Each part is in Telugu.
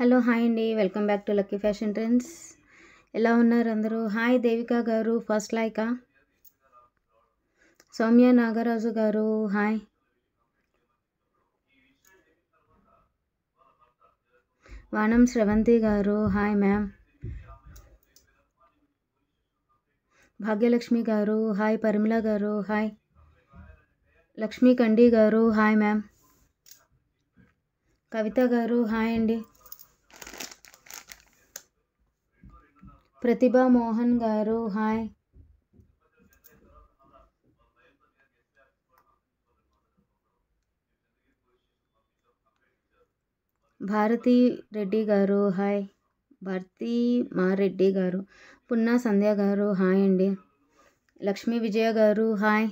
హలో హాయ్ అండి welcome back to Lucky Fashion Trends ఎలా ఉన్నారు అందరూ హాయ్ దేవిక గారు ఫస్ట్ లైక సౌమ్య నాగరాజు గారు హాయ్ వానం శ్రవంతి గారు హాయ్ మ్యామ్ భాగ్యలక్ష్మి గారు హాయ్ పరిమిళ గారు హాయ్ లక్ష్మీ కండి గారు హాయ్ మ్యామ్ కవిత గారు హాయ్ అండి ప్రతిభా మోహన్ గారు హాయ్ భారతి రెడ్డి గారు హాయ్ భారతి మారెడ్డి గారు పున్నా సంధ్య గారు హాయ్ అండి లక్ష్మీ విజయ గారు హాయ్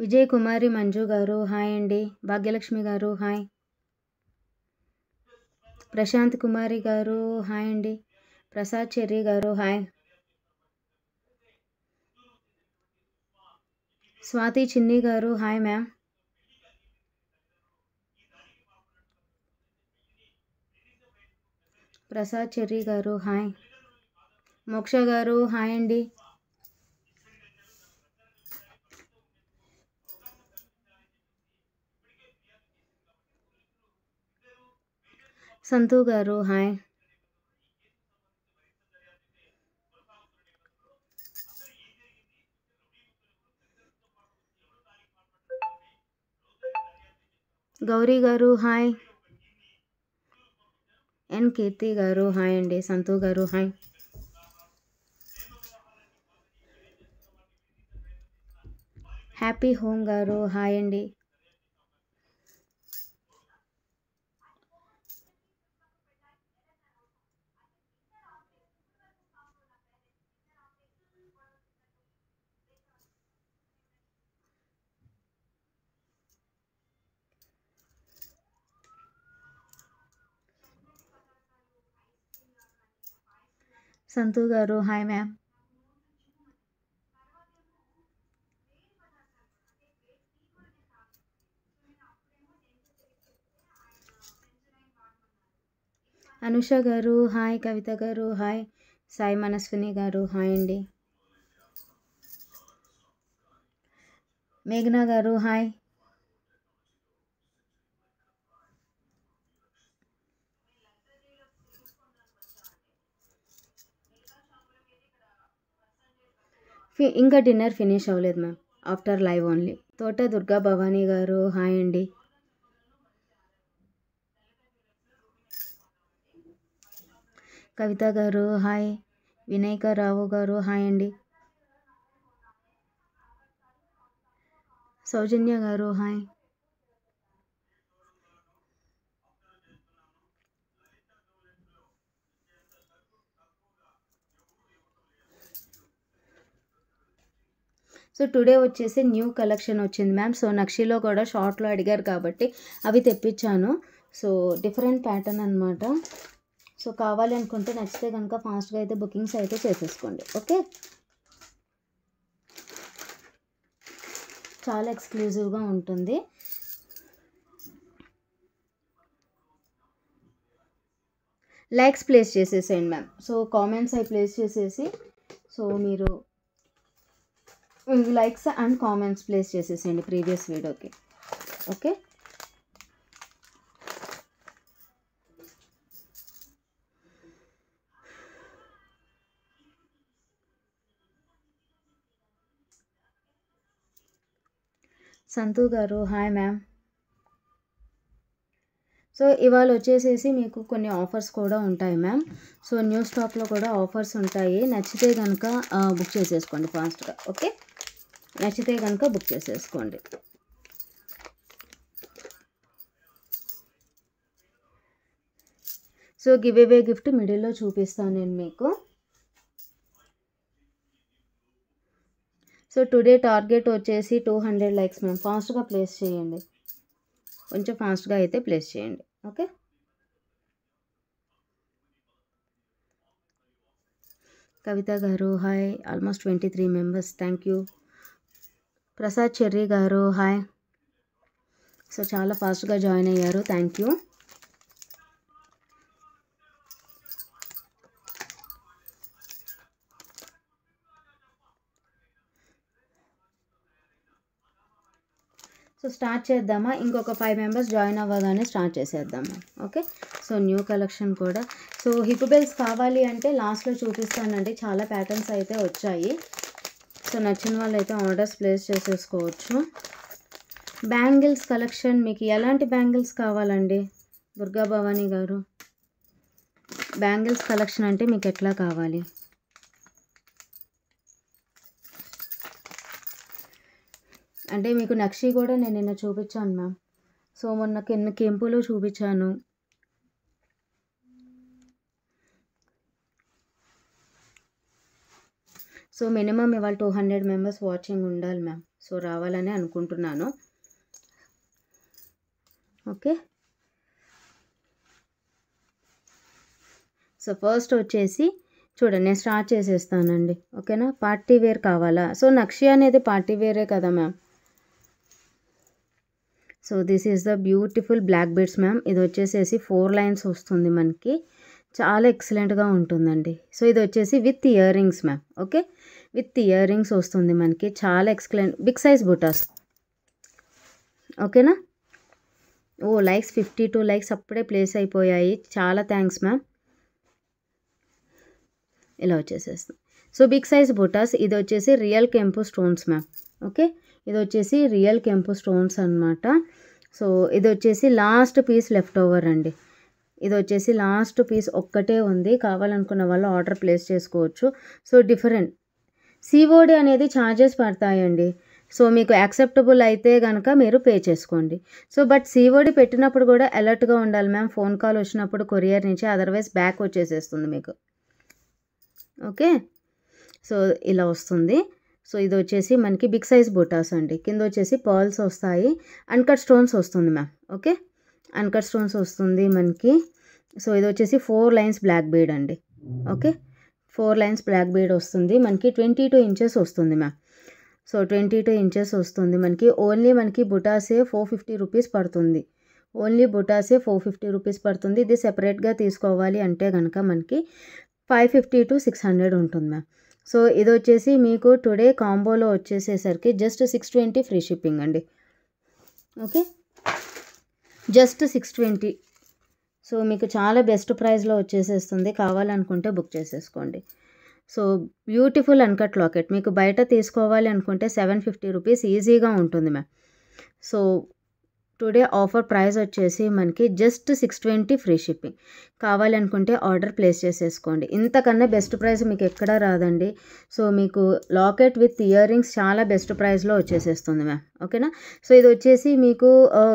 విజయ్ కుమారి మంజు గారు హాయ్ అండి భాగ్యలక్ష్మి గారు హాయ్ ప్రశాంత్ కుమారి గారు హాయ్ అండి Prasad Cherry garu hi Swathi Chinni garu hi ma'am Prasad Cherry garu hi Moksha garu hi అండి సంతు గారు హాయ్ గౌరీ గారు హాయ్ ఎన్ కీర్తి గారు హాయ్ అండి Santhu garu hi Happy Home garu hi అండి సంతు గారు హాయ్ మ్యామ్ అనుష గారు హాయ్ కవిత గారు హాయ్ సాయి మనస్విని గారు హాయ్ అండి మేఘన గారు హాయ్ ఫి ఇంకా డిన్నర్ ఫినిష్ అవ్వలేదు ma'am after live only Thota Durga Bhavani గారు హాయ్ అండి కవిత గారు హాయ్ వినాయక రావు గారు హాయ్ అండి Soujanya garu hi so today వచ్చేసి న్యూ కలెక్షన్ వచ్చింది మ్యామ్ సో నక్షిలో కూడా షార్ట్లో అడిగారు కాబట్టి అవి తెప్పించాను సో డిఫరెంట్ ప్యాటర్న్ అనమాట సో కావాలి అనుకుంటే నచ్చితే కనుక ఫాస్ట్గా అయితే బుకింగ్స్ అయితే చేసేసుకోండి ఓకే చాలా ఎక్స్క్లూజివ్గా ఉంటుంది లైక్స్ ప్లేస్ చేసేసేయండి మ్యామ్ సో కామెంట్స్ అవి ప్లేస్ చేసేసి సో మీరు లైక్స్ అండ్ కామెంట్స్ ప్లేస్ చేసేసేయండి ప్రీవియస్ వీడియోకి okay Santhu garu hi ma'am so ఇవాళ వచ్చేసేసి మీకు కొన్ని ఆఫర్స్ కూడా ఉంటాయి మ్యామ్ సో న్యూ స్టాక్లో కూడా ఆఫర్స్ ఉంటాయి నచ్చితే కనుక బుక్ చేసేసుకోండి ఫాస్ట్గా ఓకే నచ్చితే కనుక బుక్ చేసేసుకోండి సో గివ్ అవే గిఫ్ట్ మిడిల్లో చూపిస్తాను నేను మీకు సో టుడే టార్గెట్ వచ్చేసి టూ హండ్రెడ్ లైక్స్ మేము ఫాస్ట్గా ప్లేస్ చేయండి కొంచెం ఫాస్ట్గా అయితే ప్లేస్ చేయండి okay Kavitha garu hi almost twenty three members thank you Prasad Cherry garu hi so చాలా ఫాస్ట్గా జాయిన్ అయ్యారు థ్యాంక్ యూ సో స్టార్ట్ చేద్దామా ఇంకొక ఫైవ్ మెంబర్స్ జాయిన్ అవ్వగానే స్టార్ట్ చేసేద్దామా ఓకే సో న్యూ కలెక్షన్ కూడా సో హిప్ బెల్స్ కావాలి అంటే లాస్ట్లో చూపిస్తానండి చాలా ప్యాటర్న్స్ అయితే వచ్చాయి సో నచ్చిన వాళ్ళైతే ఆర్డర్స్ ప్లేస్ చేసేసుకోవచ్చు బ్యాంగిల్స్ కలెక్షన్ మీకు ఎలాంటి బ్యాంగిల్స్ కావాలండి దుర్గా భవానీ గారు బ్యాంగిల్స్ కలెక్షన్ అంటే మీకు ఎట్లా కావాలి అంటే మీకు నక్షి కూడా నేను నిన్న చూపించాను మ్యామ్ సో మొన్న కింద కెంపులో చూపించాను సో మినిమం ఇవాళ టూ హండ్రెడ్ మెంబర్స్ వాచింగ్ ఉండాలి మ్యామ్ సో రావాలని అనుకుంటున్నాను ఓకే సో ఫస్ట్ వచ్చేసి చూడండి నేను స్టార్ట్ చేసేస్తానండి ఓకేనా పార్టీ వేర్ కావాలా సో నక్షి అనేది పార్టీ వేరే కదా ma'am so this is the beautiful black beads ma'am ఇది వచ్చేసేసి ఫోర్ లైన్స్ వస్తుంది మనకి చాలా ఎక్సలెంట్గా ఉంటుందండి సో ఇది వచ్చేసి with ear rings ma'am okay with ear rings వస్తుంది మనకి చాలా ఎక్సలెంట్ బిగ్ సైజ్ బుటాస్ ఓకేనా oh likes fifty two likes అప్పుడే ప్లేస్ అయిపోయాయి చాలా థ్యాంక్స్ మ్యామ్ ఇలా వచ్చేసేస్తుంది సో బిగ్ సైజ్ బుటాస్ ఇది వచ్చేసి రియల్ కెంపు స్టోన్స్ మ్యామ్ ఓకే ఇది వచ్చేసి రియల్ కెంపు స్టోన్స్ అనమాట సో ఇది వచ్చేసి లాస్ట్ పీస్ లెఫ్ట్ ఓవర్ అండి ఇది వచ్చేసి లాస్ట్ పీస్ ఒక్కటే ఉంది కావాలనుకున్న వాళ్ళు ఆర్డర్ ప్లేస్ చేసుకోవచ్చు సో డిఫరెంట్ సిఓడి అనేది ఛార్జెస్ పడతాయండి సో మీకు యాక్సెప్టబుల్ అయితే కనుక మీరు పే చేసుకోండి సో బట్ సీఓడి పెట్టినప్పుడు కూడా అలర్ట్గా ఉండాలి మ్యామ్ ఫోన్ కాల్ వచ్చినప్పుడు కొరియర్ నుంచి అదర్వైజ్ బ్యాక్ వచ్చేసేస్తుంది మీకు ఓకే సో ఇలా వస్తుంది సో ఇది వచ్చేసి మనకి బిగ్ సైజ్ బుటాస్ అండి కింద వచ్చేసి పర్ల్స్ వస్తాయి అన్కట్ స్టోన్స్ వస్తుంది మ్యామ్ ఓకే అన్కట్ స్టోన్స్ వస్తుంది మనకి సో ఇది వచ్చేసి ఫోర్ లైన్స్ బ్లాక్ బీడ్ అండి okay four lines black bead వస్తుంది మనకి ట్వంటీ టూ ఇంచెస్ వస్తుంది ma'am so twenty two inches వస్తుంది మనకి ఓన్లీ మనకి బుటాసే ఫోర్ ఫిఫ్టీ రూపీస్ పడుతుంది ఓన్లీ బుటాసే ఫోర్ ఫిఫ్టీ రూపీస్ పడుతుంది ఇది సెపరేట్గా తీసుకోవాలి అంటే కనుక మనకి five fifty to six hundred ఉంటుంది మ్యామ్ సో ఇది వచ్చేసి మీకు టుడే కాంబోలో వచ్చేసేసరికి just six twenty free shipping అండి okay just six twenty so మీకు చాలా బెస్ట్ ప్రైస్లో వచ్చేసేస్తుంది కావాలనుకుంటే బుక్ చేసేసుకోండి సో బ్యూటిఫుల్ అన్కట్ లాకెట్ మీకు బయట తీసుకోవాలి అనుకుంటే సెవెన్ ఫిఫ్టీ రూపీస్ ఈజీగా ఉంటుంది ma'am so today offer price వచ్చేసి మనకి just six twenty free shipping కావాలనుకుంటే ఆర్డర్ ప్లేస్ చేసేసుకోండి ఇంతకన్నా బెస్ట్ ప్రైస్ మీకు ఎక్కడా రాదండి సో మీకు లాకెట్ విత్ ఇయర్ రింగ్స్ చాలా బెస్ట్ ప్రైస్లో వచ్చేసేస్తుంది మ్యామ్ ఓకేనా సో ఇది వచ్చేసి మీకు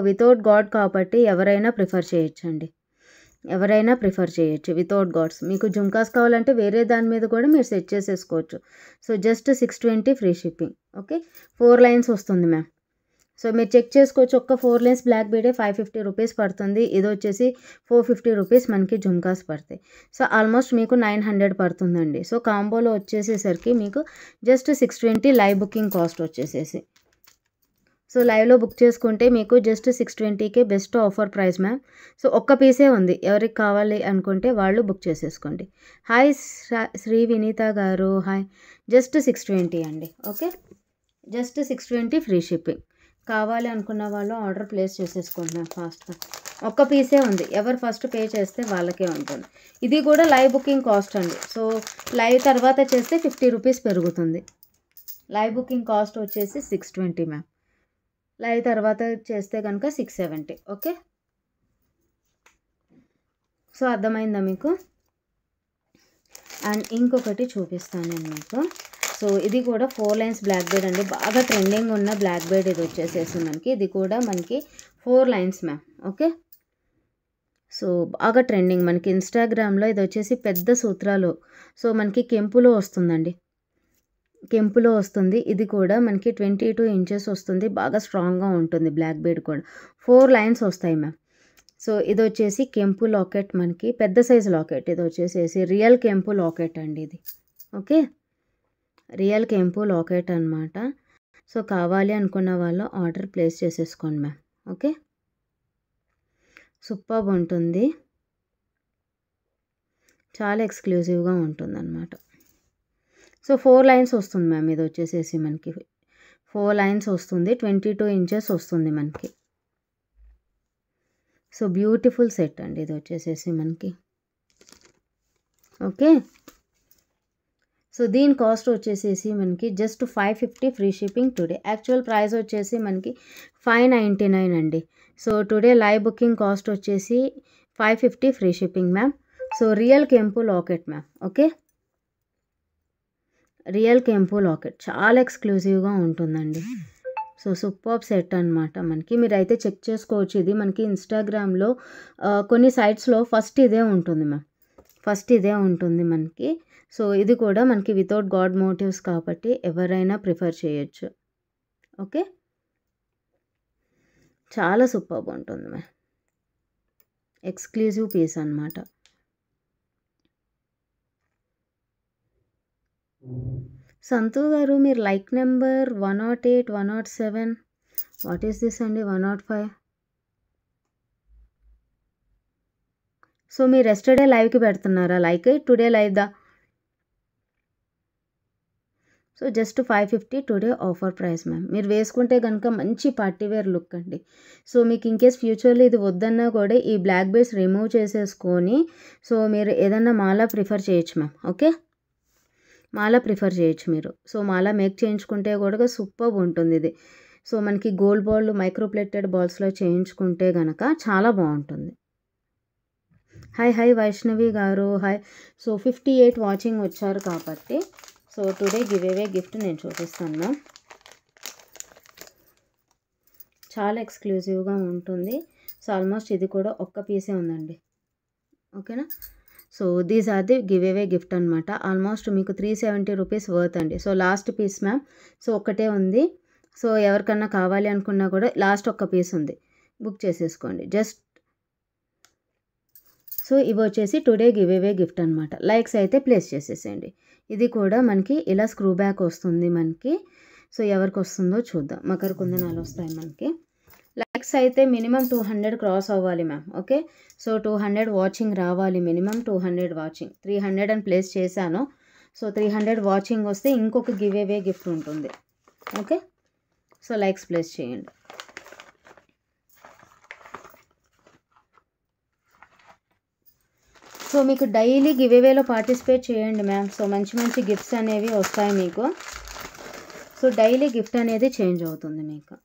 వితౌట్ గాడ్ కాబట్టి ఎవరైనా ప్రిఫర్ చేయొచ్చండి ఎవరైనా ప్రిఫర్ చేయొచ్చు వితౌట్ గాడ్స్ మీకు జుమ్కాస్ కావాలంటే వేరే దాని మీద కూడా మీరు సెట్ చేసేసుకోవచ్చు so just six twenty free shipping okay four lines వస్తుంది మ్యామ్ సో మీరు చెక్ చేసుకోవచ్చు ఒక్క ఫోర్ లైన్స్ బ్లాక్ బీడే ఫైవ్ ఫిఫ్టీ రూపీస్ పడుతుంది ఇది వచ్చేసి ఫోర్ ఫిఫ్టీ రూపీస్ మనకి జుమ్కాస్ పడతాయి సో ఆల్మోస్ట్ మీకు నైన్ హండ్రెడ్ పడుతుందండి సో కాంబోలో వచ్చేసేసరికి మీకు just six twenty live booking cost వచ్చేసేసి సో లైవ్లో బుక్ చేసుకుంటే మీకు జస్ట్ సిక్స్ ట్వంటీకే best offer price ma'am so ఒక్క పీసే ఉంది ఎవరికి కావాలి అనుకుంటే వాళ్ళు బుక్ చేసేసుకోండి హాయ్ శ్రీ వినీత గారు హాయ్ జస్ట్ సిక్స్ ట్వంటీ అండి okay just six twenty free shipping కావాలి అనుకున్న వాళ్ళు ఆర్డర్ ప్లేస్ చేసేసుకుంటున్నాం ఫాస్ట్గా ఒక్క పీసే ఉంది ఎవరు ఫస్ట్ పే చేస్తే వాళ్ళకే ఉంటుంది ఇది కూడా లైవ్ బుకింగ్ కాస్ట్ అండి సో లైవ్ తర్వాత చేస్తే ఫిఫ్టీ రూపీస్ పెరుగుతుంది లైవ్ బుకింగ్ కాస్ట్ వచ్చేసి సిక్స్ ట్వంటీ మ్యామ్ లైవ్ తర్వాత చేస్తే కనుక సిక్స్ సెవెంటీ ఓకే సో అర్థమైందా మీకు అండ్ ఇంకొకటి చూపిస్తాను నేను మీకు సో ఇది కూడా ఫోర్ లైన్స్ బ్లాక్ బెడ్ అండి బాగా ట్రెండింగ్ ఉన్న బ్లాక్ బెడ్ ఇది వచ్చేసేసి మనకి ఇది కూడా మనకి four lines ma'am okay so బాగా ట్రెండింగ్ మనకి ఇన్స్టాగ్రామ్లో ఇది వచ్చేసి పెద్ద సూత్రాలు సో మనకి కెంపులో వస్తుందండి కెంపులో వస్తుంది ఇది కూడా మనకి ట్వంటీ టూ ఇంచెస్ వస్తుంది బాగా స్ట్రాంగ్గా ఉంటుంది బ్లాక్ బెడ్ కూడా ఫోర్ లైన్స్ వస్తాయి మ్యామ్ సో ఇది వచ్చేసి కెంపు లాకెట్ మనకి పెద్ద సైజు లాకెట్ ఇది వచ్చేసేసి రియల్ కెంపు లాకెట్ అండి ఇది ఓకే రియల్ కెంపు లాకెట్ అనమాట సో కావాలి అనుకున్న వాళ్ళు ఆర్డర్ ప్లేస్ చేసేసుకోండి మ్యామ్ ఓకే సూపర్ ఉంటుంది చాలా ఎక్స్క్లూజివ్గా అనమాట సో ఫోర్ లైన్స్ వస్తుంది మ్యామ్ ఇది వచ్చేసేసి మనకి ఫోర్ లైన్స్ వస్తుంది ట్వంటీ టూ ఇంచెస్ వస్తుంది మనకి సో బ్యూటిఫుల్ సెట్ అండి ఇది వచ్చేసేసి మనకి ఓకే సో దీని కాస్ట్ వచ్చేసేసి మనకి just five fifty free shipping today actual price వచ్చేసి మనకి ఫైవ్ నైంటీ నైన్ అండి so today live booking cost వచ్చేసి five fifty free shipping ma'am so real కెంపు లాకెట్ మ్యామ్ ఓకే రియల్ కెంపో లాకెట్ చాలా ఎక్స్క్లూజివ్గా ఉంటుందండి సో సూపర్ సెట్ అనమాట మనకి మీరు అయితే చెక్ చేసుకోవచ్చు ఇది మనకి ఇన్స్టాగ్రామ్లో కొన్ని సైట్స్లో ఫస్ట్ ఇదే ఉంటుంది మ్యామ్ ఫస్ట్ ఇదే ఉంటుంది మనకి సో ఇది కూడా మనకి వితౌట్ గాడ్ మోటివ్స్ కాబట్టి ఎవరైనా ప్రిఫర్ చేయొచ్చు ఓకే చాలా సూపర్ ఉంటుంది మ్యామ్ ఎక్స్క్లూజివ్ పీస్ అనమాట సంతు గారు మీరు like number one not eight one not seven what is this అండి వన్ నాట్ ఫైవ్ సో మీరు ఎస్టర్డే లైవ్కి పెడుతున్నారా లైక్ టుడే లైవ్ దా so just five fifty today offer price ma'am మీరు వేసుకుంటే కనుక మంచి పార్టీ వేర్ లుక్ అండి సో మీకు ఇన్కేస్ ఫ్యూచర్లో ఇది వద్దన్నా కూడా ఈ బ్లాక్ బేస్ రిమూవ్ చేసేసుకొని సో మీరు ఏదన్నా మాలా ప్రిఫర్ చేయొచ్చు మ్యామ్ ఓకే మాల ప్రిఫర్ చేయొచ్చు మీరు సో మాల మేక్ చేయించుకుంటే కూడా సూపర్ ఉంటుంది ఇది సో మనకి గోల్డ్ బాల్ మైక్రోప్లేటెడ్ బాల్స్లో చేయించుకుంటే గనక చాలా బాగుంటుంది హాయ్ హాయ్ వైష్ణవి గారు hi so fifty eight watching వచ్చారు కాబట్టి so today giveaway gift నేను చూపిస్తాను చాలా ఎక్స్క్లూజివ్గా ఉంటుంది సో ఆల్మోస్ట్ ఇది కూడా ఒక్క పీసే ఉందండి ఓకేనా so these are the giveaway gift అనమాట ఆల్మోస్ట్ మీకు త్రీ సెవెంటీ రూపీస్ వర్త్ అండి so last piece ma'am so ఒక్కటే ఉంది సో ఎవరికన్నా కావాలి అనుకున్నా కూడా లాస్ట్ ఒక్క పీస్ ఉంది బుక్ చేసేసుకోండి జస్ట్ సో ఇవి వచ్చేసి టుడే గివ్ అవే గిఫ్ట్ అనమాట లైక్స్ అయితే ప్లేస్ చేసేసేయండి ఇది కూడా మనకి ఇలా స్క్రూ బ్యాక్ వస్తుంది మనకి సో ఎవరికి వస్తుందో చూద్దాం మకర కుందనాలు వస్తాయి మనకి లైక్స్ అయితే మినిమం టూ హండ్రెడ్ క్రాస్ అవ్వాలి ma'am okay so two hundred watching రావాలి minimum two hundred watching three hundred అని ప్లేస్ చేశాను సో త్రీ హండ్రెడ్ వాచింగ్ వస్తే ఇంకొక గివ్ అవే గిఫ్ట్ ఉంటుంది ఓకే సో లైక్స్ ప్లేస్ చేయండి సో మీకు డైలీ గివ్ అవేలో పార్టిసిపేట్ చేయండి మ్యామ్ సో మంచి మంచి గిఫ్ట్స్ అనేవి వస్తాయి మీకు సో డైలీ గిఫ్ట్ అనేది చేంజ్ అవుతుంది మీకు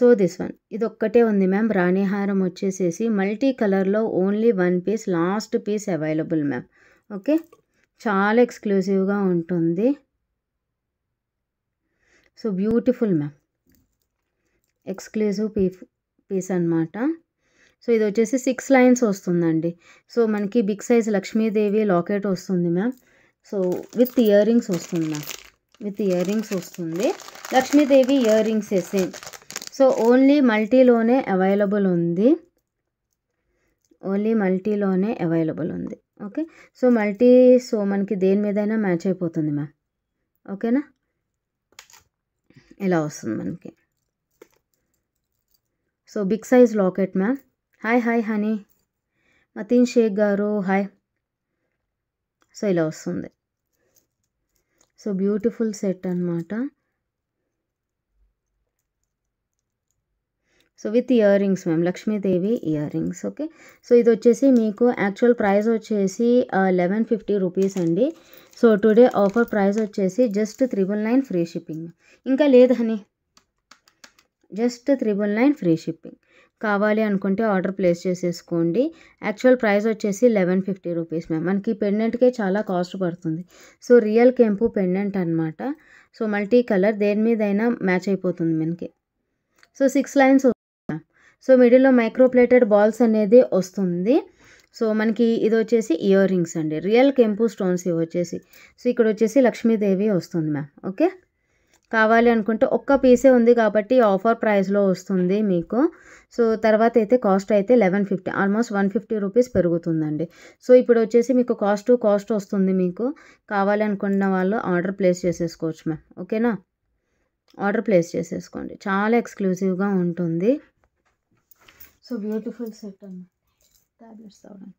సో దిస్ వన్ ఇది ఒక్కటే ఉంది మ్యామ్ రాణిహారం వచ్చేసేసి మల్టీ కలర్లో only one piece last piece available ma'am okay చాలా ఎక్స్క్లూజివ్గా ఉంటుంది సో బ్యూటిఫుల్ మ్యామ్ ఎక్స్క్లూజివ్ పీ పీస్ అనమాట సో ఇది వచ్చేసి సిక్స్ లైన్స్ వస్తుందండి సో మనకి బిగ్ సైజ్ లక్ష్మీదేవి లాకెట్ వస్తుంది ma'am so with ear rings వస్తుంది మ్యామ్ విత్ ఇయర్ రింగ్స్ వస్తుంది Lakshmidevi year earrings same so only మల్టీలోనే అవైలబుల్ ఉంది ఓన్లీ మల్టీలోనే అవైలబుల్ ఉంది ఓకే సో మల్టీ సో మనకి దేని మీదైనా మ్యాచ్ అయిపోతుంది మ్యామ్ ఓకేనా ఇలా వస్తుంది మనకి so big size locket ma'am hi hi Honey Mateen Shaikh గారు హాయ్ సో ఇలా వస్తుంది సో బ్యూటిఫుల్ సెట్ అనమాట so with ear rings ma'am Lakshmidevi year earrings okay so ఇది వచ్చేసి మీకు యాక్చువల్ ప్రైస్ వచ్చేసి లెవెన్ ఫిఫ్టీ రూపీస్ అండి సో టుడే ఆఫర్ ప్రైస్ వచ్చేసి just triple nine free shipping ఇంకా లేదని just triple nine free shipping కావాలి అనుకుంటే ఆర్డర్ ప్లేస్ చేసేసుకోండి యాక్చువల్ ప్రైస్ వచ్చేసి లెవెన్ ఫిఫ్టీ రూపీస్ మ్యామ్ మనకి పెండెంట్కే చాలా కాస్ట్ పడుతుంది సో రియల్ కెంపు పెండెంట్ అనమాట సో మల్టీ కలర్ దేని మీదైనా మ్యాచ్ అయిపోతుంది మనకి సో సిక్స్ లైన్స్ సో మిడిల్లో మైక్రోప్లేటెడ్ బాల్స్ అనేది వస్తుంది సో మనకి ఇది వచ్చేసి ఇయర్ రింగ్స్ అండి రియల్ కెంపు స్టోన్స్ ఇవి వచ్చేసి సో ఇక్కడ వచ్చేసి లక్ష్మీదేవి వస్తుంది మ్యామ్ ఓకే కావాలి అనుకుంటే ఒక్క పీసే ఉంది కాబట్టి ఆఫర్ ప్రైస్లో వస్తుంది మీకు సో తర్వాత అయితే కాస్ట్ అయితే eleven fifty almost one fifty rupees పెరుగుతుందండి సో ఇప్పుడు వచ్చేసి మీకు కాస్ట్ కాస్ట్ వస్తుంది మీకు కావాలి అనుకున్న వాళ్ళు ఆర్డర్ ప్లేస్ చేసేసుకోవచ్చు మ్యామ్ ఓకేనా ఆర్డర్ ప్లేస్ చేసేసుకోండి చాలా ఎక్స్క్లూజివ్గా ఉంటుంది సో బ్యూటిఫుల్ సెట్ అన్నమాట ట్యాబ్లెట్స్ అవడం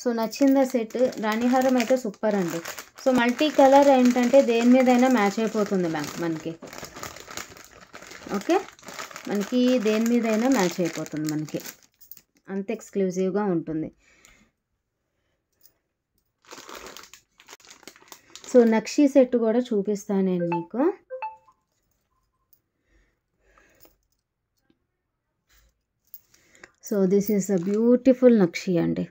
సో ఆ సెట్ రాణిహారం అయితే సూపర్ అండి సో మల్టీ కలర్ ఏంటంటే దేని మీదైనా మ్యాచ్ అయిపోతుంది మ్యామ్ మనకి ఓకే మనకి దేని మీదైనా మ్యాచ్ అయిపోతుంది మనకి అంత ఎక్స్క్లూజివ్గా ఉంటుంది సో నక్షీ సెట్ కూడా చూపిస్తాను నేను మీకు so this is a beautiful నక్షి అండి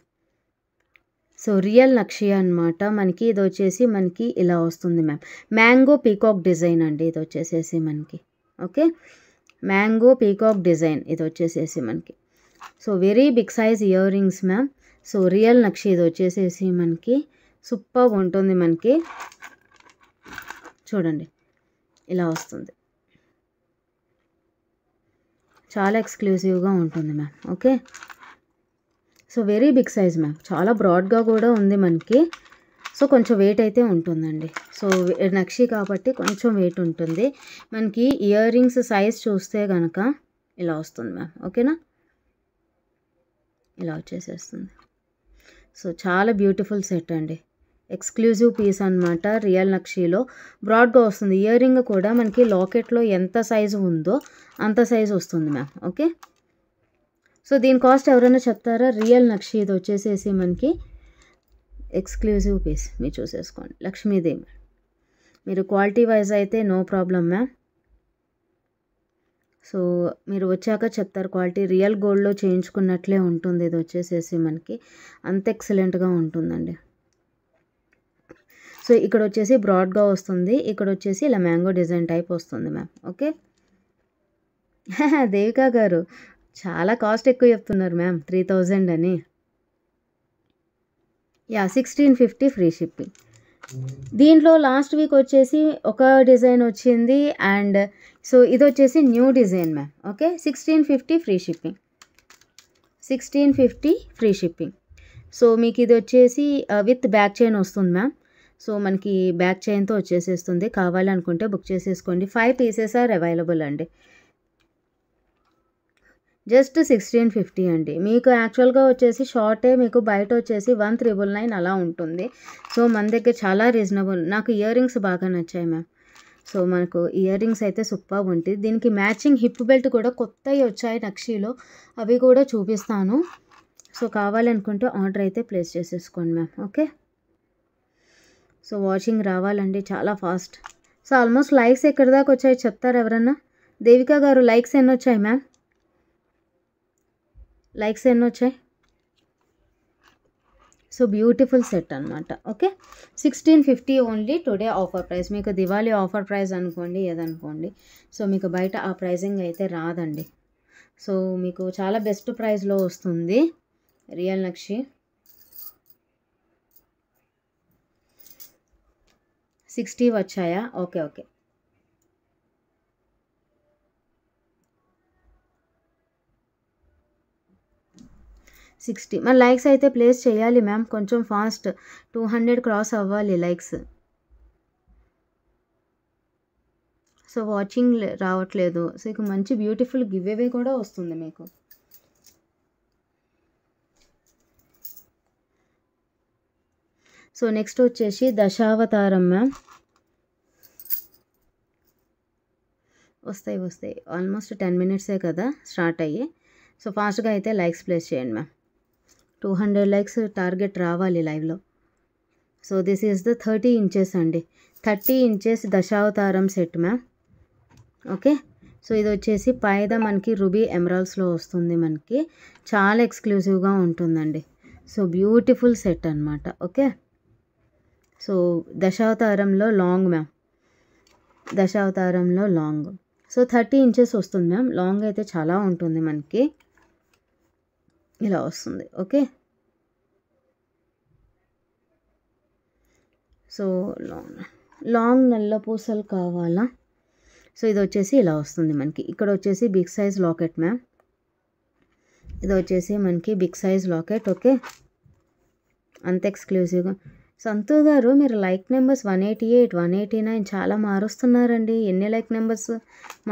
సో రియల్ నక్షి అనమాట మనకి ఇది వచ్చేసి మనకి ఇలా వస్తుంది మ్యామ్ మ్యాంగో పీకాక్ డిజైన్ అండి ఇది వచ్చేసేసి మనకి ఓకే మ్యాంగో పీకాక్ డిజైన్ ఇది వచ్చేసేసి మనకి so very big size ear rings ma'am so real నక్షి ఇది వచ్చేసేసి మనకి సూపర్గా ఉంటుంది మనకి చూడండి ఇలా వస్తుంది చాలా ఎక్స్క్లూజివ్గా ఉంటుంది ma'am okay so very big size ma'am చాలా బ్రాడ్గా కూడా ఉంది మనకి సో కొంచెం వెయిట్ అయితే ఉంటుందండి సో నక్షి కాబట్టి కొంచెం వెయిట్ ఉంటుంది మనకి ఇయర్ రింగ్స్ సైజ్ చూస్తే కనుక ఇలా వస్తుంది మ్యామ్ ఓకేనా ఇలా వచ్చేసేస్తుంది సో చాలా బ్యూటిఫుల్ సెట్ అండి ఎక్స్క్లూజివ్ పీస్ అనమాట రియల్ నక్షీలో బ్రాడ్గా వస్తుంది ఇయర్ రింగ్ కూడా మనకి లాకెట్లో ఎంత సైజు ఉందో అంత సైజు వస్తుంది మ్యామ్ ఓకే సో దీని కాస్ట్ ఎవరైనా చెప్తారా రియల్ నక్షి ఇది వచ్చేసేసి మనకి ఎక్స్క్లూజివ్ పీస్ మీరు చూసేసుకోండి లక్ష్మీదేవి మీరు క్వాలిటీ వైజ్ అయితే నో ప్రాబ్లం మ్యామ్ సో మీరు వచ్చాక చెప్తారు క్వాలిటీ రియల్ గోల్డ్లో చేయించుకున్నట్లే ఉంటుంది ఇది వచ్చేసేసి మనకి అంత ఎక్సలెంట్గా ఉంటుందండి సో ఇక్కడ వచ్చేసి బ్రాడ్గా వస్తుంది ఇక్కడ వచ్చేసి ఇలా మ్యాంగో డిజైన్ టైప్ వస్తుంది మ్యామ్ ఓకే దేవికా గారు చాలా కాస్ట్ ఎక్కువ చెప్తున్నారు మ్యామ్ త్రీ థౌజండ్ అని yeah sixteen fifty free shipping దీంట్లో లాస్ట్ వీక్ వచ్చేసి ఒక డిజైన్ వచ్చింది అండ్ సో ఇది వచ్చేసి new design ma'am okay sixteen fifty free shipping sixteen fifty free shipping so మీకు ఇది వచ్చేసి విత్ బ్యాక్ చైన్ వస్తుంది మ్యామ్ సో మనకి బ్యాక్ చైన్తో వచ్చేసేస్తుంది కావాలనుకుంటే బుక్ చేసేసుకోండి ఫైవ్ పీసెస్ ఆర్ అవైలబుల్ అండి జస్ట్ సిక్స్టీన్ ఫిఫ్టీ అండి మీకు యాక్చువల్గా వచ్చేసి షార్టే మీకు బయట వచ్చేసి వన్ త్రిబుల్ నైన్ అలా ఉంటుంది సో మన దగ్గర చాలా రీజనబుల్ నాకు ఇయర్ రింగ్స్ బాగా నచ్చాయి మ్యామ్ సో మనకు ఇయర్ రింగ్స్ అయితే సూపర్ ఉంటుంది దీనికి మ్యాచింగ్ హిప్ బెల్ట్ కూడా కొత్తవి వచ్చాయి నక్షీలో అవి కూడా చూపిస్తాను సో కావాలనుకుంటే ఆర్డర్ అయితే ప్లేస్ చేసేసుకోండి మ్యామ్ ఓకే సో వాషింగ్ రావాలండి చాలా ఫాస్ట్ సో ఆల్మోస్ట్ లైక్స్ ఎక్కడి దాకా వచ్చాయి చెప్తారు ఎవరన్నా దేవిక గారు లైక్స్ ఎన్ని వచ్చాయి మ్యామ్ లైక్స్ ఎన్ని వచ్చాయి సో బ్యూటిఫుల్ సెట్ అనమాట okay sixteen fifty only today offer price మీకు దివాళీ ఆఫర్ ప్రైస్ అనుకోండి ఏదనుకోండి సో మీకు బయట ఆ ప్రైజింగ్ అయితే రాదండి సో మీకు చాలా బెస్ట్ ప్రైస్లో వస్తుంది రియల్ నక్షి సిక్స్టీ వచ్చాయా ఓకే ఓకే సిక్స్టీ మరి లైక్స్ అయితే ప్లేస్ చేయాలి మ్యామ్ కొంచెం ఫాస్ట్ టూ హండ్రెడ్ క్రాస్ అవ్వాలి లైక్స్ సో వాచింగ్ రావట్లేదు సో ఇక మంచి బ్యూటిఫుల్ గివ్ అవే కూడా వస్తుంది మీకు సో నెక్స్ట్ వచ్చేసి దశావతారం మ్యామ్ వస్తాయి వస్తాయి ఆల్మోస్ట్ టెన్ మినిట్సే కదా స్టార్ట్ అయ్యి సో ఫాస్ట్గా అయితే లైక్స్ ప్లేస్ చేయండి ma'am two hundred likes target రావాలి లైవ్లో so this is the thirty inches అండి thirty inches Dashavatharam set ma'am okay so ఇది వచ్చేసి పైద మనకి రుబీ ఎమరాల్స్లో వస్తుంది మనకి చాలా ఎక్స్క్లూజివ్గా ఉంటుందండి సో బ్యూటిఫుల్ సెట్ అనమాట ఓకే సో దశావతారంలో లాంగ్ మ్యామ్ దశావతారంలో లాంగ్ సో థర్టీ ఇంచెస్ వస్తుంది మ్యామ్ లాంగ్ అయితే చాలా ఉంటుంది మనకి ఇలా వస్తుంది ఓకే సో లాంగ్ లాంగ్ నల్ల పూసలు కావాలా సో ఇది వచ్చేసి ఇలా వస్తుంది మనకి ఇక్కడ వచ్చేసి బిగ్ సైజ్ లాకెట్ మ్యామ్ ఇది వచ్చేసి మనకి బిగ్ సైజ్ లాకెట్ ఓకే అంత ఎక్స్క్లూజివ్గా సంతు గారు మీరు like numbers one eighty eight one eighty nine చాలా మారుస్తున్నారండి ఎన్ని లైక్ నెంబర్స్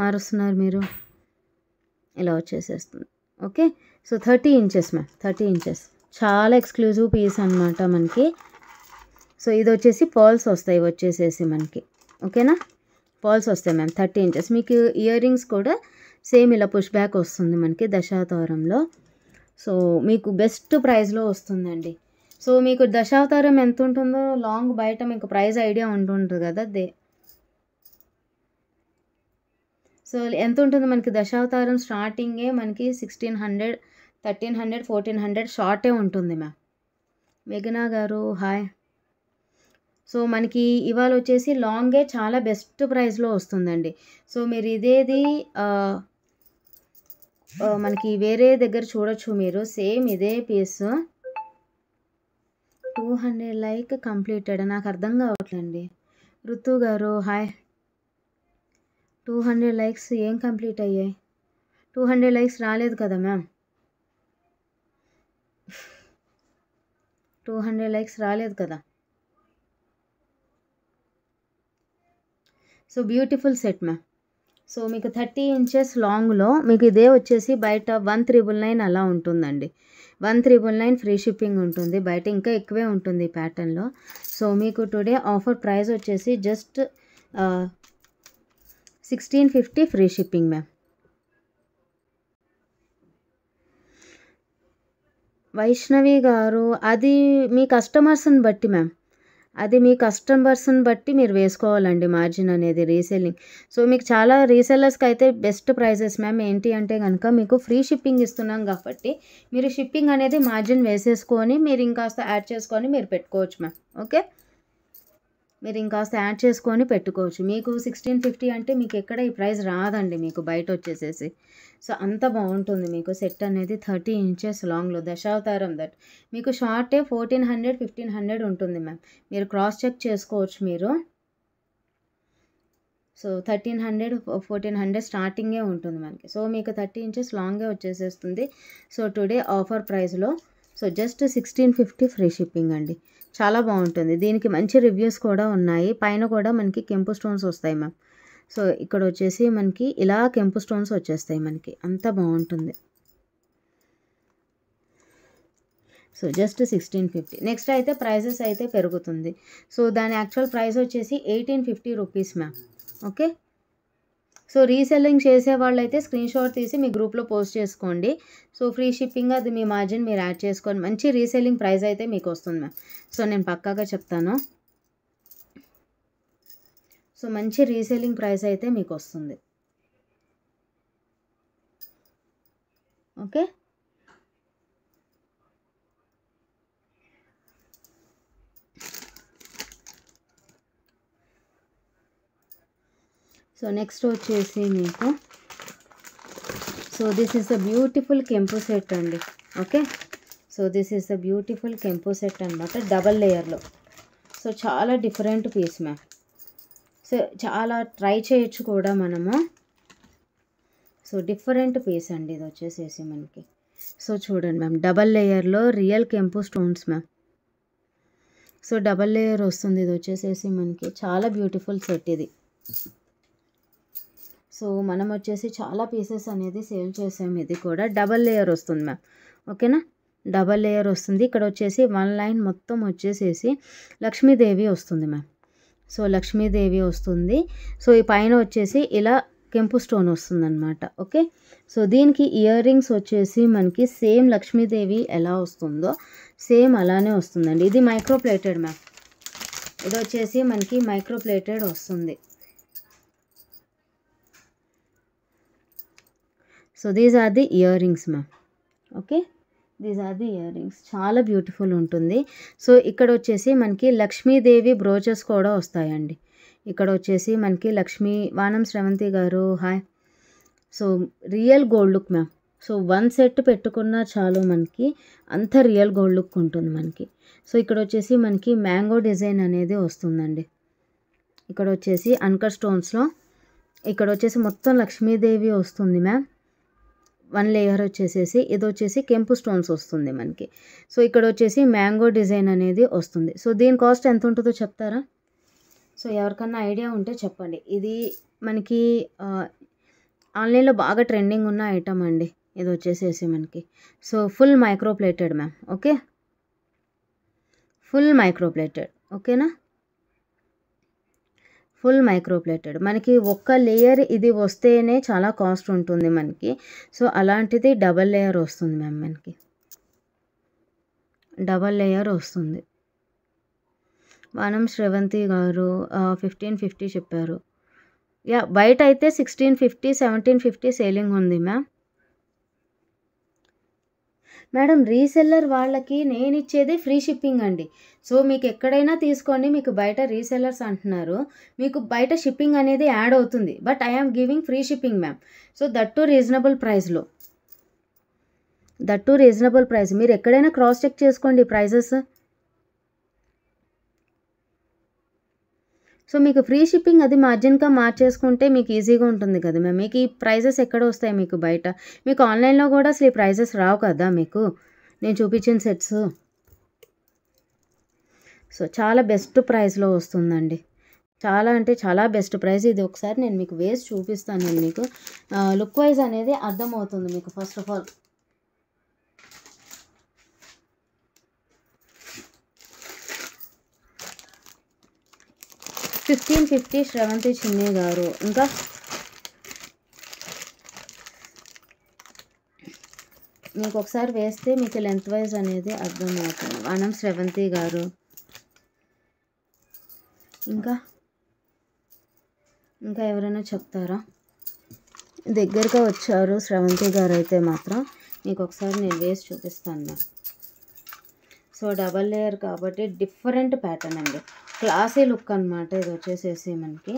మారుస్తున్నారు మీరు ఇలా వచ్చేసేస్తుంది okay so thirty inches ma'am thirty inches చాలా ఎక్స్క్లూజివ్ పీస్ అనమాట మనకి సో ఇది వచ్చేసి పాల్స్ వస్తాయి వచ్చేసేసి మనకి ఓకేనా పాల్స్ వస్తాయి మ్యామ్ థర్టీ ఇంచెస్ మీకు ఇయర్ రింగ్స్ కూడా సేమ్ ఇలా పుష్ బ్యాక్ వస్తుంది మనకి దశాతోరంలో సో మీకు బెస్ట్ ప్రైస్లో వస్తుందండి సో మీకు దశావతారం ఎంత ఉంటుందో లాంగ్ బయట మీకు ప్రైజ్ ఐడియా ఉంటుంటుంది కదా దే సో ఎంత ఉంటుంది మనకి దశావతారం స్టార్టింగే మనకి sixteen hundred thirteen hundred fourteen hundred షార్టే ఉంటుంది మ్యామ్ మెఘనా గారు హాయ్ సో మనకి ఇవాళ వచ్చేసి లాంగే చాలా బెస్ట్ ప్రైస్లో వస్తుందండి సో మీరు ఇదేది మనకి వేరే దగ్గర చూడొచ్చు మీరు సేమ్ ఇదే piece two hundred like completed నాకు అర్థం కావట్లండి ఋతు గారు హాయ్ టూ హండ్రెడ్ లైక్స్ ఏం కంప్లీట్ అయ్యాయి టూ హండ్రెడ్ లైక్స్ రాలేదు కదా మ్యామ్ టూ హండ్రెడ్ లైక్స్ రాలేదు కదా so beautiful set ma'am so మీకు థర్టీ ఇంచెస్ లాంగ్లో మీకు ఇదే వచ్చేసి బయట వన్ త్రిబుల్ నైన్ అలా ఉంటుందండి one triple nine free shipping ఉంటుంది బయట ఇంకా ఎక్కువే ఉంటుంది ప్యాటర్న్లో సో మీకు టుడే ఆఫర్ ప్రైస్ వచ్చేసి just sixteen fifty free shipping ma'am Vaishnavi గారు అది మీ కస్టమర్స్ని బట్టి మ్యామ్ అది మీ కస్టమర్స్ని బట్టి మీరు వేసుకోవాలండి మార్జిన్ అనేది రీసెల్లింగ్ సో మీకు చాలా రీసెల్లర్స్కి అయితే బెస్ట్ ప్రైజెస్ మ్యామ్ ఏంటి అంటే కనుక మీకు ఫ్రీ షిప్పింగ్ ఇస్తున్నాం కాబట్టి మీరు షిప్పింగ్ అనేది మార్జిన్ వేసేసుకొని మీరు ఇంకాస్త యాడ్ చేసుకొని మీరు పెట్టుకోవచ్చు మ్యామ్ ఓకే మీరు ఇంకా యాడ్ చేసుకొని పెట్టుకోవచ్చు మీకు సిక్స్టీన్ ఫిఫ్టీ అంటే మీకు ఎక్కడ ఈ ప్రైస్ రాదండి మీకు బయట వచ్చేసేసి సో అంత బాగుంటుంది మీకు సెట్ అనేది థర్టీ ఇంచెస్ లాంగ్లో దశావతారం దట్ మీకు షార్టే ఫోర్టీన్ హండ్రెడ్ ఫిఫ్టీన్ హండ్రెడ్ ఉంటుంది మ్యామ్ మీరు క్రాస్ చెక్ చేసుకోవచ్చు మీరు so thirteen hundred fourteen hundred స్టార్టింగే ఉంటుంది మనకి సో మీకు థర్టీ ఇంచెస్ లాంగే వచ్చేసేస్తుంది సో టుడే ఆఫర్ ప్రైస్లో so just sixteen fifty free shipping అండి చాలా బాగుంటుంది దీనికి మంచి రివ్యూస్ కూడా ఉన్నాయి పైన కూడా మనకి కెంపు స్టోన్స్ వస్తాయి మ్యామ్ సో ఇక్కడ వచ్చేసి మనకి ఇలా కెంపు స్టోన్స్ వచ్చేస్తాయి మనకి అంత బాగుంటుంది so just sixteen fifty next అయితే ప్రైజెస్ అయితే పెరుగుతుంది సో దాని యాక్చువల్ ప్రైస్ వచ్చేసి eighteen fifty rupees ma'am okay so reselling చేసే వాళ్ళైతే స్క్రీన్ షాట్ తీసి మీ గ్రూప్లో పోస్ట్ చేసుకోండి సో ఫ్రీ షిప్పింగ్ అది మీ మార్జిన్ మీరు యాడ్ చేసుకోండి మంచి రీసెల్లింగ్ ప్రైస్ అయితే మీకు వస్తుంది మ్యామ్ సో నేను పక్కాగా చెప్తాను సో మంచి రీసెల్లింగ్ ప్రైస్ అయితే మీకు వస్తుంది ఓకే సో నెక్స్ట్ వచ్చేసి మీకు so this is the beautiful కెంపు సెట్ అండి okay so this is the beautiful కెంపు సెట్ అనమాట డబల్ లేయర్లో సో చాలా డిఫరెంట్ పీస్ మ్యామ్ సో చాలా ట్రై చేయొచ్చు కూడా మనము సో డిఫరెంట్ పీస్ అండి ఇది వచ్చేసేసి మనకి సో చూడండి మ్యామ్ డబల్ లేయర్లో రియల్ కెంపు stones ma'am so double layer వస్తుంది ఇది వచ్చేసేసి మనకి చాలా బ్యూటిఫుల్ సెట్ ఇది సో మనం వచ్చేసి చాలా పీసెస్ అనేది సేవ్ చేసాం ఇది కూడా డబల్ లేయర్ వస్తుంది మ్యామ్ ఓకేనా డబల్ లేయర్ వస్తుంది ఇక్కడ వచ్చేసి వన్ లైన్ మొత్తం వచ్చేసేసి లక్ష్మీదేవి వస్తుంది మ్యామ్ సో లక్ష్మీదేవి వస్తుంది సో ఈ పైన వచ్చేసి ఇలా కెంపు స్టోన్ వస్తుందన్నమాట ఓకే సో దీనికి ఇయర్ రింగ్స్ వచ్చేసి మనకి సేమ్ లక్ష్మీదేవి ఎలా వస్తుందో సేమ్ అలానే వస్తుందండి ఇది మైక్రోప్లేటెడ్ మ్యామ్ ఇది వచ్చేసి మనకి మైక్రోప్లేటెడ్ వస్తుంది so these are the ear rings ma'am okay these are the year earrings చాలా బ్యూటిఫుల్ ఉంటుంది సో ఇక్కడ వచ్చేసి మనకి లక్ష్మీదేవి బ్రోచెస్ కూడా వస్తాయండి ఇక్కడ వచ్చేసి మనకి లక్ష్మీ వానం శ్రవంతి గారు hi so real gold look ma'am so one set పెట్టుకున్నా చాలు మనకి అంత రియల్ గోల్డ్ లుక్ ఉంటుంది మనకి సో ఇక్కడ వచ్చేసి మనకి మ్యాంగో డిజైన్ అనేది వస్తుందండి ఇక్కడ వచ్చేసి అన్కర్ స్టోన్స్లో ఇక్కడ వచ్చేసి మొత్తం లక్ష్మీదేవి వస్తుంది మ్యామ్ వన్ లేయర్ వచ్చేసేసి ఇది వచ్చేసి కెంపు స్టోన్స్ వస్తుంది మనకి సో ఇక్కడ వచ్చేసి మ్యాంగో డిజైన్ అనేది వస్తుంది సో దీని కాస్ట్ ఎంత ఉంటుందో చెప్తారా సో ఎవరికన్నా ఐడియా ఉంటే చెప్పండి ఇది మనకి ఆన్లైన్లో బాగా ట్రెండింగ్ ఉన్న ఐటమ్ అండి ఇది వచ్చేసేసి మనకి so full microplated ma'am okay full microplated ఓకేనా ఫుల్ మైక్రోప్లేటెడ్ మనకి ఒక్క లేయర్ ఇది వస్తేనే చాలా కాస్ట్ ఉంటుంది మనకి సో అలాంటిది డబల్ లేయర్ వస్తుంది మ్యామ్ మనకి డబల్ లేయర్ వస్తుంది వానం శ్రవంతి గారు ఫిఫ్టీన్ ఫిఫ్టీ చెప్పారు యా బయట అయితే sixteen fifty seventeen fifty selling ఉంది మ్యామ్ మేడం రీసెల్లర్ వాళ్ళకి నేను ఇచ్చేది ఫ్రీ షిప్పింగ్ అండి సో మీకు ఎక్కడైనా తీసుకోండి మీకు బయట రీసెల్లర్స్ అంటున్నారు మీకు బయట షిప్పింగ్ అనేది యాడ్ అవుతుంది but I am giving free shipping ma'am so that too reasonable ప్రైస్లో దట్ టు రీజనబుల్ ప్రైస్ మీరు ఎక్కడైనా క్రాస్ చెక్ చేసుకోండి ప్రైజెస్ సో మీకు ఫ్రీ షిప్పింగ్ అది మార్జిన్గా మార్చేసుకుంటే మీకు ఈజీగా ఉంటుంది కదా మ్యామ్ మీకు ఈ ప్రైజెస్ ఎక్కడ వస్తాయి మీకు బయట మీకు ఆన్లైన్లో కూడా అసలు ఈ ప్రైజెస్ రావు కదా మీకు నేను చూపించిన సెట్స్ సో చాలా బెస్ట్ ప్రైస్లో వస్తుందండి చాలా అంటే చాలా బెస్ట్ ప్రైస్ ఇది ఒకసారి నేను మీకు వేసి చూపిస్తాను నేను మీకు లుక్ వైజ్ అనేది అర్థమవుతుంది మీకు first of all fifteen fifty Sravanthi చిన్నే గారు ఇంకా మీకు ఒకసారి వేస్తే మీకు లెంత్ వైజ్ అనేది అర్థమవుతుంది వనం శ్రవంతి గారు ఇంకా ఇంకా ఎవరైనా చెప్తారా దగ్గరగా వచ్చారు శ్రవంతి గారు అయితే మాత్రం మీకు ఒకసారి నేను వేసి చూపిస్తాను సో డబల్ లేయర్ కాబట్టి డిఫరెంట్ ప్యాటర్న్ అండి క్లాసీ లుక్ అనమాట ఇది వచ్చేసేసి మనకి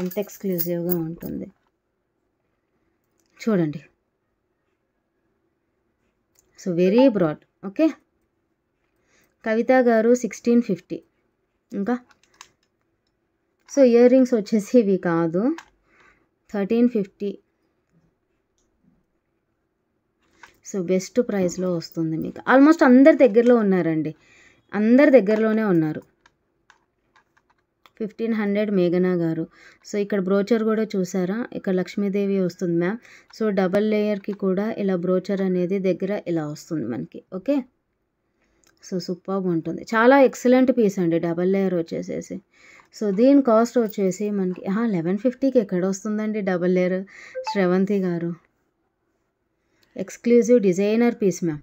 అంత ఎక్స్క్లూజివ్గా ఉంటుంది చూడండి so very broad okay Kavitha గారు సిక్స్టీన్ ఫిఫ్టీ ఇంకా సో ఇయర్ రింగ్స్ వచ్చేసి ఇవి కాదు థర్టీన్ ఫిఫ్టీ సో బెస్ట్ ప్రైస్లో వస్తుంది మీకు ఆల్మోస్ట్ అందరి దగ్గరలో ఉన్నారండి అందరి దగ్గరలోనే ఉన్నారు ఫిఫ్టీన్ హండ్రెడ్ మేఘనా గారు సో ఇక్కడ బ్రోచర్ కూడా చూసారా ఇక్కడ లక్ష్మీదేవి వస్తుంది మ్యామ్ సో డబల్ లేయర్కి కూడా ఇలా బ్రోచర్ అనేది దగ్గర ఇలా వస్తుంది మనకి ఓకే సో సూపర్గా ఉంటుంది చాలా ఎక్సలెంట్ పీస్ అండి డబల్ లేయర్ వచ్చేసేసి సో దీని కాస్ట్ వచ్చేసి మనకి లెవెన్ ఫిఫ్టీకి ఎక్కడ వస్తుందండి డబల్ లేయర్ శ్రవంతి గారు ఎక్స్క్లూజివ్ డిజైనర్ పీస్ మ్యామ్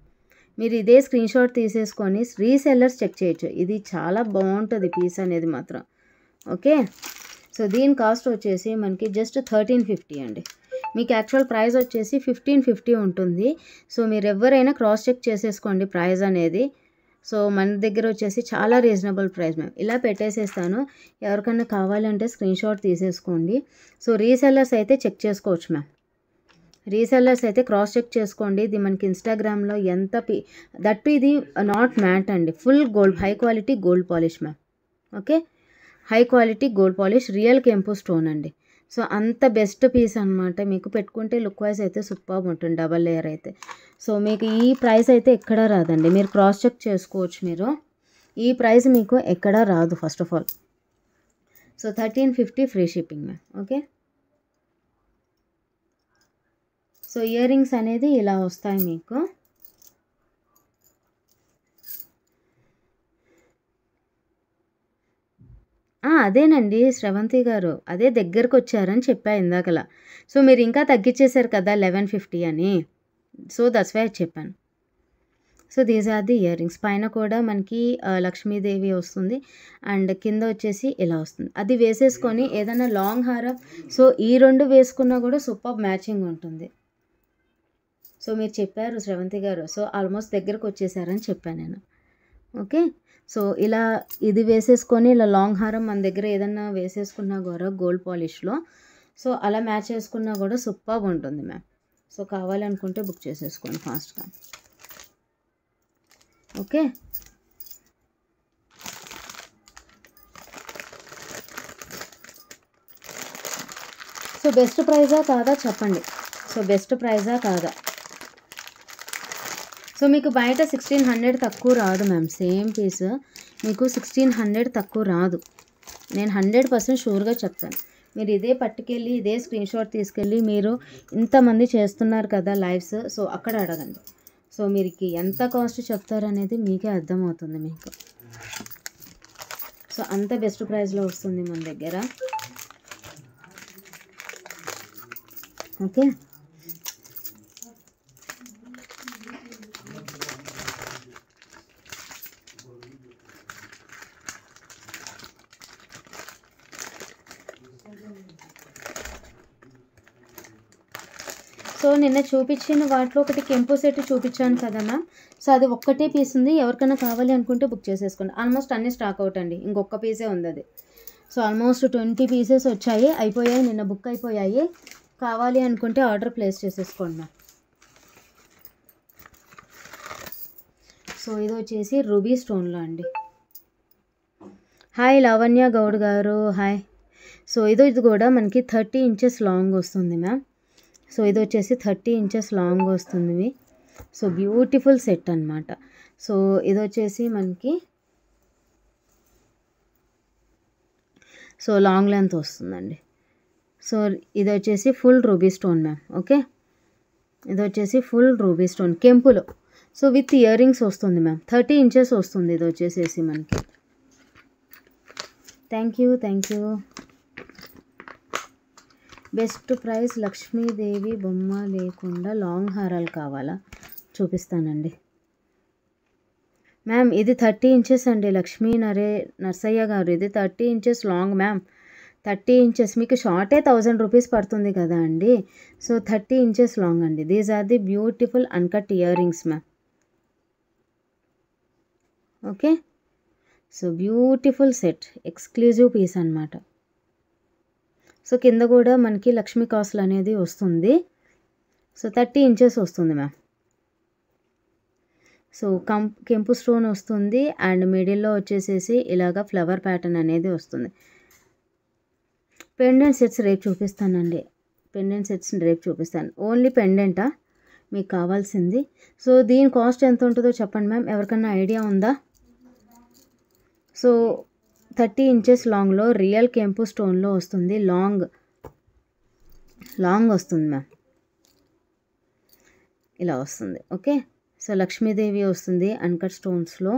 మీరు ఇదే స్క్రీన్షాట్ తీసేసుకొని రీసెల్లర్స్ చెక్ చేయొచ్చు ఇది చాలా బాగుంటుంది పీస్ అనేది మాత్రం ఓకే సో దీని కాస్ట్ వచ్చేసి మనకి జస్ట్ థర్టీన్ ఫిఫ్టీ అండి మీకు యాక్చువల్ ప్రైస్ వచ్చేసి ఫిఫ్టీన్ ఫిఫ్టీ ఉంటుంది సో మీరు ఎవరైనా క్రాస్ చెక్ చేసేసుకోండి ప్రైస్ అనేది సో మన దగ్గర వచ్చేసి చాలా రీజనబుల్ ప్రైస్ మేము ఇలా పెట్టేసేస్తాను ఎవరికన్నా కావాలంటే స్క్రీన్ షాట్ తీసేసుకోండి సో రీసెల్లర్స్ అయితే చెక్ చేసుకోవచ్చు మ్యామ్ రీసెల్లర్స్ అయితే క్రాస్ చెక్ చేసుకోండి ఇది మనకి ఇన్స్టాగ్రామ్లో ఎంత పీ దట్ ఇది నాట్ మ్యాట్ అండి full gold high quality gold polish ma'am okay high quality gold polish real కెంపో స్టోన్ అండి సో అంత బెస్ట్ పీస్ అనమాట మీకు పెట్టుకుంటే లుక్ వైజ్ అయితే సూపర్ ఉంటుంది డబల్ లేయర్ అయితే సో మీకు ఈ ప్రైస్ అయితే ఎక్కడా రాదండి మీరు క్రాస్ చెక్ చేసుకోవచ్చు మీరు ఈ ప్రైస్ మీకు ఎక్కడా రాదు first of all so thirteen fifty free shipping ma'am okay so ear rings అనేది ఇలా వస్తాయి మీకు అదేనండి శ్రవంతి గారు అదే దగ్గరకు వచ్చారని చెప్పా ఇందాకలా సో మీరు ఇంకా తగ్గించేశారు కదా లెవెన్ ఫిఫ్టీ అని సో దస్ వై చెప్పాను so these are the year earrings పైన కూడా మనకి లక్ష్మీదేవి వస్తుంది అండ్ కింద వచ్చేసి ఇలా వస్తుంది అది వేసేసుకొని ఏదైనా లాంగ్ హార సో ఈ రెండు వేసుకున్నా కూడా సూపర్ మ్యాచింగ్ ఉంటుంది సో మీరు చెప్పారు శ్రవంతి గారు సో ఆల్మోస్ట్ దగ్గరకు వచ్చేసారని చెప్పాను నేను ఓకే సో ఇలా ఇది వేసేసుకొని ఇలా లాంగ్ హారం మన దగ్గర ఏదన్నా వేసేసుకున్నా కూడా గోల్డ్ పాలిష్లో సో అలా మ్యాచ్ చేసుకున్నా కూడా సూపర్గా ఉంటుంది మ్యామ్ సో కావాలనుకుంటే బుక్ చేసేసుకోండి ఫాస్ట్గా ఓకే సో బెస్ట్ ప్రైజా కాదా చెప్పండి సో బెస్ట్ ప్రైజా కాదా సో మీకు బయట సిక్స్టీన్ హండ్రెడ్ తక్కువ రాదు మ్యామ్ సేమ్ పీస్ మీకు సిక్స్టీన్ హండ్రెడ్ తక్కువ రాదు నేను హండ్రెడ్ పర్సెంట్ షూర్గా చెప్తాను మీరు ఇదే పట్టుకెళ్ళి ఇదే స్క్రీన్ షాట్ తీసుకెళ్ళి మీరు ఇంతమంది చేస్తున్నారు కదా లైవ్స్ సో అక్కడ అడగండి సో మీకు ఎంత కాస్ట్ చెప్తారనేది మీకే అర్థమవుతుంది మీకు సో అంత బెస్ట్ ప్రైస్లో వస్తుంది మన దగ్గర ఓకే సో నిన్న చూపించిన వాటిలో ఒకటి కెంపు సెట్ చూపించాను కదా సో అది ఒక్కటే పీస్ ఉంది ఎవరికైనా కావాలి అనుకుంటే బుక్ చేసేసుకోండి ఆల్మోస్ట్ అన్నీ స్టాక్ అవుట్ అండి ఇంకొక పీసే ఉంది అది సో ఆల్మోస్ట్ ట్వంటీ పీసెస్ వచ్చాయి అయిపోయాయి నిన్న బుక్ అయిపోయాయి కావాలి అనుకుంటే ఆర్డర్ ప్లేస్ చేసేసుకోండి మ్యామ్ సో ఇది వచ్చేసి రూబీ స్టోన్లో అండి హాయ్ లావణ్య గౌడ్ గారు హాయ్ సో ఇది ఇది కూడా మనకి థర్టీ ఇంచెస్ లాంగ్ వస్తుంది మ్యామ్ సో ఇది వచ్చేసి థర్టీ ఇంచెస్ లాంగ్ వస్తుంది సో బ్యూటిఫుల్ సెట్ అనమాట సో ఇది వచ్చేసి మనకి సో లాంగ్ లెంత్ వస్తుందండి సో ఇది వచ్చేసి full ruby stone ma'am okay ఇది వచ్చేసి ఫుల్ రూబీ స్టోన్ కెంపులో సో విత్ ఇయర్ రింగ్స్ వస్తుంది మ్యామ్ థర్టీ ఇంచెస్ వస్తుంది ఇది వచ్చేసేసి మనకి thank you thank you best price Lakshmidevi బొమ్మ లేకుండా లాంగ్ హారాలు కావాలా చూపిస్తానండి మ్యామ్ ఇది థర్టీ ఇంచెస్ అండి లక్ష్మీ నరే నర్సయ్య గారు ఇది thirty inches long ma'am thirty inches మీకు షార్టే థౌజండ్ రూపీస్ పడుతుంది కదా అండి సో థర్టీ ఇంచెస్ లాంగ్ అండి these are the beautiful uncut ear rings ma'am okay so beautiful set exclusive piece అనమాట సో కింద కూడా మనకి లక్ష్మీ కాసులు అనేది వస్తుంది సో థర్టీ ఇంచెస్ వస్తుంది మ్యామ్ సో కం కెంపు స్టోన్ వస్తుంది అండ్ మిడిల్లో వచ్చేసేసి ఇలాగ ఫ్లవర్ ప్యాటర్న్ అనేది వస్తుంది పెండెంట్ సెట్స్ రేపు చూపిస్తానండి పెండెంట్ సెట్స్ రేపు చూపిస్తాను ఓన్లీ పెండెంటా మీకు కావాల్సింది సో దీని కాస్ట్ ఎంత ఉంటుందో చెప్పండి మ్యామ్ ఎవరికన్నా ఐడియా ఉందా సో థర్టీ ఇంచెస్ లాంగ్లో రియల్ కెంపు స్టోన్లో వస్తుంది లాంగ్ లాంగ్ వస్తుంది మ్యామ్ ఇలా వస్తుంది ఓకే సో లక్ష్మీదేవి వస్తుంది అన్కట్ స్టోన్స్లో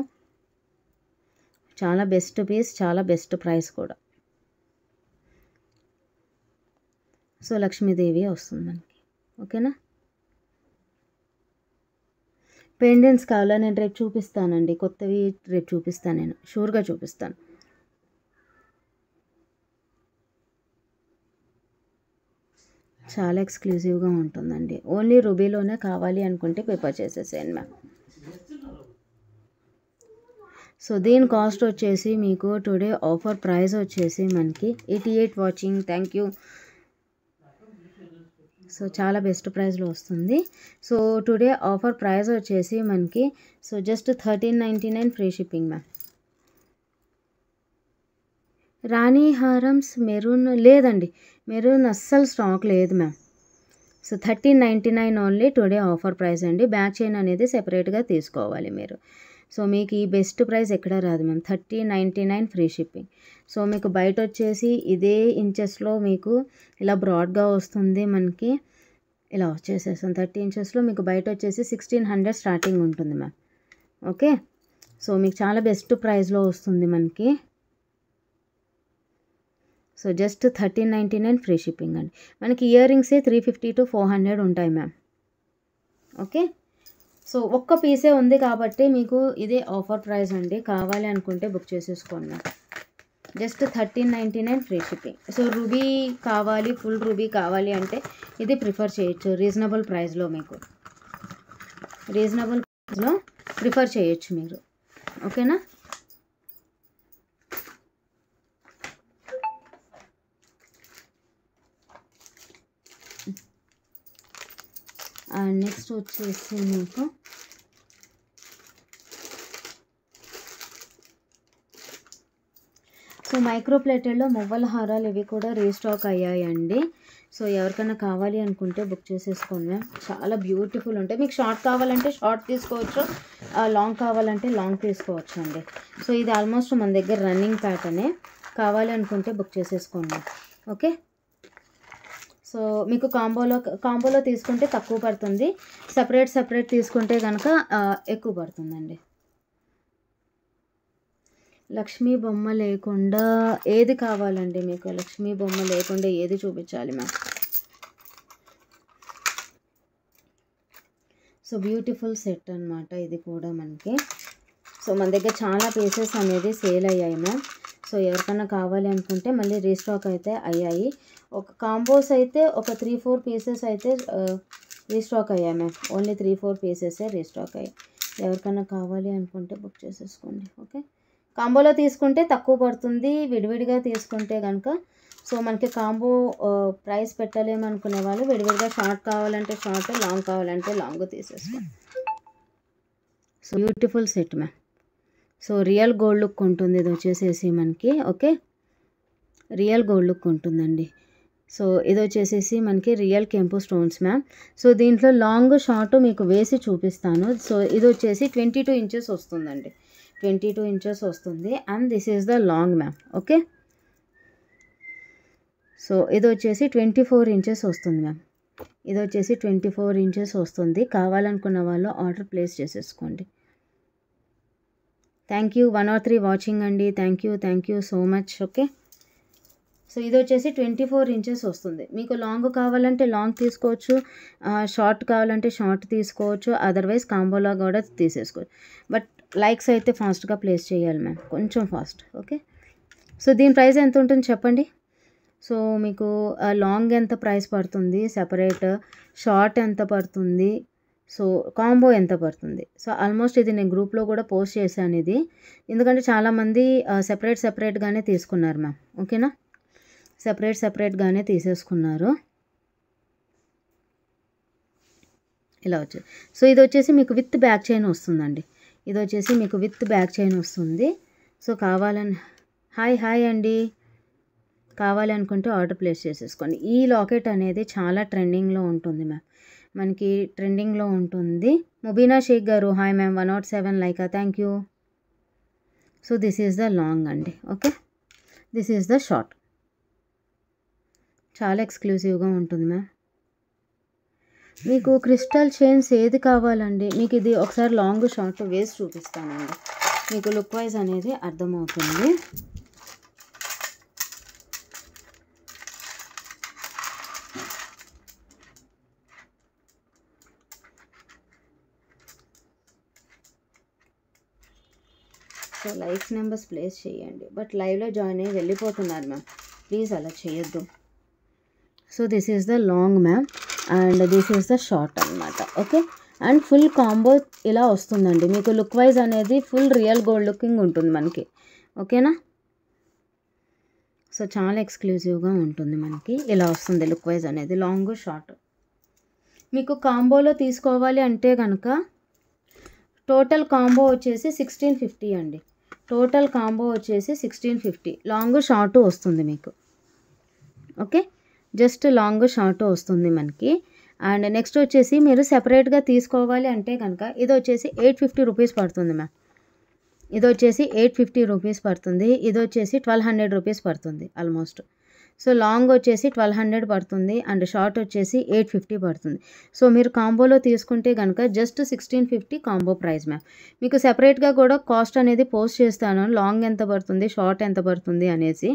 చాలా బెస్ట్ పీస్ చాలా బెస్ట్ ప్రైస్ కూడా సో లక్ష్మీదేవి వస్తుంది మనకి ఓకేనా పెండెంట్స్ కావాలా నేను రేపు చూపిస్తానండి కొత్తవి రేపు చూపిస్తాను నేను షూర్గా చూపిస్తాను చాలా ఎక్స్క్లూజివ్గా ఉంటుందండి ఓన్లీ రుబీలోనే కావాలి అనుకుంటే ప్రిపేర్ చేసేసేయండి మ్యామ్ సో దీని కాస్ట్ వచ్చేసి మీకు టుడే ఆఫర్ ప్రైస్ వచ్చేసి మనకి eighty eight watching thank you so చాలా బెస్ట్ ప్రైస్లో వస్తుంది సో టుడే ఆఫర్ ప్రైస్ వచ్చేసి మనకి so just thirteen ninety nine free shipping ma'am రాణి హారమ్స్ మెరూన్ లేదండి మెరూన్ అస్సలు స్టాక్ లేదు ma'am so thirteen ninety nine only today offer price అండి బ్యాక్ చైన్ అనేది సెపరేట్గా తీసుకోవాలి మీరు సో మీకు ఈ బెస్ట్ ప్రైస్ ఎక్కడ రాదు ma'am thirty ninety nine free shipping so మీకు బయట వచ్చేసి ఇదే ఇంచెస్లో మీకు ఇలా బ్రాడ్గా వస్తుంది మనకి ఇలా వచ్చేసేస్తాం థర్టీ ఇంచెస్లో మీకు బయట వచ్చేసి సిక్స్టీన్ హండ్రెడ్ స్టార్టింగ్ ఉంటుంది మ్యామ్ ఓకే సో మీకు చాలా బెస్ట్ ప్రైస్లో వస్తుంది మనకి so just thirteen ninety nine free shipping అండి మనకి ఇయర్ రింగ్సే three fifty to four hundred ఉంటాయి మ్యామ్ ఓకే సో ఒక్క పీసే ఉంది కాబట్టి మీకు ఇదే ఆఫర్ ప్రైస్ అండి కావాలి అనుకుంటే బుక్ చేసేసుకోండి ma'am just thirteen ninety nine free shipping so ruby కావాలి ఫుల్ రూబీ కావాలి అంటే ఇది ప్రిఫర్ చేయొచ్చు రీజనబుల్ ప్రైస్లో మీకు రీజనబుల్ ప్రైస్లో ప్రిఫర్ చేయొచ్చు మీరు ఓకేనా నెక్స్ట్ వచ్చేసి మీకు సో మైక్రోప్లేటెడ్లో మొవ్వల హారాలు ఇవి కూడా రీస్టాక్ అయ్యాయండి సో ఎవరికైనా కావాలి అనుకుంటే బుక్ చేసేసుకోండి మ్యామ్ చాలా బ్యూటిఫుల్ ఉంటాయి మీకు షార్ట్ కావాలంటే షార్ట్ తీసుకోవచ్చు లాంగ్ కావాలంటే లాంగ్ తీసుకోవచ్చు అండి సో ఇది ఆల్మోస్ట్ మన దగ్గర రన్నింగ్ ప్యాటర్నే కావాలి అనుకుంటే బుక్ చేసేసుకోండి ఓకే సో మీకు కాంబోలో కాంబోలో తీసుకుంటే తక్కువ పడుతుంది సపరేట్ సపరేట్ తీసుకుంటే కనుక ఎక్కువ పడుతుందండి లక్ష్మీ బొమ్మ లేకుండా ఏది కావాలండి మీకు లక్ష్మీ బొమ్మ లేకుండా ఏది చూపించాలి మ్యామ్ సో బ్యూటిఫుల్ సెట్ అనమాట ఇది కూడా మనకి సో మన దగ్గర చాలా పీసెస్ అనేది సేల్ అయ్యాయి మ్యామ్ సో ఎవరికైనా కావాలి అనుకుంటే మళ్ళీ రీస్టాక్ అయితే అయ్యాయి ఒక కాంబోస్ అయితే ఒక త్రీ ఫోర్ పీసెస్ అయితే రీస్టాక్ అయ్యాయి మ్యామ్ ఓన్లీ త్రీ ఫోర్ పీసెసే రీస్టాక్ అయ్యాయి ఎవరికైనా కావాలి అనుకుంటే బుక్ చేసేసుకోండి ఓకే కాంబోలో తీసుకుంటే తక్కువ పడుతుంది విడివిడిగా తీసుకుంటే కనుక సో మనకి కాంబో ప్రైస్ పెట్టలేమనుకునే అనుకునే వాళ్ళు విడివిడిగా షార్ట్ కావాలంటే షార్ట్ లాంగ్ కావాలంటే లాంగ్ తీసేసుకోండి so beautiful set ma'am so real gold look ఉంటుంది ఇది వచ్చేసేసి మనకి ఓకే రియల్ గోల్డ్ లుక్ ఉంటుందండి సో ఇది వచ్చేసేసి మనకి రియల్ కెంపు స్టోన్స్ మ్యామ్ సో దీంట్లో లాంగ్ షార్ట్ మీకు వేసి చూపిస్తాను సో ఇది వచ్చేసి ట్వంటీ టూ ఇంచెస్ వస్తుందండి ట్వంటీ టూ ఇంచెస్ వస్తుంది and this is the long ma'am okay so ఇది వచ్చేసి ట్వంటీ ఫోర్ ఇంచెస్ వస్తుంది మ్యామ్ ఇది వచ్చేసి ట్వంటీ ఫోర్ ఇంచెస్ వస్తుంది కావాలనుకున్న వాళ్ళు ఆర్డర్ ప్లేస్ చేసేసుకోండి thank you one or three watching అండి thank you thank you so much okay so ఇది వచ్చేసి ట్వంటీ ఫోర్ ఇంచెస్ వస్తుంది మీకు లాంగ్ కావాలంటే లాంగ్ తీసుకోవచ్చు షార్ట్ కావాలంటే షార్ట్ తీసుకోవచ్చు అదర్వైజ్ కాంబోలా కూడా తీసేసుకోవచ్చు బట్ లైక్స్ అయితే ఫాస్ట్గా ప్లేస్ చేయాలి మ్యామ్ కొంచెం ఫాస్ట్ ఓకే సో దీని ప్రైస్ ఎంత ఉంటుంది చెప్పండి సో మీకు లాంగ్ ఎంత ప్రైస్ పడుతుంది సెపరేట్ షార్ట్ ఎంత పడుతుంది సో కాంబో ఎంత పడుతుంది సో ఆల్మోస్ట్ ఇది నేను గ్రూప్లో కూడా పోస్ట్ చేశాను ఇది ఎందుకంటే చాలామంది సెపరేట్ సెపరేట్గానే తీసుకున్నారు మ్యామ్ ఓకేనా సపరేట్ సపరేట్గానే తీసేసుకున్నారు ఇలా వచ్చేది సో ఇది వచ్చేసి మీకు విత్ బ్యాక్ చైన్ వస్తుందండి ఇది వచ్చేసి మీకు విత్ బ్యాక్ చైన్ వస్తుంది సో కావాలని హాయ్ హాయ్ అండి కావాలనుకుంటే ఆర్డర్ ప్లేస్ చేసేసుకోండి ఈ లాకెట్ అనేది చాలా ట్రెండింగ్లో ఉంటుంది మ్యామ్ మనకి ట్రెండింగ్లో ఉంటుంది ముబీనా షేక్ గారు hi ma'am one not seven లైకా thank you so this is the long అండి okay this is the short చాలా ఎక్స్క్లూజివ్గా ఉంటుంది మ్యామ్ మీకు క్రిస్టల్ చైన్స్ ఏది కావాలండి మీకు ఇది ఒకసారి లాంగ్ షార్ట్ వేసి చూపిస్తానండి మీకు లుక్ వైజ్ అనేది అర్థమవుతుంది సో లైఫ్ నెంబర్స్ ప్లేస్ చేయండి బట్ లైవ్లో జాయిన్ అయ్యి వెళ్ళిపోతున్నారు మ్యామ్ ప్లీజ్ అలా చేయొద్దు so this is the long ma'am and this is the short అనమాట ఓకే అండ్ ఫుల్ కాంబో ఇలా వస్తుందండి మీకు లుక్ వైజ్ అనేది ఫుల్ రియల్ గోల్డ్ లుకింగ్ ఉంటుంది మనకి ఓకేనా సో చాలా ఎక్స్క్లూజివ్గా ఉంటుంది మనకి ఇలా వస్తుంది లుక్ వైజ్ అనేది లాంగ్ షార్ట్ మీకు కాంబోలో తీసుకోవాలి అంటే కనుక టోటల్ కాంబో వచ్చేసి సిక్స్టీన్ ఫిఫ్టీ అండి టోటల్ కాంబో వచ్చేసి సిక్స్టీన్ ఫిఫ్టీ లాంగ్ షార్ట్ వస్తుంది మీకు ఓకే జస్ట్ లాంగ్ షార్ట్ వస్తుంది మనకి అండ్ నెక్స్ట్ వచ్చేసి మీరు సెపరేట్గా తీసుకోవాలి అంటే కనుక ఇది వచ్చేసి ఎయిట్ ఫిఫ్టీ రూపీస్ పడుతుంది మ్యామ్ ఇది వచ్చేసి ఎయిట్ ఫిఫ్టీ రూపీస్ పడుతుంది ఇది వచ్చేసి ట్వెల్వ్ హండ్రెడ్ రూపీస్ పడుతుంది ఆల్మోస్ట్ సో లాంగ్ వచ్చేసి ట్వెల్వ్ హండ్రెడ్ పడుతుంది అండ్ షార్ట్ వచ్చేసి ఎయిట్ ఫిఫ్టీ పడుతుంది సో మీరు కాంబోలో తీసుకుంటే కనుక just sixteen fifty combo price ma'am మీకు సెపరేట్గా కూడా కాస్ట్ అనేది పోస్ట్ చేస్తాను లాంగ్ ఎంత పడుతుంది షార్ట్ ఎంత పడుతుంది అనేసి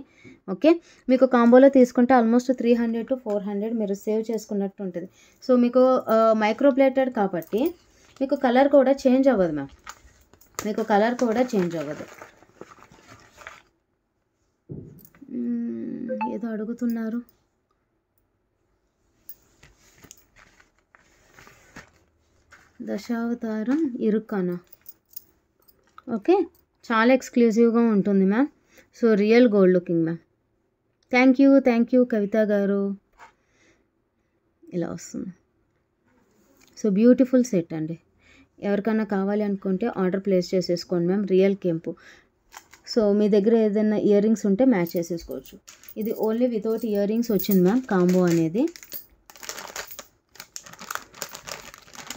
ఓకే మీకు కాంబోలో తీసుకుంటే almost three hundred to four hundred మీరు సేవ్ చేసుకున్నట్టు ఉంటుంది సో మీకు మైక్రోప్లేటెడ్ కాబట్టి మీకు కలర్ కూడా చేంజ్ అవ్వదు మ్యామ్ మీకు కలర్ కూడా చేంజ్ అవ్వదు ఏదో అడుగుతున్నారు దశావతారం ఇరుక్కన ఓకే చాలా ఎక్స్క్లూజివ్గా ఉంటుంది ma'am so real gold looking ma'am thank you thank you Kavitha గారు ఇలా వస్తుంది సో బ్యూటిఫుల్ సెట్ అండి ఎవరికైనా కావాలి అనుకుంటే ఆర్డర్ ప్లేస్ చేసేసుకోండి మ్యామ్ రియల్ కెంపు సో మీ దగ్గర ఏదైనా ఇయర్ రింగ్స్ ఉంటే మ్యాచ్ చేసేసుకోవచ్చు ఇది ఓన్లీ వితౌట్ ఇయర్ రింగ్స్ వచ్చింది మ్యామ్ కాంబో అనేది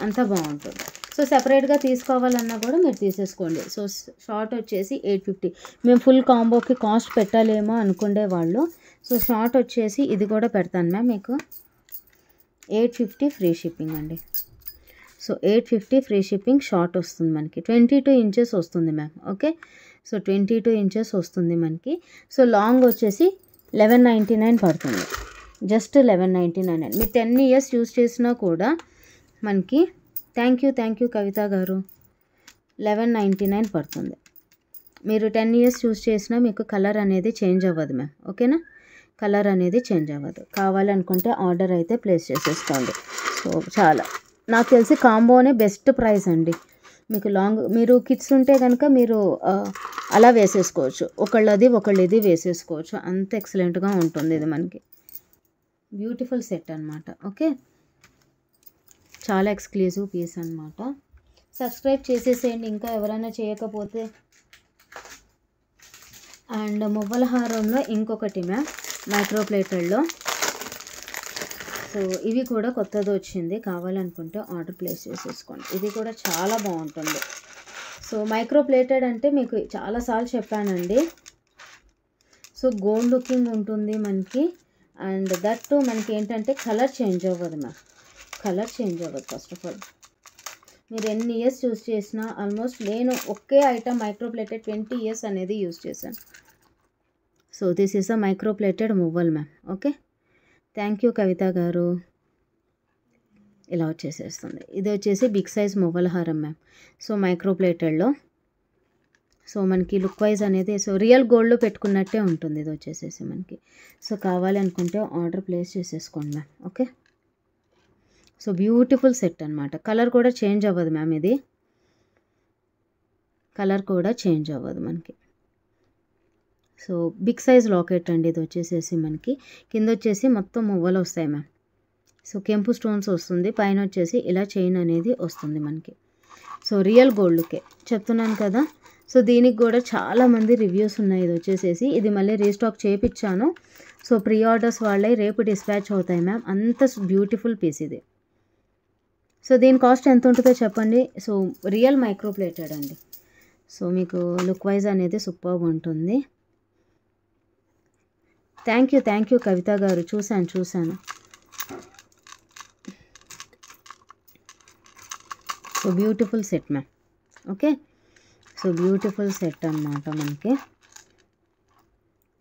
అంతా బాగుంటుంది సో సెపరేట్గా తీసుకోవాలన్నా కూడా మీరు తీసేసుకోండి సో షార్ట్ వచ్చేసి ఎయిట్ ఫిఫ్టీ మేము ఫుల్ కాంబోకి కాస్ట్ పెట్టాలేమో అనుకునే వాళ్ళు సో షార్ట్ వచ్చేసి ఇది కూడా పెడతాను మ్యామ్ మీకు ఎయిట్ ఫిఫ్టీ ఫ్రీ షిప్పింగ్ అండి so eight fifty free shipping short వస్తుంది మనకి ట్వంటీ టూ ఇంచెస్ వస్తుంది ma'am okay so twenty two inches వస్తుంది మనకి సో లాంగ్ వచ్చేసి లెవెన్ నైంటీ నైన్ పడుతుంది జస్ట్ లెవెన్ నైంటీ నైన్ మీరు టెన్ ఇయర్స్ యూజ్ చేసినా కూడా మనకి thank you thank you Kavitha గారు లెవెన్ నైంటీ నైన్ పడుతుంది మీరు టెన్ ఇయర్స్ యూజ్ చేసినా మీకు కలర్ అనేది చేంజ్ అవ్వదు మ్యామ్ ఓకేనా కలర్ అనేది చేంజ్ అవ్వదు కావాలనుకుంటే ఆర్డర్ అయితే ప్లేస్ చేసేసుకోండి సో చాలా నాకు తెలిసి కాంబోనే బెస్ట్ ప్రైస్ అండి మీకు లాంగ్ మీరు కిడ్స్ ఉంటే కనుక మీరు అలా వేసేసుకోవచ్చు ఒకళ్ళది ఒకళ్ళది వేసేసుకోవచ్చు అంత ఎక్సలెంట్గా ఉంటుంది ఇది మనకి బ్యూటిఫుల్ సెట్ అనమాట ఓకే చాలా ఎక్స్క్లూజివ్ పీస్ అనమాట సబ్స్క్రైబ్ చేసేసేయండి ఇంకా ఎవరైనా చేయకపోతే అండ్ మువ్వల హారంలో ఇంకొకటి మ్యామ్ మైక్రోప్లేటర్లో సో ఇవి కూడా కొత్తది వచ్చింది కావాలనుకుంటే ఆర్డర్ ప్లేస్ చేసేసుకోండి ఇది కూడా చాలా బాగుంటుంది సో మైక్రో ప్లేటెడ్ అంటే మీకు చాలాసార్లు చెప్పానండి సో గోల్డ్ లుకింగ్ ఉంటుంది మనకి అండ్ దట్ మనకి ఏంటంటే కలర్ చేంజ్ అవ్వదు మ్యామ్ కలర్ చేంజ్ అవ్వదు ఫస్ట్ ఆఫ్ ఆల్ మీరు ఎన్ని ఇయర్స్ యూస్ చేసినా ఆల్మోస్ట్ నేను ఒకే ఐటమ్ మైక్రోప్లేటెడ్ ట్వంటీ ఇయర్స్ అనేది యూస్ చేశాను so this is a micro plated మూవల్ ma'am okay thank you Kavitha గారు ఇలా వచ్చేసేస్తుంది ఇది వచ్చేసి బిగ్ సైజ్ మొబైల్ హారం మ్యామ్ సో మైక్రోప్లేటెడ్లో సో మనకి లుక్ వైజ్ అనేది సో రియల్ గోల్డ్లో పెట్టుకున్నట్టే ఉంటుంది ఇది వచ్చేసేసి మనకి సో కావాలి అనుకుంటే ఆర్డర్ ప్లేస్ చేసేసుకోండి ma'am okay so beautiful set అనమాట కలర్ కూడా చేంజ్ అవ్వదు మ్యామ్ ఇది కలర్ కూడా చేంజ్ అవ్వదు మనకి సో బిగ్ సైజ్ లాకెట్ అండి ఇది వచ్చేసేసి మనకి కింద వచ్చేసి మొత్తం మువ్వలు వస్తాయి మ్యామ్ సో కెంపు స్టోన్స్ వస్తుంది పైన వచ్చేసి ఇలా చైన్ అనేది వస్తుంది మనకి సో రియల్ గోల్డ్కే చెప్తున్నాను కదా సో దీనికి కూడా చాలామంది రివ్యూస్ ఉన్నాయి ఇది వచ్చేసేసి ఇది మళ్ళీ రీస్టాక్ చేయించాను సో ప్రీ ఆర్డర్స్ వాళ్ళే రేపు డిస్పాచ్ అవుతాయి మ్యామ్ అంత బ్యూటిఫుల్ పీస్ ఇది సో దీని కాస్ట్ ఎంత ఉంటుందో చెప్పండి సో రియల్ మైక్రోప్లేటెడ్ అండి సో మీకు లుక్ వైజ్ అనేది సూపర్గా ఉంటుంది thank you thank you Kavitha garu చూశాను చూశాను so beautiful set ma'am okay so beautiful set అనమాట మనకి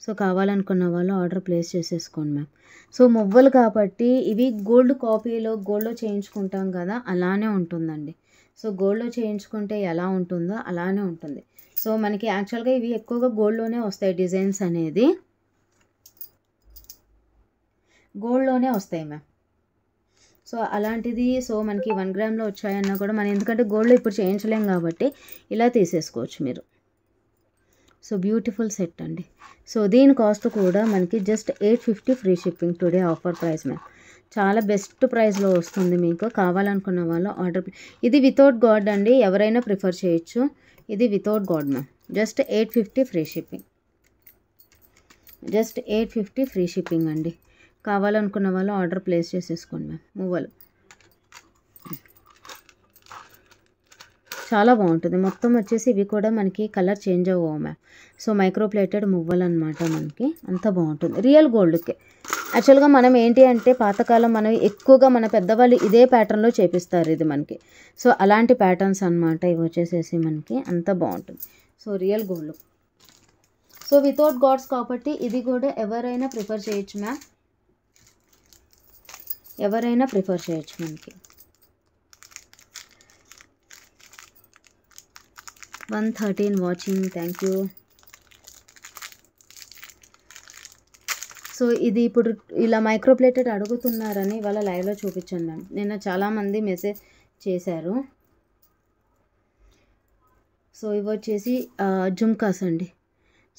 సో కావాలనుకున్న వాళ్ళు ఆర్డర్ ప్లేస్ చేసేసుకోండి మ్యామ్ సో మువ్వలు కాబట్టి ఇవి గోల్డ్ కాపీలో గోల్డ్లో చేయించుకుంటాం కదా అలానే ఉంటుందండి సో గోల్డ్లో చేయించుకుంటే ఎలా ఉంటుందో అలానే ఉంటుంది సో మనకి యాక్చువల్గా ఇవి ఎక్కువగా గోల్డ్లోనే వస్తాయి డిజైన్స్ అనేది గోల్డ్లోనే వస్తాయి మ్యామ్ సో అలాంటిది సో మనకి వన్ గ్రామ్లో వచ్చాయన్నా కూడా మనం ఎందుకంటే గోల్డ్ ఇప్పుడు చేయించలేం కాబట్టి ఇలా తీసేసుకోవచ్చు మీరు సో బ్యూటిఫుల్ సెట్ అండి సో దీని కాస్ట్ కూడా మనకి just eight fifty free shipping today offer price ma'am చాలా బెస్ట్ ప్రైస్లో వస్తుంది మీకు కావాలనుకున్న వాళ్ళు ఆర్డర్ ఇది వితౌట్ గాడ్ అండి ఎవరైనా ప్రిఫర్ చేయొచ్చు ఇది without god ma'am just eight fifty free shipping just eight fifty free shipping అండి కావాలనుకున్న వాళ్ళు ఆర్డర్ ప్లేస్ చేసేసుకోండి మ్యామ్ మువ్వలు చాలా బాగుంటుంది మొత్తం వచ్చేసి ఇవి కూడా మనకి కలర్ చేంజ్ అవ్వవు మ్యామ్ సో మైక్రోప్లేటెడ్ మువ్వలు అనమాట మనకి అంత బాగుంటుంది రియల్ గోల్డ్కే యాక్చువల్గా మనం ఏంటి అంటే పాతకాలం మనం ఎక్కువగా మన పెద్దవాళ్ళు ఇదే ప్యాటర్న్లో చేపిస్తారు ఇది మనకి సో అలాంటి ప్యాటర్న్స్ అనమాట ఇవి వచ్చేసేసి మనకి అంత బాగుంటుంది so real gold so without gods కాబట్టి ఇది కూడా ఎవరైనా ప్రిఫర్ చేయొచ్చు మ్యామ్ ఎవరైనా ప్రిఫర్ చేయొచ్చు మనకి one thirteen watching thank you so ఇది ఇప్పుడు ఇలా మైక్రోప్లేటెడ్ అడుగుతున్నారని వాళ్ళ లైవ్లో చూపించండి నిన్న చాలామంది మెసేజ్ చేశారు సో ఇవి వచ్చేసి జుమ్కాస్ అండి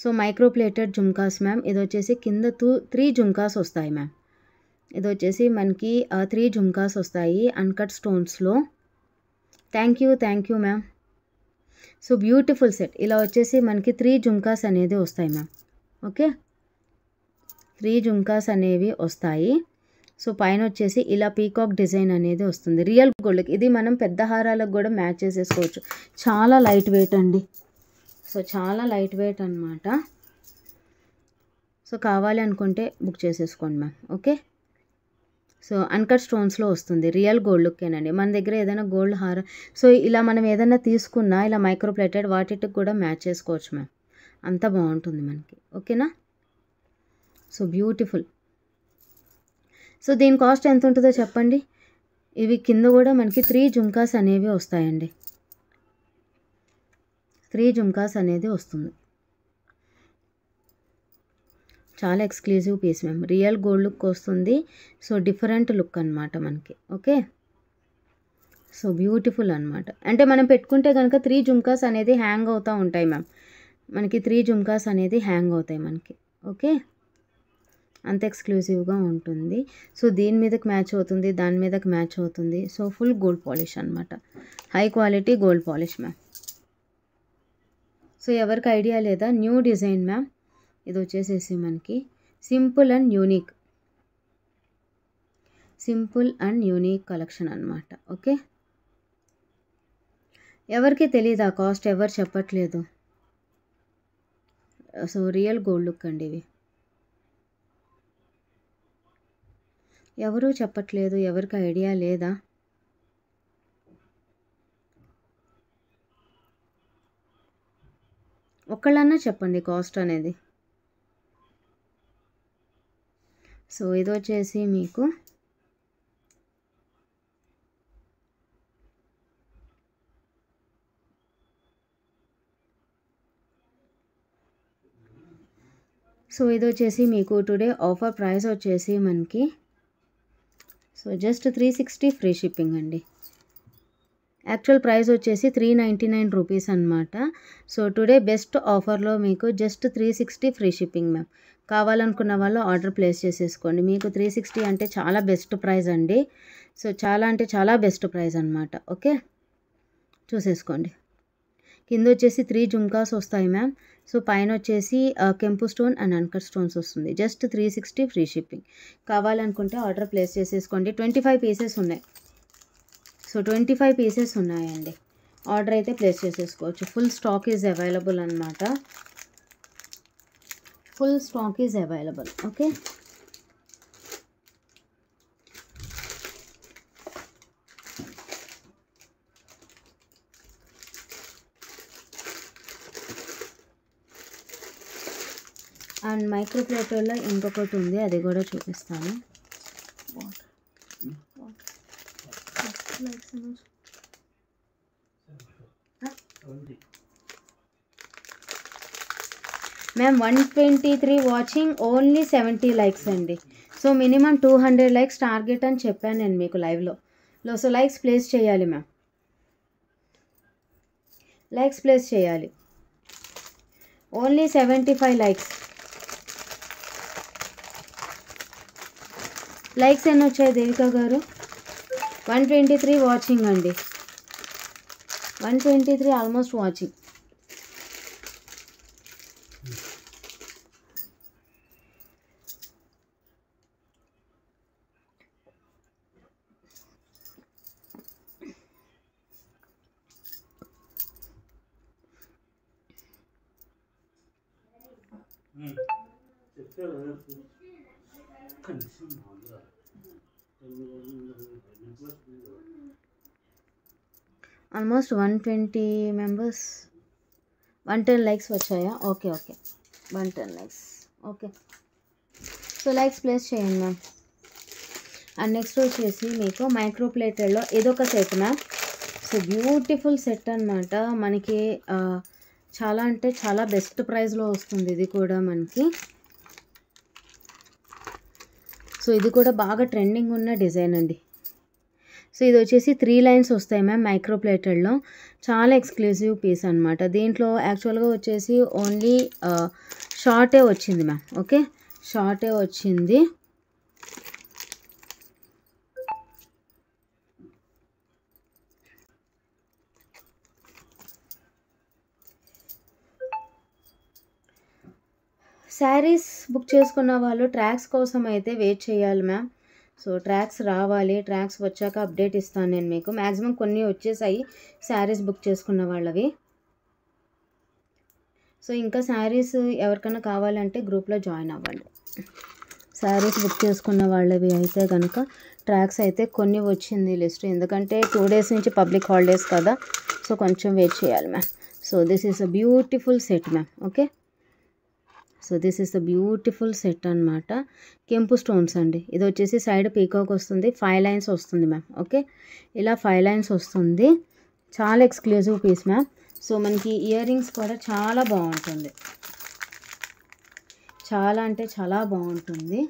సో మైక్రోప్లేటెడ్ జుమ్కాస్ మ్యామ్ ఇది వచ్చేసి కింద టూ త్రీ జుమ్కాస్ వస్తాయి మ్యామ్ ఇది వచ్చేసి మనకి త్రీ జుమ్కాస్ వస్తాయి అన్కట్ స్టోన్స్లో thank you thank you ma'am so beautiful set ఇలా వచ్చేసి మనకి త్రీ జుమ్కాస్ అనేది వస్తాయి మ్యామ్ ఓకే త్రీ జుమ్కాస్ అనేవి వస్తాయి సో పైన వచ్చేసి ఇలా పీకాక్ డిజైన్ అనేది వస్తుంది రియల్ గోల్డ్కి ఇది మనం పెద్ద హారాలకు కూడా మ్యాచ్ చేసేసుకోవచ్చు చాలా లైట్ వెయిట్ అండి సో చాలా లైట్ వెయిట్ అనమాట సో కావాలి అనుకుంటే బుక్ చేసేసుకోండి మ్యామ్ ఓకే సో అన్కట్ స్టోన్స్లో వస్తుంది రియల్ గోల్డ్ లుక్కేనండి మన దగ్గర ఏదైనా గోల్డ్ హార సో ఇలా మనం ఏదైనా తీసుకున్నా ఇలా మైక్రోప్లేటెడ్ వాటికి కూడా మ్యాచ్ చేసుకోవచ్చు మ్యామ్ అంత బాగుంటుంది మనకి ఓకేనా సో బ్యూటిఫుల్ సో దీని కాస్ట్ ఎంత ఉంటుందో చెప్పండి ఇవి కింద కూడా మనకి త్రీ జుంకాస్ అనేవి వస్తాయండి త్రీ జుంకాస్ అనేది వస్తుంది చాలా exclusive piece ma'am real gold look వస్తుంది సో డిఫరెంట్ లుక్ అనమాట మనకి ఓకే సో బ్యూటిఫుల్ అనమాట అంటే మనం పెట్టుకుంటే కనుక త్రీ జుమ్కాస్ అనేది హ్యాంగ్ అవుతూ ఉంటాయి మ్యామ్ మనకి త్రీ జుమ్కాస్ అనేది హ్యాంగ్ అవుతాయి మనకి ఓకే అంత ఎక్స్క్లూజివ్గా ఉంటుంది సో దీని మీదకి మ్యాచ్ అవుతుంది దాని మీదకి మ్యాచ్ అవుతుంది సో ఫుల్ గోల్డ్ పాలిష్ అనమాట high quality gold polish ma'am so ఎవరికి ఐడియా లేదా న్యూ డిజైన్ మ్యామ్ ఇది వచ్చేసేసి మనకి simple and unique simple and unique collection అనమాట ఓకే ఎవరికి తెలియదు ఆ కాస్ట్ ఎవరు చెప్పట్లేదు సో రియల్ గోల్డ్ లుక్ అండి ఇవి ఎవరూ చెప్పట్లేదు ఎవరికి ఐడియా లేదా ఒకళ్ళన్నా చెప్పండి కాస్ట్ అనేది సో ఇది వచ్చేసి మీకు సో ఇది వచ్చేసి మీకు టుడే ఆఫర్ ప్రైస్ వచ్చేసి మనకి so just three sixty free shipping అండి యాక్చువల్ ప్రైస్ వచ్చేసి త్రీ నైంటీ నైన్ రూపీస్ అనమాట సో టుడే బెస్ట్ ఆఫర్లో మీకు just three sixty free shipping ma'am కావాలనుకున్న వాళ్ళు ఆర్డర్ ప్లేస్ చేసేసుకోండి మీకు త్రీ సిక్స్టీ అంటే చాలా బెస్ట్ ప్రైస్ అండి సో చాలా అంటే చాలా బెస్ట్ ప్రైస్ అనమాట ఓకే చూసేసుకోండి కింద వచ్చేసి త్రీ జుమ్కాస్ వస్తాయి మ్యామ్ సో పైన వచ్చేసి కెంపు స్టోన్ అండ్ అన్కర్ స్టోన్స్ వస్తుంది just three sixty free shipping కావాలనుకుంటే ఆర్డర్ ప్లేస్ చేసేసుకోండి ట్వంటీ ఫైవ్ పీసెస్ ఉన్నాయి సో ట్వంటీ ఫైవ్ పీసెస్ ఉన్నాయండి ఆర్డర్ అయితే ప్లేస్ చేసేసుకోవచ్చు ఫుల్ స్టాక్ ఈజ్ అవైలబుల్ అనమాట full stock is available okay and మైక్రోప్లేటర్లో ఇంకొకటి ఉంది అది కూడా చూపిస్తాను వాటర్ ma'am one twenty three watching only seventy likes అండి so minimum two hundred likes target అని చెప్పాను నేను మీకు లైవ్లో లో సో లైక్స్ ప్లేస్ చేయాలి మ్యామ్ లైక్స్ ప్లేస్ చేయాలి only seventy five likes likes ఎన్ని వచ్చాయి Devika garu one twenty three watching అండి one twenty three almost watching almost one twenty members one ten likes వచ్చాయా okay okay one ten likes okay so likes place చేయండి మ్యామ్ అండ్ నెక్స్ట్ వచ్చేసి మీకు మైక్రో ప్లేటర్లో ఒక set ma'am so beautiful set అనమాట మనకి చాలా అంటే చాలా బెస్ట్ ప్రైస్లో వస్తుంది ఇది కూడా మనకి సో ఇది కూడా బాగా ట్రెండింగ్ ఉన్న డిజైన్ అండి సో ఇది వచ్చేసి త్రీ లైన్స్ వస్తాయి మ్యామ్ మైక్రోప్లేటెడ్లో చాలా ఎక్స్క్లూజివ్ పీస్ అనమాట దీంట్లో యాక్చువల్గా వచ్చేసి ఓన్లీ షార్టే వచ్చింది మ్యామ్ ఓకే షార్టే వచ్చింది శారీస్ బుక్ చేసుకున్న వాళ్ళు ట్రాక్స్ కోసం అయితే వెయిట్ చేయాలి మ్యామ్ సో ట్రాక్స్ రావాలి ట్రాక్స్ వచ్చాక అప్డేట్ ఇస్తాను నేను మీకు మ్యాక్సిమం కొన్ని వచ్చేసాయి శారీస్ బుక్ చేసుకున్న వాళ్ళవి సో ఇంకా శారీస్ ఎవరికైనా కావాలంటే గ్రూప్లో జాయిన్ అవ్వండి శారీస్ బుక్ చేసుకున్న వాళ్ళవి అయితే కనుక ట్రాక్స్ అయితే కొన్ని వచ్చింది లిస్ట్ ఎందుకంటే టూ డేస్ నుంచి పబ్లిక్ హాలిడేస్ కదా సో కొంచెం వెయిట్ చేయాలి ma'am so this is a beautiful set ma'am okay so this is the beautiful set అనమాట కెంపు స్టోన్స్ అండి ఇది వచ్చేసి సైడ్ పీకాక్ వస్తుంది ఫైవ్ లైన్స్ వస్తుంది మ్యామ్ ఓకే ఇలా ఫైవ్ లైన్స్ వస్తుంది చాలా ఎక్స్క్లూజివ్ పీస్ మ్యామ్ సో మనకి ఇయర్ రింగ్స్ కూడా చాలా బాగుంటుంది చాలా అంటే చాలా బాగుంటుంది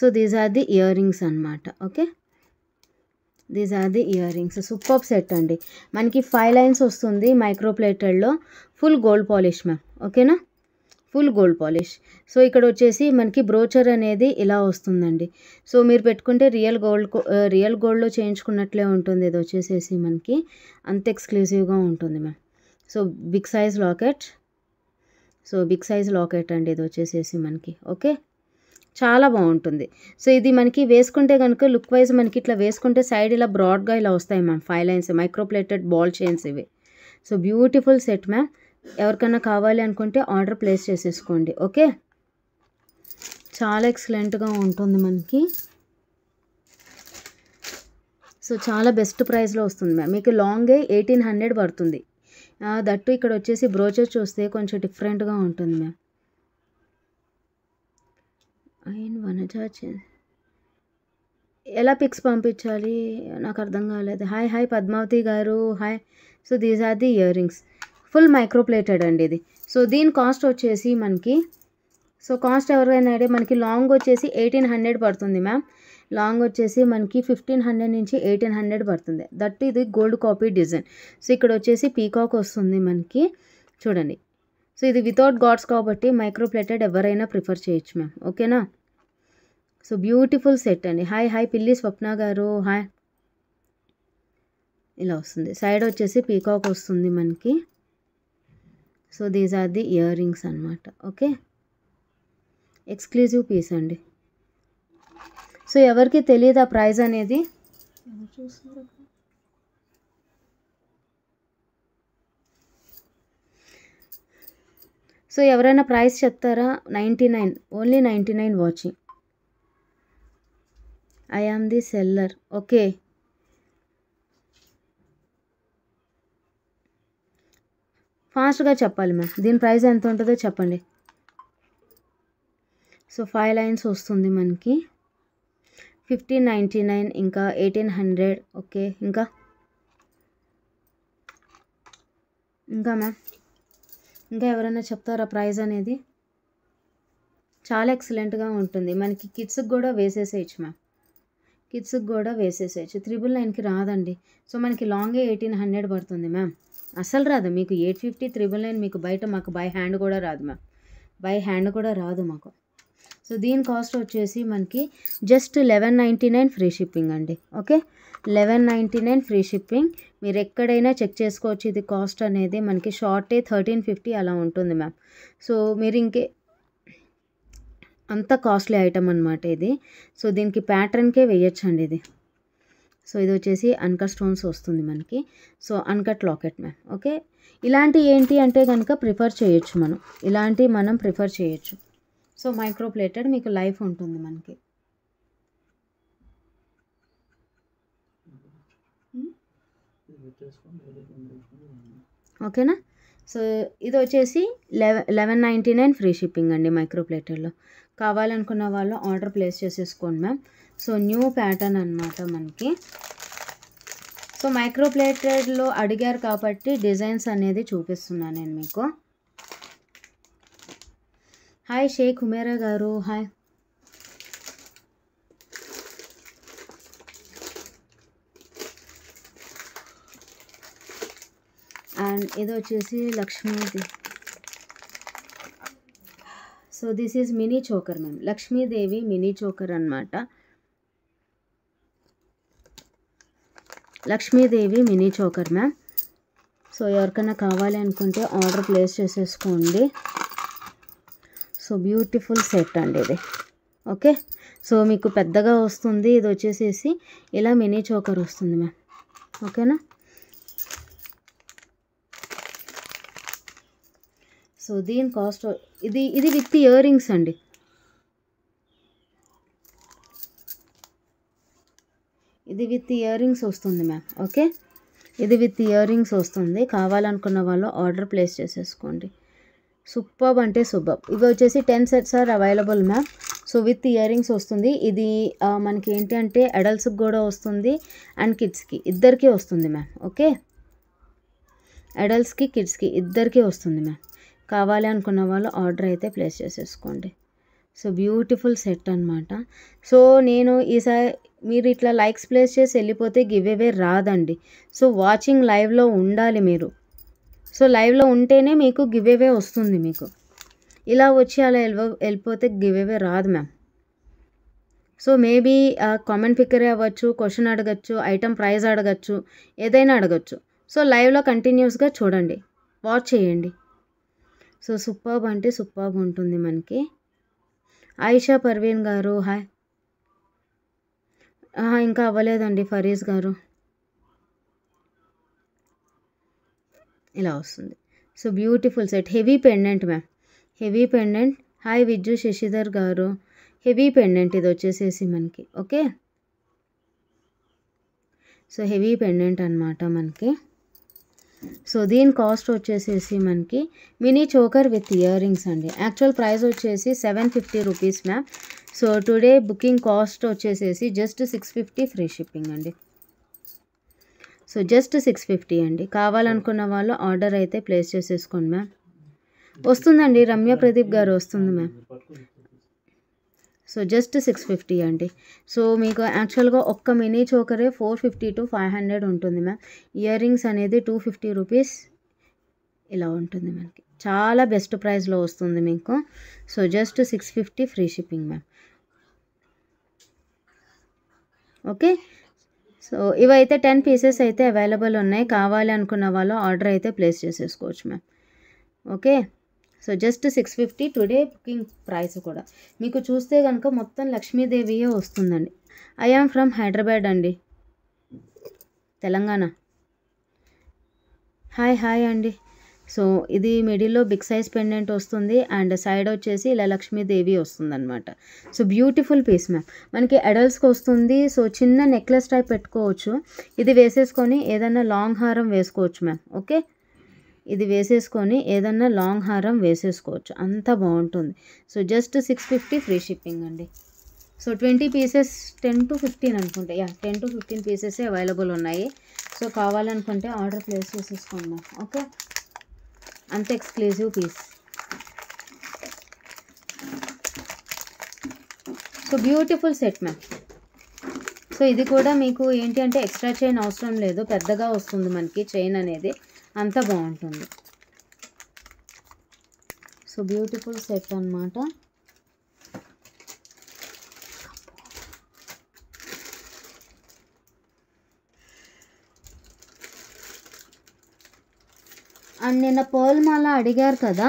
so these are the ear rings అనమాట okay these are the year earrings super set అండి మనకి ఫైవ్ లైన్స్ వస్తుంది మైక్రోప్లేటెడ్లో ఫుల్ గోల్డ్ పాలిష్ మ్యామ్ ఓకేనా ఫుల్ గోల్డ్ పాలిష్ సో ఇక్కడ వచ్చేసి మనకి బ్రోచర్ అనేది ఇలా వస్తుందండి సో మీరు పెట్టుకుంటే రియల్ గోల్డ్ రియల్ గోల్డ్లో చేయించుకున్నట్లే ఉంటుంది ఇది వచ్చేసేసి మనకి అంత ఎక్స్క్లూజివ్గా ఉంటుంది ma'am so big size locket so big size locket అండి ఇది వచ్చేసేసి మనకి ఓకే చాలా బాగుంటుంది సో ఇది మనకి వేసుకుంటే కనుక లుక్ వైజ్ మనకి ఇట్లా వేసుకుంటే సైడ్ ఇలా బ్రాడ్గా ఇలా వస్తాయి ma'am five lines micro plated ball chains ఇవి సో బ్యూటిఫుల్ సెట్ మ్యామ్ ఎవరికైనా కావాలి అనుకుంటే ఆర్డర్ ప్లేస్ చేసేసుకోండి ఓకే చాలా ఎక్సలెంట్గా ఉంటుంది మనకి సో చాలా బెస్ట్ ప్రైస్లో వస్తుంది మ్యామ్ మీకు లాంగే ఎయిటీన్ హండ్రెడ్ పడుతుంది దట్టు ఇక్కడ వచ్చేసి బ్రోచర్ చూస్తే కొంచెం డిఫరెంట్గా ఉంటుంది మ్యామ్ అండ్ వనజ ఎలా పిక్స్ పంపించాలి నాకు అర్థం కాలేదు hi hi Padmavathi garu hi so these are the year earrings full micro plated అండి ఇది సో దీని కాస్ట్ వచ్చేసి మనకి సో కాస్ట్ ఎవరికైనా అంటే మనకి లాంగ్ వచ్చేసి ఎయిటీన్ హండ్రెడ్ పడుతుంది మ్యామ్ లాంగ్ వచ్చేసి మనకి ఫిఫ్టీన్ హండ్రెడ్ నుంచి ఎయిటీన్ హండ్రెడ్ పడుతుంది దట్ ఇది గోల్డ్ కాపీ డిజైన్ సో ఇక్కడ వచ్చేసి పీకాక్ వస్తుంది మనకి చూడండి సో ఇది వితౌట్ గాడ్స్ కాబట్టి మైక్రో ప్లేటెడ్ ఎవరైనా ప్రిఫర్ చేయొచ్చు మ్యామ్ ఓకేనా సో బ్యూటిఫుల్ సెట్ అండి హాయ్ హాయ్ పిల్లి స్వప్న గారు హాయ్ ఇలా వస్తుంది సైడ్ వచ్చేసి పీకాక్ వస్తుంది మనకి so these are the ear rings అనమాట ఓకే ఎక్స్క్లూజివ్ పీస్ అండి సో ఎవరికి తెలియదు ఆ ప్రైజ్ అనేది సో ఎవరైనా ప్రైస్ చెప్తారా ninety nine only ninety nine వాచి I am the seller okay ఫాస్ట్గా చెప్పాలి మ్యామ్ దీని ప్రైస్ ఎంత ఉంటుందో చెప్పండి సో ఫైవ్ లైన్స్ వస్తుంది మనకి ఫిఫ్టీన్ నైంటీ నైన్ ఇంకా ఎయిటీన్ హండ్రెడ్ ఓకే ఇంకా ఇంకా మ్యామ్ ఇంకా ఎవరైనా చెప్తారా ప్రైజ్ అనేది చాలా ఎక్సలెంట్గా ఉంటుంది మనకి కిడ్స్కి కూడా వేసేసేయచ్చు మ్యామ్ కిడ్స్కి కూడా వేసేసేయచ్చు త్రిబుల్ నైన్కి రాదండి సో మనకి లాంగే ఎయిటీన్ హండ్రెడ్ పడుతుంది మ్యామ్ అసలు రాదు మీకు ఎయిట్ ఫిఫ్టీ త్రిబుల్ నైన్ మీకు బయట మాకు బై హ్యాండ్ కూడా రాదు మ్యామ్ బై హ్యాండ్ కూడా రాదు మాకు సో దీని కాస్ట్ వచ్చేసి మనకి just eleven ninety nine free shipping అండి okay eleven ninety nine free shipping మీరు ఎక్కడైనా చెక్ చేసుకోవచ్చు ఇది కాస్ట్ అనేది మనకి షార్టే థర్టీన్ ఫిఫ్టీ అలా ఉంటుంది మ్యామ్ సో మీరు ఇంకే అంత కాస్ట్లీ ఐటమ్ అనమాట ఇది సో దీనికి ప్యాటర్న్కే వేయచ్చండి ఇది సో ఇది వచ్చేసి అన్కట్ స్టోన్స్ వస్తుంది మనకి so uncut locket ma'am okay ఇలాంటి ఏంటి అంటే కనుక ప్రిఫర్ చేయొచ్చు మనం ఇలాంటి మనం ప్రిఫర్ చేయొచ్చు సో మైక్రోప్లేటెడ్ మీకు లైఫ్ ఉంటుంది మనకి hmm? ఓకేనా సో ఇది వచ్చేసి eleven eleven ninety nine free shipping అండి మైక్రోప్లేటర్లో కావాలనుకున్న వాళ్ళు ఆర్డర్ ప్లేస్ చేసేసుకోండి మ్యామ్ సో న్యూ ప్యాటర్న్ అనమాట మనకి సో మైక్రోప్లేటెడ్లో అడిగారు కాబట్టి డిజైన్స్ అనేది చూపిస్తున్నాను నేను మీకు హాయ్ షేక్ హుమేరా గారు హాయ్ అండ్ ఇది వచ్చేసి Lakshmidevi so this is mini choker ma'am Lakshmidevi mini choker అనమాట Lakshmidevi mini choker ma'am so ఎవరికైనా కావాలి అనుకుంటే ఆర్డర్ ప్లేస్ చేసేసుకోండి సో బ్యూటిఫుల్ సెట్ అండి ఇది ఓకే సో మీకు పెద్దగా వస్తుంది ఇది వచ్చేసేసి ఇలా మినీ చోకర్ వస్తుంది మ్యామ్ ఓకేనా సో దీని కాస్ట్ ఇది ఇది విత్ ఇయర్ రింగ్స్ అండి ఇది విత్ ఇయర్ రింగ్స్ వస్తుంది మ్యామ్ ఓకే ఇది విత్ ఇయర్ రింగ్స్ వస్తుంది కావాలనుకున్న వాళ్ళు ఆర్డర్ ప్లేస్ చేసేసుకోండి సూపర్బ్ అంటే సూపర్ ఇవి వచ్చేసి ten sets are available ma'am so with ear rings వస్తుంది ఇది మనకి ఏంటి అంటే అడల్ట్స్కి కూడా వస్తుంది అండ్ కిడ్స్కి ఇద్దరికీ వస్తుంది మ్యామ్ ఓకే అడల్ట్స్కి కిడ్స్కి ఇద్దరికీ వస్తుంది మ్యామ్ కావాలి అనుకున్న వాళ్ళు ఆర్డర్ అయితే ప్లేస్ చేసేసుకోండి సో బ్యూటిఫుల్ సెట్ అనమాట సో నేను ఈసారి మీరు ఇట్లా లైక్స్ ప్లేస్ చేసి వెళ్ళిపోతే గివ్ అవే రాదండి సో వాచింగ్ లైవ్లో ఉండాలి మీరు సో లైవ్లో ఉంటేనే మీకు గివ్ అవే వస్తుంది మీకు ఇలా వచ్చి అలా వెళ్ళ వెళ్ళిపోతే గివ్ అవే రాదు మ్యామ్ సో మేబీ కామెంట్ పిక్కరే అవ్వచ్చు క్వశ్చన్ అడగచ్చు ఐటమ్ ప్రైజ్ అడగచ్చు ఏదైనా అడగచ్చు సో లైవ్లో కంటిన్యూస్గా చూడండి వాచ్ చేయండి సో సూపర్బ్ అంటే సూపర్బ్ ఉంటుంది మనకి ఆయిషా పర్వీన్ గారు హాయ్ ఇంకా అవ్వలేదండి ఫరీజ్ గారు ఇలా వస్తుంది so beautiful set heavy pendant ma'am heavy pendant hi Vidyu Shashidhar garu heavy pendant ఇది వచ్చేసేసి మనకి ఓకే సో హెవీ పెండెంట్ అనమాట మనకి సో దీని కాస్ట్ వచ్చేసేసి మనకి mini choker with ear rings అండి యాక్చువల్ ప్రైస్ వచ్చేసి seven fifty rupees ma'am so today booking cost వచ్చేసేసి just six fifty free shipping అండి సో జస్ట్ సిక్స్ ఫిఫ్టీ అండి కావాలనుకున్న వాళ్ళు ఆర్డర్ అయితే ప్లేస్ చేసేసుకోండి మ్యామ్ వస్తుందండి రమ్య ప్రదీప్ గారు వస్తుంది ma'am so just six fifty అండి సో మీకు యాక్చువల్గా ఒక్క మినీ చోకరే four fifty to five hundred ఉంటుంది మ్యామ్ ఇయర్ రింగ్స్ అనేది టూ ఫిఫ్టీ రూపీస్ ఇలా ఉంటుంది మనకి చాలా బెస్ట్ ప్రైస్లో వస్తుంది మీకు so just six fifty free shipping ma'am okay so ఇవైతే టెన్ పీసెస్ అయితే అవైలబుల్ ఉన్నాయి కావాలి అనుకున్న వాళ్ళు ఆర్డర్ అయితే ప్లేస్ చేసేసుకోవచ్చు ma'am okay so just six fifty today booking price కూడా మీకు చూస్తే కనుక మొత్తం లక్ష్మీదేవియే వస్తుందండి ఐఆమ్ ఫ్రమ్ హైదరాబాద్ అండి తెలంగాణ హాయ్ హాయ్ అండి సో ఇది మిడిల్లో బిగ్ సైజ్ పెండెంట్ వస్తుంది అండ్ సైడ్ వచ్చేసి ఇలా లక్ష్మీదేవి వస్తుంది అనమాట సో బ్యూటిఫుల్ పీస్ మ్యామ్ మనకి అడల్ట్స్కి వస్తుంది సో చిన్న నెక్లెస్ టైప్ పెట్టుకోవచ్చు ఇది వేసేసుకొని ఏదైనా లాంగ్ హారం వేసుకోవచ్చు మ్యామ్ ఓకే ఇది వేసేసుకొని ఏదన్నా లాంగ్ హారం వేసేసుకోవచ్చు అంత బాగుంటుంది so just six fifty free shipping అండి so twenty pieces ten to fifteen అనుకుంటే యా టెన్ టు ఫిఫ్టీన్ పీసెసే అవైలబుల్ ఉన్నాయి సో కావాలనుకుంటే ఆర్డర్ ప్లేస్ చేసేసుకుందాం ఓకే అంత exclusive piece so beautiful set ma'am so ఇది కూడా మీకు ఏంటి అంటే ఎక్స్ట్రా చైన్ అవసరం లేదు పెద్దగా వస్తుంది మనకి చైన్ అనేది అంత బాగుంటుంది సో బ్యూటిఫుల్ సెట్ అనమాట అండ్ నిన్న పోల్ మాల అడిగారు కదా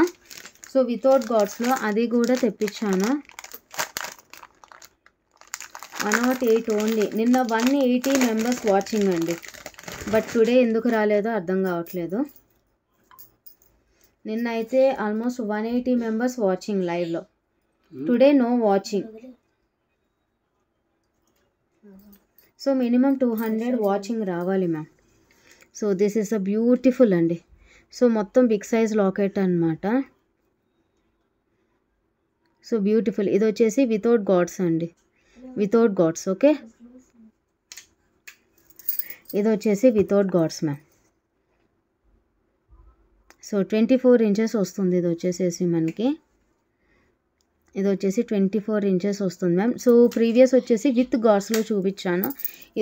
సో వితౌట్ గాడ్స్లో అది కూడా తెప్పించాను వన్ నాట్ ఎయిట్ ఓన్లీ నిన్న వన్ ఎయిటీ మెంబర్స్ వాచింగ్ అండి బట్ టుడే ఎందుకు రాలేదో అర్థం కావట్లేదు నిన్న అయితే almost one eighty members watching లైవ్లో hmm. Today no watching so minimum two hundred watching రావాలి ma'am so this is a beautiful అండి సో మొత్తం బిగ్ సైజ్ లాకెట్ అనమాట సో బ్యూటిఫుల్ ఇది వచ్చేసి వితౌట్ గాడ్స్ అండి వితౌట్ గాడ్స్ ఓకే ఇది వచ్చేసి without gods ma'am so twenty four inches వస్తుంది ఇది వచ్చేసేసి మనకి ఇది వచ్చేసి ట్వంటీ ఫోర్ ఇంచెస్ వస్తుంది మ్యామ్ సో ప్రీవియస్ వచ్చేసి విత్ గాడ్స్లో చూపించాను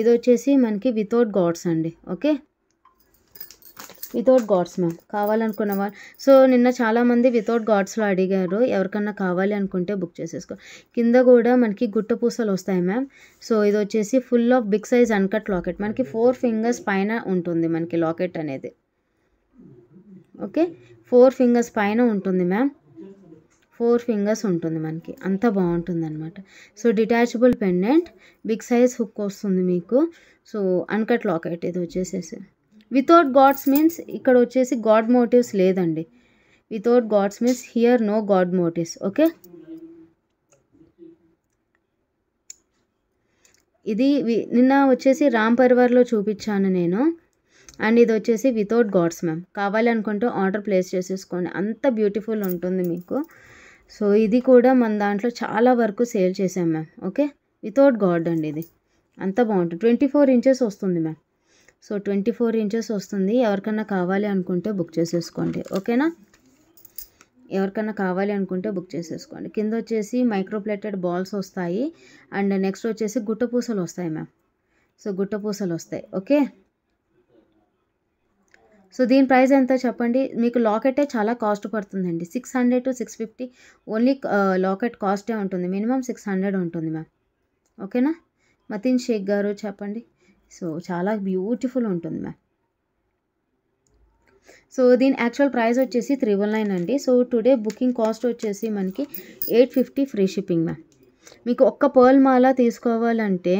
ఇది వచ్చేసి మనకి వితౌట్ గాడ్స్ అండి ఓకే వితౌట్ గాడ్స్ మ్యామ్ కావాలనుకున్న వాళ్ళు సో నిన్న చాలామంది వితౌట్ గాడ్స్లో అడిగారు ఎవరికన్నా కావాలి అనుకుంటే బుక్ చేసేసుకో కింద కూడా మనకి గుట్ట పూసలు వస్తాయి మ్యామ్ సో ఇది వచ్చేసి full of big size uncut locket మనకి ఫోర్ ఫింగర్స్ పైన ఉంటుంది మనకి లాకెట్ అనేది ఓకే ఫోర్ ఫింగర్స్ పైన ఉంటుంది మ్యామ్ ఫోర్ ఫింగర్స్ ఉంటుంది మనకి అంత బాగుంటుంది అనమాట so detachable pendant big size hook వస్తుంది మీకు సో అన్కట్ లాకెట్ ఇది వచ్చేసేసి వితౌట్ గాడ్స్ మీన్స్ ఇక్కడ వచ్చేసి గాడ్ మోటివ్స్ లేదండి without gods means here no god motives okay ఇది నిన్న వచ్చేసి రామ్ పరివార్లో చూపించాను నేను అండ్ ఇది వచ్చేసి వితౌట్ గాడ్స్ మ్యామ్ కావాలనుకుంటే ఆర్డర్ ప్లేస్ చేసేసుకోండి అంత బ్యూటిఫుల్ ఉంటుంది మీకు సో ఇది కూడా మన దాంట్లో చాలా వరకు సేల్ చేసాం మ్యామ్ ఓకే వితౌట్ గాడ్ అండి ఇది అంత బాగుంటుంది ట్వంటీ ఫోర్ ఇంచెస్ వస్తుంది ma'am so twenty four inches వస్తుంది ఎవరికన్నా కావాలి అనుకుంటే బుక్ చేసేసుకోండి ఓకేనా ఎవరికన్నా కావాలి అనుకుంటే బుక్ చేసేసుకోండి కింద వచ్చేసి మైక్రోప్లేటెడ్ బాల్స్ వస్తాయి అండ్ నెక్స్ట్ వచ్చేసి గుట్టపూసలు వస్తాయి మ్యామ్ సో గుట్టపూసలు వస్తాయి ఓకే సో దీని ప్రైస్ ఎంత చెప్పండి మీకు లాకెటే చాలా కాస్ట్ పడుతుందండి six hundred to six fifty only locket కాస్టే ఉంటుంది మినిమం సిక్స్ హండ్రెడ్ ఉంటుంది మ్యామ్ ఓకేనా మతిన్ షేక్ గారు చెప్పండి సో చాలా బ్యూటిఫుల్ ఉంటుంది మ్యామ్ సో దీని యాక్చువల్ ప్రైస్ వచ్చేసి త్రిబుల్ నైన్ అండి సో టుడే బుకింగ్ కాస్ట్ వచ్చేసి మనకి eight fifty free shipping ma'am మీకు ఒక్క పర్ల్ మాల తీసుకోవాలంటే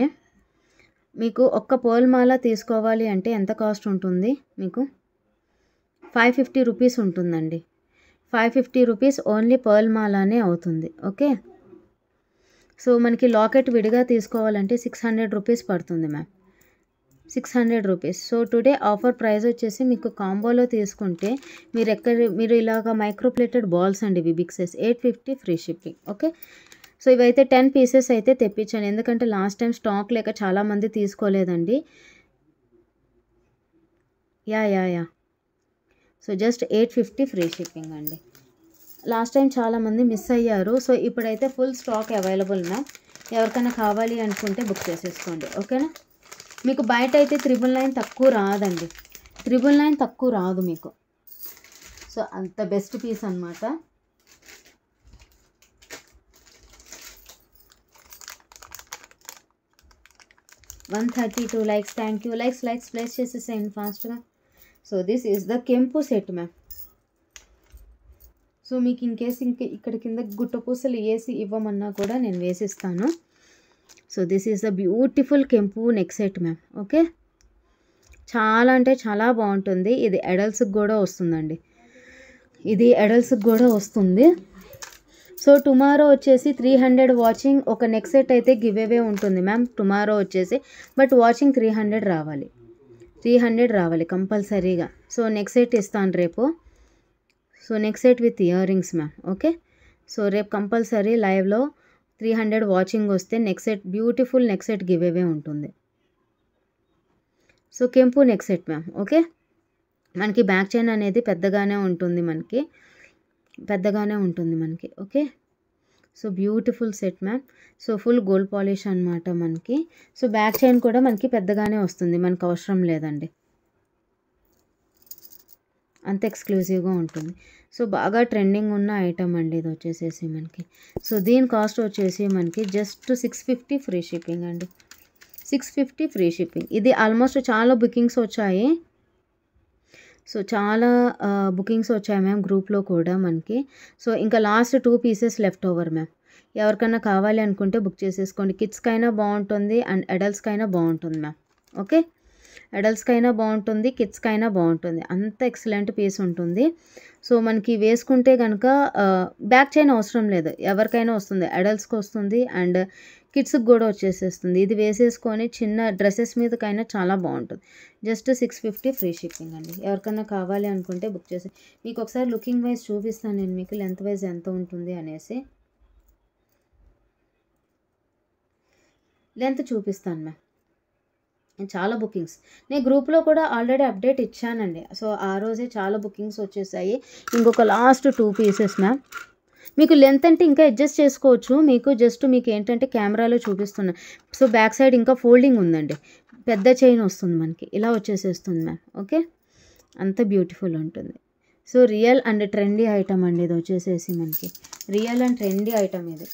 మీకు ఒక్క పర్ల్ మాల తీసుకోవాలి అంటే ఎంత కాస్ట్ ఉంటుంది మీకు ఫైవ్ ఫిఫ్టీ రూపీస్ ఉంటుందండి five fifty rupees only pearl మాలానే అవుతుంది ఓకే సో మనకి లాకెట్ విడిగా తీసుకోవాలంటే సిక్స్ హండ్రెడ్ రూపీస్ పడుతుంది ma'am six hundred rupees so today offer price వచ్చేసి మీకు కాంబోలో తీసుకుంటే మీరు ఎక్కడ మీరు ఇలాగ మైక్రోప్లేటెడ్ బాల్స్ అండి ఇవి big size eight fifty free shipping okay so ఇవైతే టెన్ పీసెస్ అయితే తెప్పించాను ఎందుకంటే లాస్ట్ టైం స్టాక్ లేక చాలామంది తీసుకోలేదండి yeah yeah yeah so just eight fifty free shipping అండి లాస్ట్ టైం చాలామంది మిస్ అయ్యారు సో ఇప్పుడైతే ఫుల్ స్టాక్ అవైలబుల్ మ్యామ్ ఎవరికైనా కావాలి అనుకుంటే బుక్ చేసేసుకోండి ఓకేనా మీకు బయట అయితే త్రిబుల్ నైన్ తక్కువ రాదండి త్రిబుల్ నైన్ తక్కువ రాదు మీకు సో అంత బెస్ట్ పీస్ అనమాట one thirty two likes thank you likes likes place చేసేసేయండి ఫాస్ట్గా సో దిస్ ఈజ్ ద కెంపు సెట్ మ్యామ్ సో మీకు ఇంకేసి ఇంక ఇక్కడ కింద గుట్టపూసలు వేసి ఇవ్వమన్నా కూడా నేను వేసిస్తాను so this is the beautiful కెంపు నెక్ సెట్ మ్యామ్ ఓకే చాలా అంటే చాలా బాగుంటుంది ఇది ఎడల్స్కి కూడా వస్తుందండి ఇది ఎడల్స్కి కూడా వస్తుంది సో టుమారో వచ్చేసి త్రీ హండ్రెడ్ వాచింగ్ ఒక నెక్ సెట్ అయితే గివ్ అవే ఉంటుంది మ్యామ్ టుమారో వచ్చేసి బట్ వాచింగ్ త్రీ హండ్రెడ్ రావాలి త్రీ హండ్రెడ్ రావాలి కంపల్సరీగా సో నెక్ సెట్ ఇస్తాను రేపు so neck set with ear rings ma'am okay so రేపు కంపల్సరీ లైవ్లో త్రీ హండ్రెడ్ వాచింగ్ వస్తే neck set beautiful neck set give away ఉంటుంది సో కెంపు నెక్ సెట్ మ్యామ్ ఓకే మనకి బ్యాక్ చైన్ అనేది పెద్దగానే ఉంటుంది మనకి పెద్దగానే ఉంటుంది మనకి okay so beautiful set ma'am so full gold polish అనమాట మనకి సో బ్యాక్ చైన్ కూడా మనకి పెద్దగానే వస్తుంది మనకు అవసరం లేదండి అంత ఎక్స్క్లూజివ్గా ఉంటుంది సో బాగా ట్రెండింగ్ ఉన్న ఐటమ్ అండి ఇది వచ్చేసేసి మనకి సో దీని కాస్ట్ వచ్చేసి మనకి just six fifty free shipping అండి సిక్స్ ఫిఫ్టీ ఫ్రీ షిప్పింగ్ ఇది ఆల్మోస్ట్ చాలా బుకింగ్స్ వచ్చాయి సో చాలా బుకింగ్స్ వచ్చాయి మ్యామ్ గ్రూప్లో కూడా మనకి సో ఇంకా last two pieces left over ma'am ఎవరికైనా కావాలి అనుకుంటే బుక్ చేసేసుకోండి కిడ్స్కైనా బాగుంటుంది అండ్ అడల్ట్స్కైనా బాగుంటుంది మ్యామ్ ఓకే అడల్ట్స్కైనా బాగుంటుంది కిడ్స్కైనా బాగుంటుంది అంత ఎక్సలెంట్ పీస్ ఉంటుంది సో మనకి వేసుకుంటే కనుక బ్యాక్ చైన్ అవసరం లేదు ఎవరికైనా వస్తుంది అడల్ట్స్కి వస్తుంది అండ్ కిడ్స్కి కూడా వచ్చేసేస్తుంది ఇది వేసేసుకొని చిన్న డ్రెస్సెస్ మీదకైనా చాలా బాగుంటుంది just six fifty free shipping అండి ఎవరికైనా కావాలి అనుకుంటే బుక్ చేసి మీకు ఒకసారి లుకింగ్ వైజ్ చూపిస్తాను నేను మీకు లెంత్ వైజ్ ఎంత ఉంటుంది అనేసి లెంత్ చూపిస్తాను మ్యామ్ చాలా బుకింగ్స్ నేను గ్రూప్లో కూడా ఆల్రెడీ అప్డేట్ ఇచ్చానండి సో ఆ రోజే చాలా బుకింగ్స్ వచ్చేసాయి ఇంకొక లాస్ట్ టూ పీసెస్ మ్యామ్ మీకు లెంత్ అంటే ఇంకా అడ్జస్ట్ చేసుకోవచ్చు మీకు జస్ట్ మీకు ఏంటంటే కెమెరాలో చూపిస్తున్నా సో బ్యాక్ సైడ్ ఇంకా ఫోల్డింగ్ ఉందండి పెద్ద చైన్ వస్తుంది మనకి ఇలా వచ్చేసేస్తుంది మ్యామ్ ఓకే అంత బ్యూటిఫుల్ ఉంటుంది so real and trendy item అండి ఇది వచ్చేసేసి మనకి రియల్ అండ్ ట్రెండీ ఐటమ్ ఇది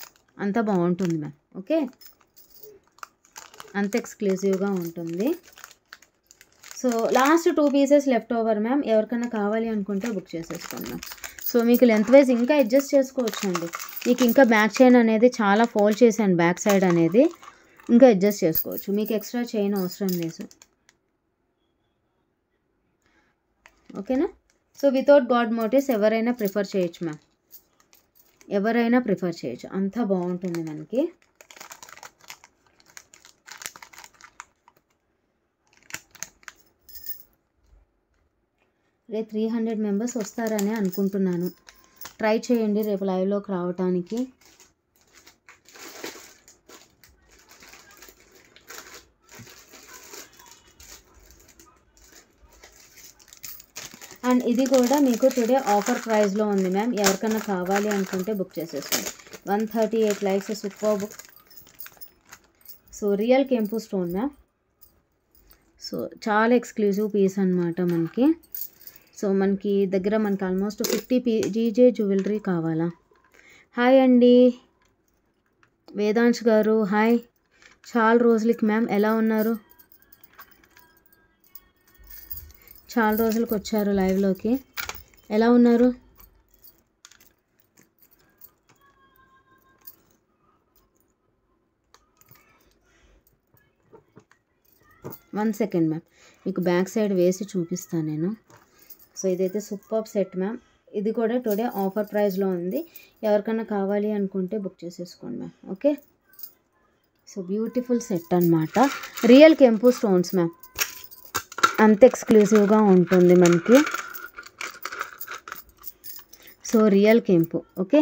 అంత బాగుంటుంది మ్యామ్ ఓకే అంత ఎక్స్క్లూజివ్గా ఉంటుంది so last two pieces left over ma'am ఎవరికైనా కావాలి అనుకుంటే బుక్ మ్యామ్ సో మీకు లెంత్ వైజ్ ఇంకా అడ్జస్ట్ చేసుకోవచ్చు అండి మీకు ఇంకా బ్యాక్ చైన్ అనేది చాలా ఫోల్డ్ చేశాను బ్యాక్ సైడ్ అనేది ఇంకా అడ్జస్ట్ చేసుకోవచ్చు మీకు ఎక్స్ట్రా చైన్ అవసరం లేదు ఓకేనా సో వితౌట్ గాడ్ మోటివ్స్ ఎవరైనా ప్రిఫర్ చేయొచ్చు మ్యామ్ ఎవరైనా ప్రిఫర్ చేయొచ్చు అంతా బాగుంటుంది మనకి రే త్రీ హండ్రెడ్ మెంబర్స్ వస్తారని అనుకుంటున్నాను ట్రై చేయండి రేపు లైవ్లోకి రావటానికి అండ్ ఇది కూడా మీకు టుడే ఆఫర్ ప్రైస్లో ఉంది మ్యామ్ ఎవరికన్నా కావాలి అనుకుంటే బుక్ చేసేసుకోండి one thirty eight likes super book so real కెంపు స్టోన్ మ్యామ్ సో చాలా ఎక్స్క్లూజివ్ పీస్ అనమాట మనకి సో మనకి దగ్గర మనకి almost fifty P GJ jewellery కావాలా హాయ్ అండి వేదాంశ్ గారు హాయ్ చాలా రోజులకి మ్యామ్ ఎలా ఉన్నారు చాలా రోజులకు వచ్చారు లైవ్లోకి ఎలా ఉన్నారు వన్ సెకండ్ మ్యామ్ మీకు బ్యాక్ సైడ్ వేసి చూపిస్తాను నేను సో ఇదైతే సూపర్ సెట్ మ్యామ్ ఇది కూడా టుడే ఆఫర్ ప్రైస్లో ఉంది ఎవరికైనా కావాలి అనుకుంటే బుక్ చేసేసుకోండి ma'am okay so beautiful set అనమాట రియల్ కెంపు స్టోన్స్ మ్యామ్ అంత ఎక్స్క్లూజివ్గా ఉంటుంది మనకి సో రియల్ కెంపు ఓకే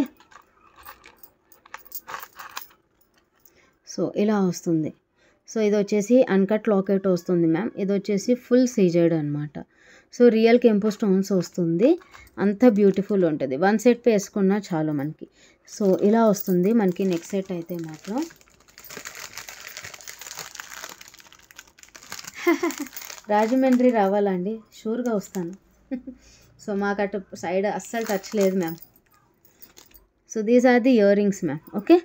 సో ఇలా వస్తుంది సో ఇది వచ్చేసి అన్కట్ లాకెట్ వస్తుంది మ్యామ్ ఇది వచ్చేసి ఫుల్ సీజర్డ్ అనమాట సో రియల్ కెంపో స్టోన్స్ వస్తుంది అంత బ్యూటిఫుల్ ఉంటుంది వన్ సెట్ వేసుకున్నా చాలు మనకి సో ఇలా వస్తుంది మనకి నెక్స్ట్ సెట్ అయితే మాత్రం రాజమండ్రి రావాలండి షూర్గా వస్తాను సో మాకు అటు సైడ్ అస్సలు టచ్ లేదు ma'am so these are the ear rings ma'am okay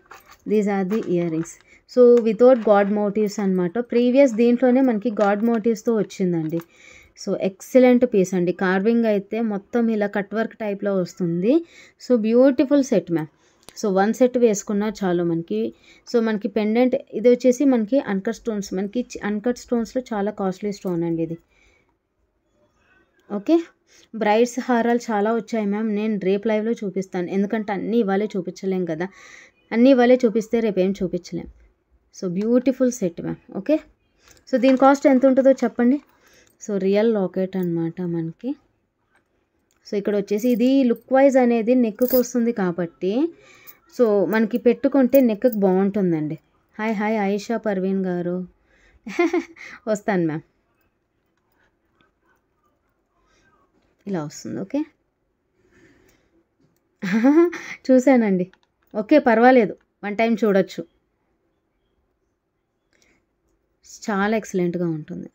these are the ear rings so without god motives అనమాట ప్రీవియస్ దీంట్లోనే మనకి గాడ్ మోటివ్స్తో వచ్చిందండి సో ఎక్సలెంట్ పీస్ అండి కార్వింగ్ అయితే మొత్తం ఇలా కట్ వర్క్ టైప్లో వస్తుంది so beautiful set ma'am so one set వేసుకున్నా చాలు మనకి సో మనకి పెండెంట్ ఇది వచ్చేసి మనకి అన్కట్ స్టోన్స్ మనకి అన్కట్ స్టోన్స్లో చాలా కాస్ట్లీ స్టోన్ అండి ఇది ఓకే బ్రైడ్స్ హారాలు చాలా వచ్చాయి మ్యామ్ నేను రేపు లైవ్లో చూపిస్తాను ఎందుకంటే అన్నీ ఇవాళే చూపించలేం కదా అన్నీ ఇవాళే చూపిస్తే రేపేం చూపించలేం so beautiful set ma'am okay so దీని కాస్ట్ ఎంత ఉంటుందో చెప్పండి సో రియల్ లాకెట్ అనమాట మనకి సో ఇక్కడ వచ్చేసి ఇది లుక్ వైజ్ అనేది నెక్కు వస్తుంది కాబట్టి సో మనకి పెట్టుకుంటే నెక్కు బాగుంటుందండి హాయ్ హాయ్ ఆయిషా పర్వీన్ గారు వస్తాను మ్యామ్ ఇలా వస్తుంది ఓకే చూశానండి ఓకే పర్వాలేదు వన్ టైం చూడొచ్చు చాలా ఎక్సలెంట్గా ఉంటుంది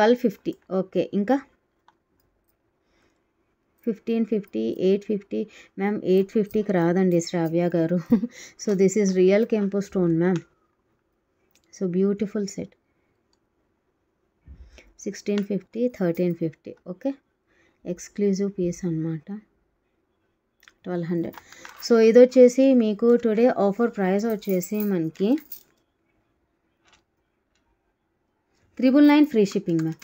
ట్వెల్వ్ ఫిఫ్టీ ఓకే ఇంకా fifteen fifty eight fifty ma'am eight ఫిఫ్టీకి రాదండి శ్రావ్య గారు సో దిస్ ఈజ్ రియల్ కెంపో stone ma'am so beautiful set sixteen fifty thirteen fifty okay exclusive piece అనమాట ట్వెల్వ్ హండ్రెడ్ సో ఇది వచ్చేసి మీకు టుడే ఆఫర్ ప్రైస్ వచ్చేసి మనకి triple nine free shipping ma'am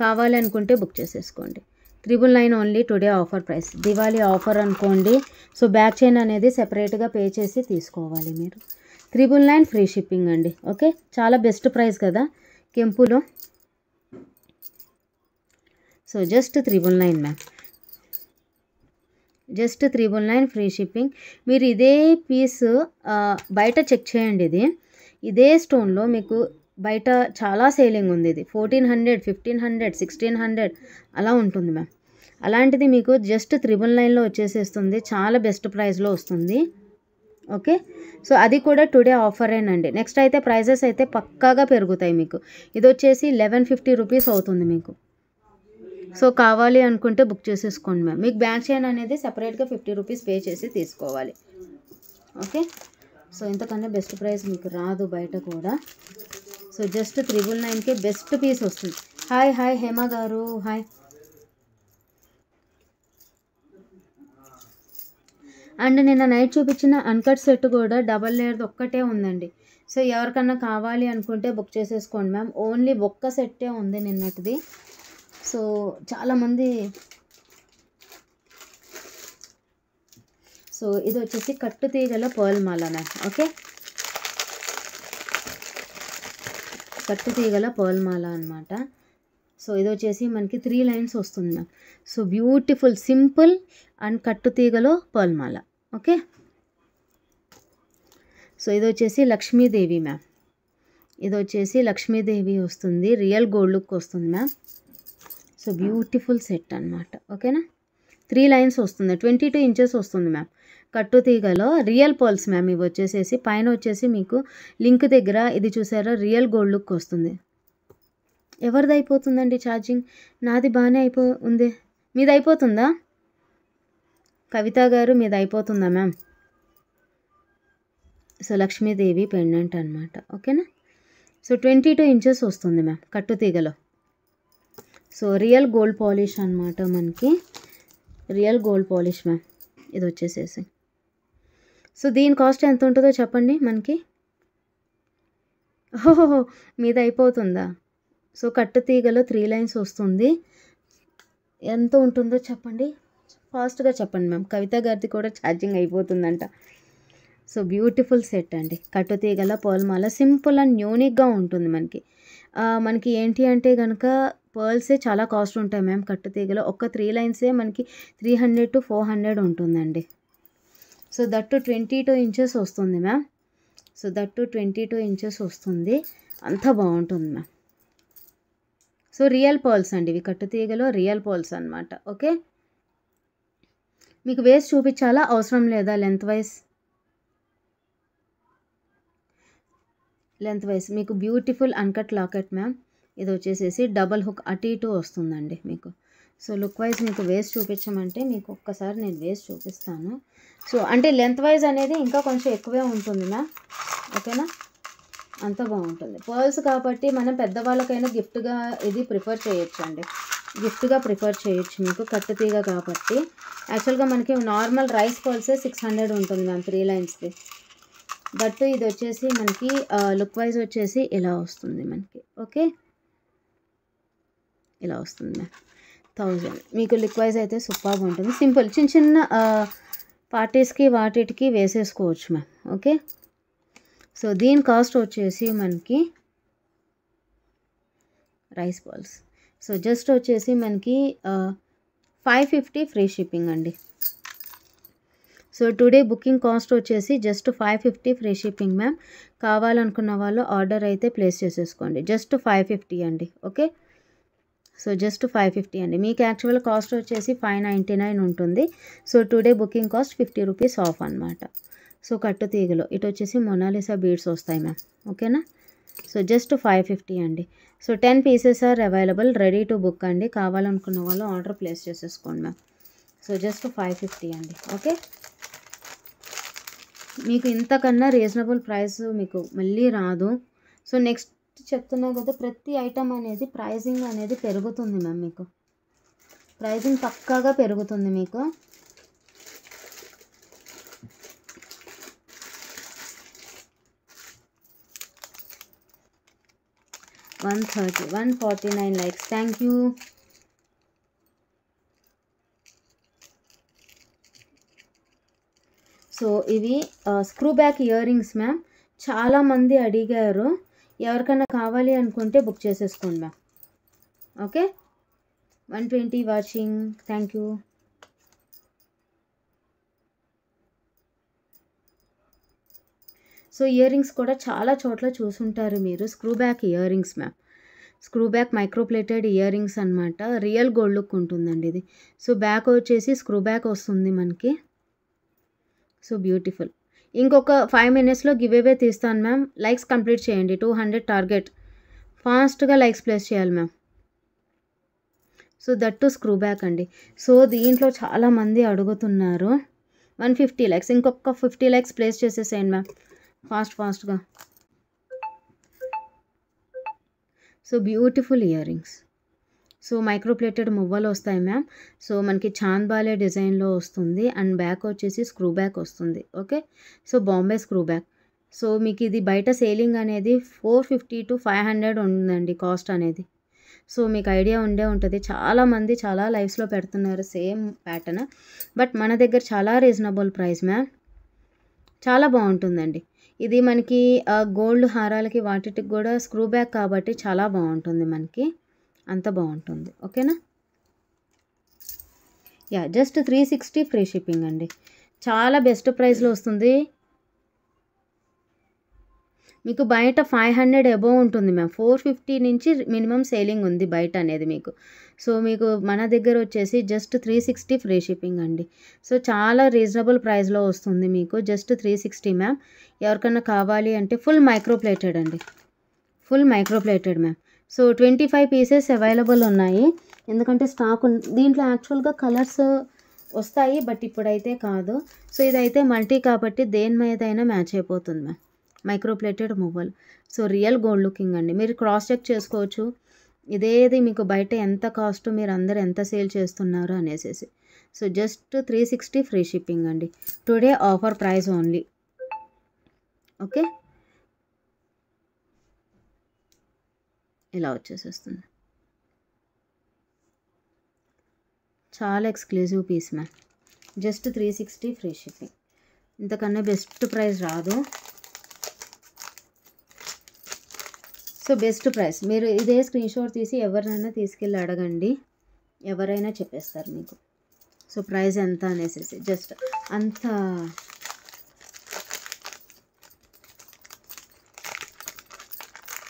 కావాలనుకుంటే బుక్ చేసేసుకోండి triple nine only today offer price Diwali offer అనుకోండి సో బ్యాక్ చైన్ అనేది సెపరేట్గా పే చేసి తీసుకోవాలి మీరు త్రిబుల్ నైన్ ఫ్రీ షిప్పింగ్ అండి ఓకే చాలా బెస్ట్ ప్రైస్ కదా కెంపులో so just triple nine ma'am just triple nine free shipping మీరు ఇదే పీస్ బయట చెక్ చేయండి ఇది ఇదే స్టోన్లో మీకు బయట చాలా సేలింగ్ ఉంది ఇది fourteen hundred fifteen hundred sixteen hundred అలా ఉంటుంది మ్యామ్ అలాంటిది మీకు జస్ట్ త్రిబుల్ నైన్లో వచ్చేసేస్తుంది చాలా బెస్ట్ ప్రైస్లో వస్తుంది ఓకే సో అది కూడా టుడే ఆఫరేనండి నెక్స్ట్ అయితే ప్రైజెస్ అయితే పక్కాగా పెరుగుతాయి మీకు ఇది వచ్చేసి లెవెన్ ఫిఫ్టీ రూపీస్ అవుతుంది మీకు సో కావాలి అనుకుంటే బుక్ చేసేసుకోండి మ్యామ్ మీకు బ్యాక్ చైన్ అనేది సపరేట్గా ఫిఫ్టీ రూపీస్ పే చేసి తీసుకోవాలి ఓకే సో ఇంతకన్నా బెస్ట్ ప్రైస్ మీకు రాదు బయట కూడా సో జస్ట్ త్రిబుల్ నైన్కే బెస్ట్ పీస్ వస్తుంది హాయ్ హాయ్ హేమ గారు హాయ్ అండ్ నిన్న నైట్ చూపించిన అన్కట్ సెట్ కూడా డబల్ లేయర్ది ఒక్కటే ఉందండి సో ఎవరికన్నా కావాలి అనుకుంటే బుక్ చేసేసుకోండి మ్యామ్ ఓన్లీ ఒక్క సెట్టే ఉంది నిన్నటిది సో చాలామంది సో ఇది వచ్చేసి కట్టు తీగల పర్ల్ ఓకే కట్టు తీగల పర్ల్మాల అనమాట సో ఇది వచ్చేసి మనకి త్రీ లైన్స్ వస్తుంది ma'am so beautiful simple and కట్టు తీగలో పర్ల్మాల ఓకే సో ఇది వచ్చేసి లక్ష్మీదేవి మ్యామ్ ఇది వచ్చేసి లక్ష్మీదేవి వస్తుంది రియల్ గోల్డ్ లుక్ వస్తుంది మ్యామ్ సో బ్యూటిఫుల్ సెట్ అనమాట ఓకేనా త్రీ లైన్స్ వస్తుంది ట్వంటీ టూ ఇంచెస్ వస్తుంది మ్యామ్ కట్టుతీగలో రియల్ పోల్స్ మ్యామ్ ఇవి వచ్చేసేసి పైన వచ్చేసి మీకు లింక్ దగ్గర ఇది చూసారా రియల్ గోల్డ్ లుక్ వస్తుంది ఎవరిది అయిపోతుందండి ఛార్జింగ్ నాది బాగానే అయిపో ఉంది మీది అయిపోతుందా కవిత గారు మీది అయిపోతుందా మ్యామ్ సో లక్ష్మీదేవి పెండెంట్ అనమాట ఓకేనా సో ట్వంటీ టూ ఇంచెస్ వస్తుంది మ్యామ్ కట్టుతీగలో సో రియల్ గోల్డ్ పాలిష్ అనమాట మనకి రియల్ గోల్డ్ పాలిష్ మ్యామ్ ఇది వచ్చేసేసి సో దీని కాస్ట్ ఎంత ఉంటుందో చెప్పండి మనకి ఓహో మీద అయిపోతుందా సో కట్టు తీగలో త్రీ లైన్స్ వస్తుంది ఎంత ఉంటుందో చెప్పండి ఫాస్ట్గా చెప్పండి మ్యామ్ కవిత గారిది కూడా ఛార్జింగ్ అయిపోతుందంట సో బ్యూటిఫుల్ సెట్ అండి కట్టు తీగల పర్ల్మాల సింపుల్ అండ్ యూనిక్గా ఉంటుంది మనకి మనకి ఏంటి అంటే కనుక పర్ల్సే చాలా కాస్ట్ ఉంటాయి మ్యామ్ కట్టు తీగలో ఒక్క త్రీ లైన్సే మనకి three hundred to four hundred ఉంటుందండి so that twenty two inches వస్తుంది ma'am so that twenty two inches వస్తుంది అంత బాగుంటుంది మ్యామ్ సో రియల్ పర్ల్స్ అండి ఇవి కట్టుతీగలో రియల్ పర్ల్స్ అనమాట ఓకే మీకు వేస్ట్ చూపించాలా అవసరం లేదా లెంత్ వైజ్ లెంత్ వైజ్ మీకు బ్యూటిఫుల్ అన్కట్ లాకెట్ మ్యామ్ ఇది వచ్చేసేసి డబల్ హుక్ అటు ఇటు వస్తుందండి మీకు సో లుక్ వైజ్ మీకు వేస్ట్ చూపించమంటే మీకు ఒక్కసారి నేను వేస్ట్ చూపిస్తాను సో అంటే లెంత్ వైజ్ అనేది ఇంకా కొంచెం ఎక్కువే ఉంటుంది మ్యామ్ ఓకేనా అంత బాగుంటుంది పర్ల్స్ కాబట్టి మనం పెద్దవాళ్ళకైనా గిఫ్ట్గా ఇది ప్రిఫర్ చేయొచ్చు అండి గిఫ్ట్గా ప్రిఫర్ చేయొచ్చు మీకు కట్టుతీగ కాబట్టి యాక్చువల్గా మనకి నార్మల్ రైస్ పర్ల్సే సిక్స్ హండ్రెడ్ ఉంటుంది మ్యామ్ త్రీ లైన్స్ది బట్ ఇది వచ్చేసి మనకి లుక్ వైజ్ వచ్చేసి ఇలా వస్తుంది మనకి ఓకే ఇలా వస్తుంది మ్యామ్ థౌజండ్ మీకు లుక్ వైజ్ అయితే సూపర్గా ఉంటుంది సింపుల్ చిన్న చిన్న పార్టీస్కి వాటికి వేసేసుకోవచ్చు మ్యామ్ ఓకే సో దీని కాస్ట్ వచ్చేసి మనకి రైస్ బాల్స్ సో జస్ట్ వచ్చేసి మనకి ఫైవ్ ఫిఫ్టీ ఫ్రీ షిప్పింగ్ అండి సో టుడే బుకింగ్ కాస్ట్ వచ్చేసి just five fifty free shipping ma'am కావాలనుకున్న వాళ్ళు ఆర్డర్ అయితే ప్లేస్ చేసేసుకోండి జస్ట్ ఫైవ్ ఫిఫ్టీ అండి okay so just five fifty అండి మీకు యాక్చువల్ కాస్ట్ వచ్చేసి ఫైవ్ నైంటీ నైన్ ఉంటుంది so today booking cost fifty rupees off అనమాట సో కట్టు తీగలు ఇటు వచ్చేసి మొనాలిసా బీడ్స్ వస్తాయి మ్యామ్ ఓకేనా సో జస్ట్ ఫైవ్ ఫిఫ్టీ అండి so ten pieces are available ready to book అండి కావాలనుకున్న వాళ్ళు ఆర్డర్ ప్లేస్ చేసేసుకోండి ma'am so just five fifty అండి ఓకే మీకు ఇంతకన్నా రీజనబుల్ ప్రైస్ మీకు మళ్ళీ రాదు సో నెక్స్ట్ చెప్తున్నా కదా ప్రతి ఐటమ్ అనేది ప్రైజింగ్ అనేది పెరుగుతుంది మ్యామ్ మీకు ప్రైజింగ్ పక్కాగా పెరుగుతుంది మీకు one thirty one forty nine likes thank you so ఇవి screw back ear rings ma'am చాలామంది అడిగారు ఎవరికైనా కావాలి అనుకుంటే బుక్ చేసేసుకోండి ma'am okay one twenty watching thank you so ear rings కూడా చాలా చోట్ల చూసుంటారు మీరు screw back ear rings ma'am screw back micro plated ear rings అనమాట రియల్ గోల్డ్ లుక్ ఉంటుందండి ఇది సో బ్యాక్ వచ్చేసి స్క్రూ బ్యాక్ వస్తుంది మనకి సో బ్యూటిఫుల్ ఇంకొక ఫైవ్ మినిట్స్లో గివ్ అవే తీస్తాను మ్యామ్ లైక్స్ కంప్లీట్ చేయండి టూ హండ్రెడ్ టార్గెట్ ఫాస్ట్గా లైక్స్ ప్లేస్ చేయాలి ma'am so that to screw back అండి సో దీంట్లో చాలామంది అడుగుతున్నారు వన్ ఫిఫ్టీ ల్యాక్స్ ఇంకొక ఫిఫ్టీ ల్యాక్స్ ప్లేస్ చేసేసేయండి మ్యామ్ ఫాస్ట్ ఫాస్ట్గా so beautiful ear rings so micro plated మువ్వలు వస్తాయి మ్యామ్ సో మనకి చాంద్ బాలే డిజైన్లో వస్తుంది అండ్ బ్యాక్ వచ్చేసి స్క్రూ బ్యాక్ వస్తుంది okay so Bombay screw back so మీకు ఇది బయట సేలింగ్ అనేది four fifty to five hundred ఉందండి కాస్ట్ అనేది సో మీకు ఐడియా ఉండే ఉంటుంది చాలామంది చాలా లైఫ్స్లో పెడుతున్నారు సేమ్ ప్యాటర్న్ బట్ మన దగ్గర చాలా రీజనబుల్ ప్రైస్ మ్యామ్ చాలా బాగుంటుందండి ఇది మనకి గోల్డ్ హారాలకి వాటికి కూడా స్క్రూ బ్యాక్ కాబట్టి చాలా బాగుంటుంది మనకి అంత బాగుంటుంది ఓకేనా yeah just three sixty free shipping అండి చాలా బెస్ట్ ప్రైస్లో వస్తుంది మీకు బయట ఫైవ్ హండ్రెడ్ అబోవ్ ఉంటుంది మ్యామ్ ఫోర్ ఫిఫ్టీ నుంచి మినిమం సేలింగ్ ఉంది బయట అనేది మీకు సో మీకు మన దగ్గర వచ్చేసి just three sixty free shipping అండి సో చాలా రీజనబుల్ ప్రైస్లో వస్తుంది మీకు జస్ట్ త్రీ సిక్స్టీ మ్యామ్ ఎవరికన్నా కావాలి అంటే ఫుల్ మైక్రోప్లేటెడ్ అండి full microplated ma'am so twenty five pieces available ఉన్నాయి ఎందుకంటే స్టాక్ దీంట్లో యాక్చువల్గా కలర్స్ వస్తాయి బట్ ఇప్పుడైతే కాదు సో ఇదైతే మల్టీ కాబట్టి దేని మీద అయినా మ్యాచ్ అయిపోతుంది ma'am micro plated mobile so real gold looking అండి మీరు క్రాస్ చెక్ చేసుకోవచ్చు ఇదేది మీకు బయట ఎంత కాస్ట్ మీరు అందరు ఎంత సేల్ చేస్తున్నారు అనేసి so just three sixty free shipping అండి today offer price only okay ఇలా వచ్చేసేస్తుంది చాలా exclusive piece ma'am just three sixty free shipping ఇంతకన్నా బెస్ట్ ప్రైస్ రాదు సో బెస్ట్ ప్రైస్ మీరు ఇదే స్క్రీన్ షాట్ తీసి ఎవరినైనా తీసుకెళ్ళి అడగండి ఎవరైనా చెప్పేస్తారు మీకు సో ప్రైస్ ఎంత అనేసి జస్ట్ అంత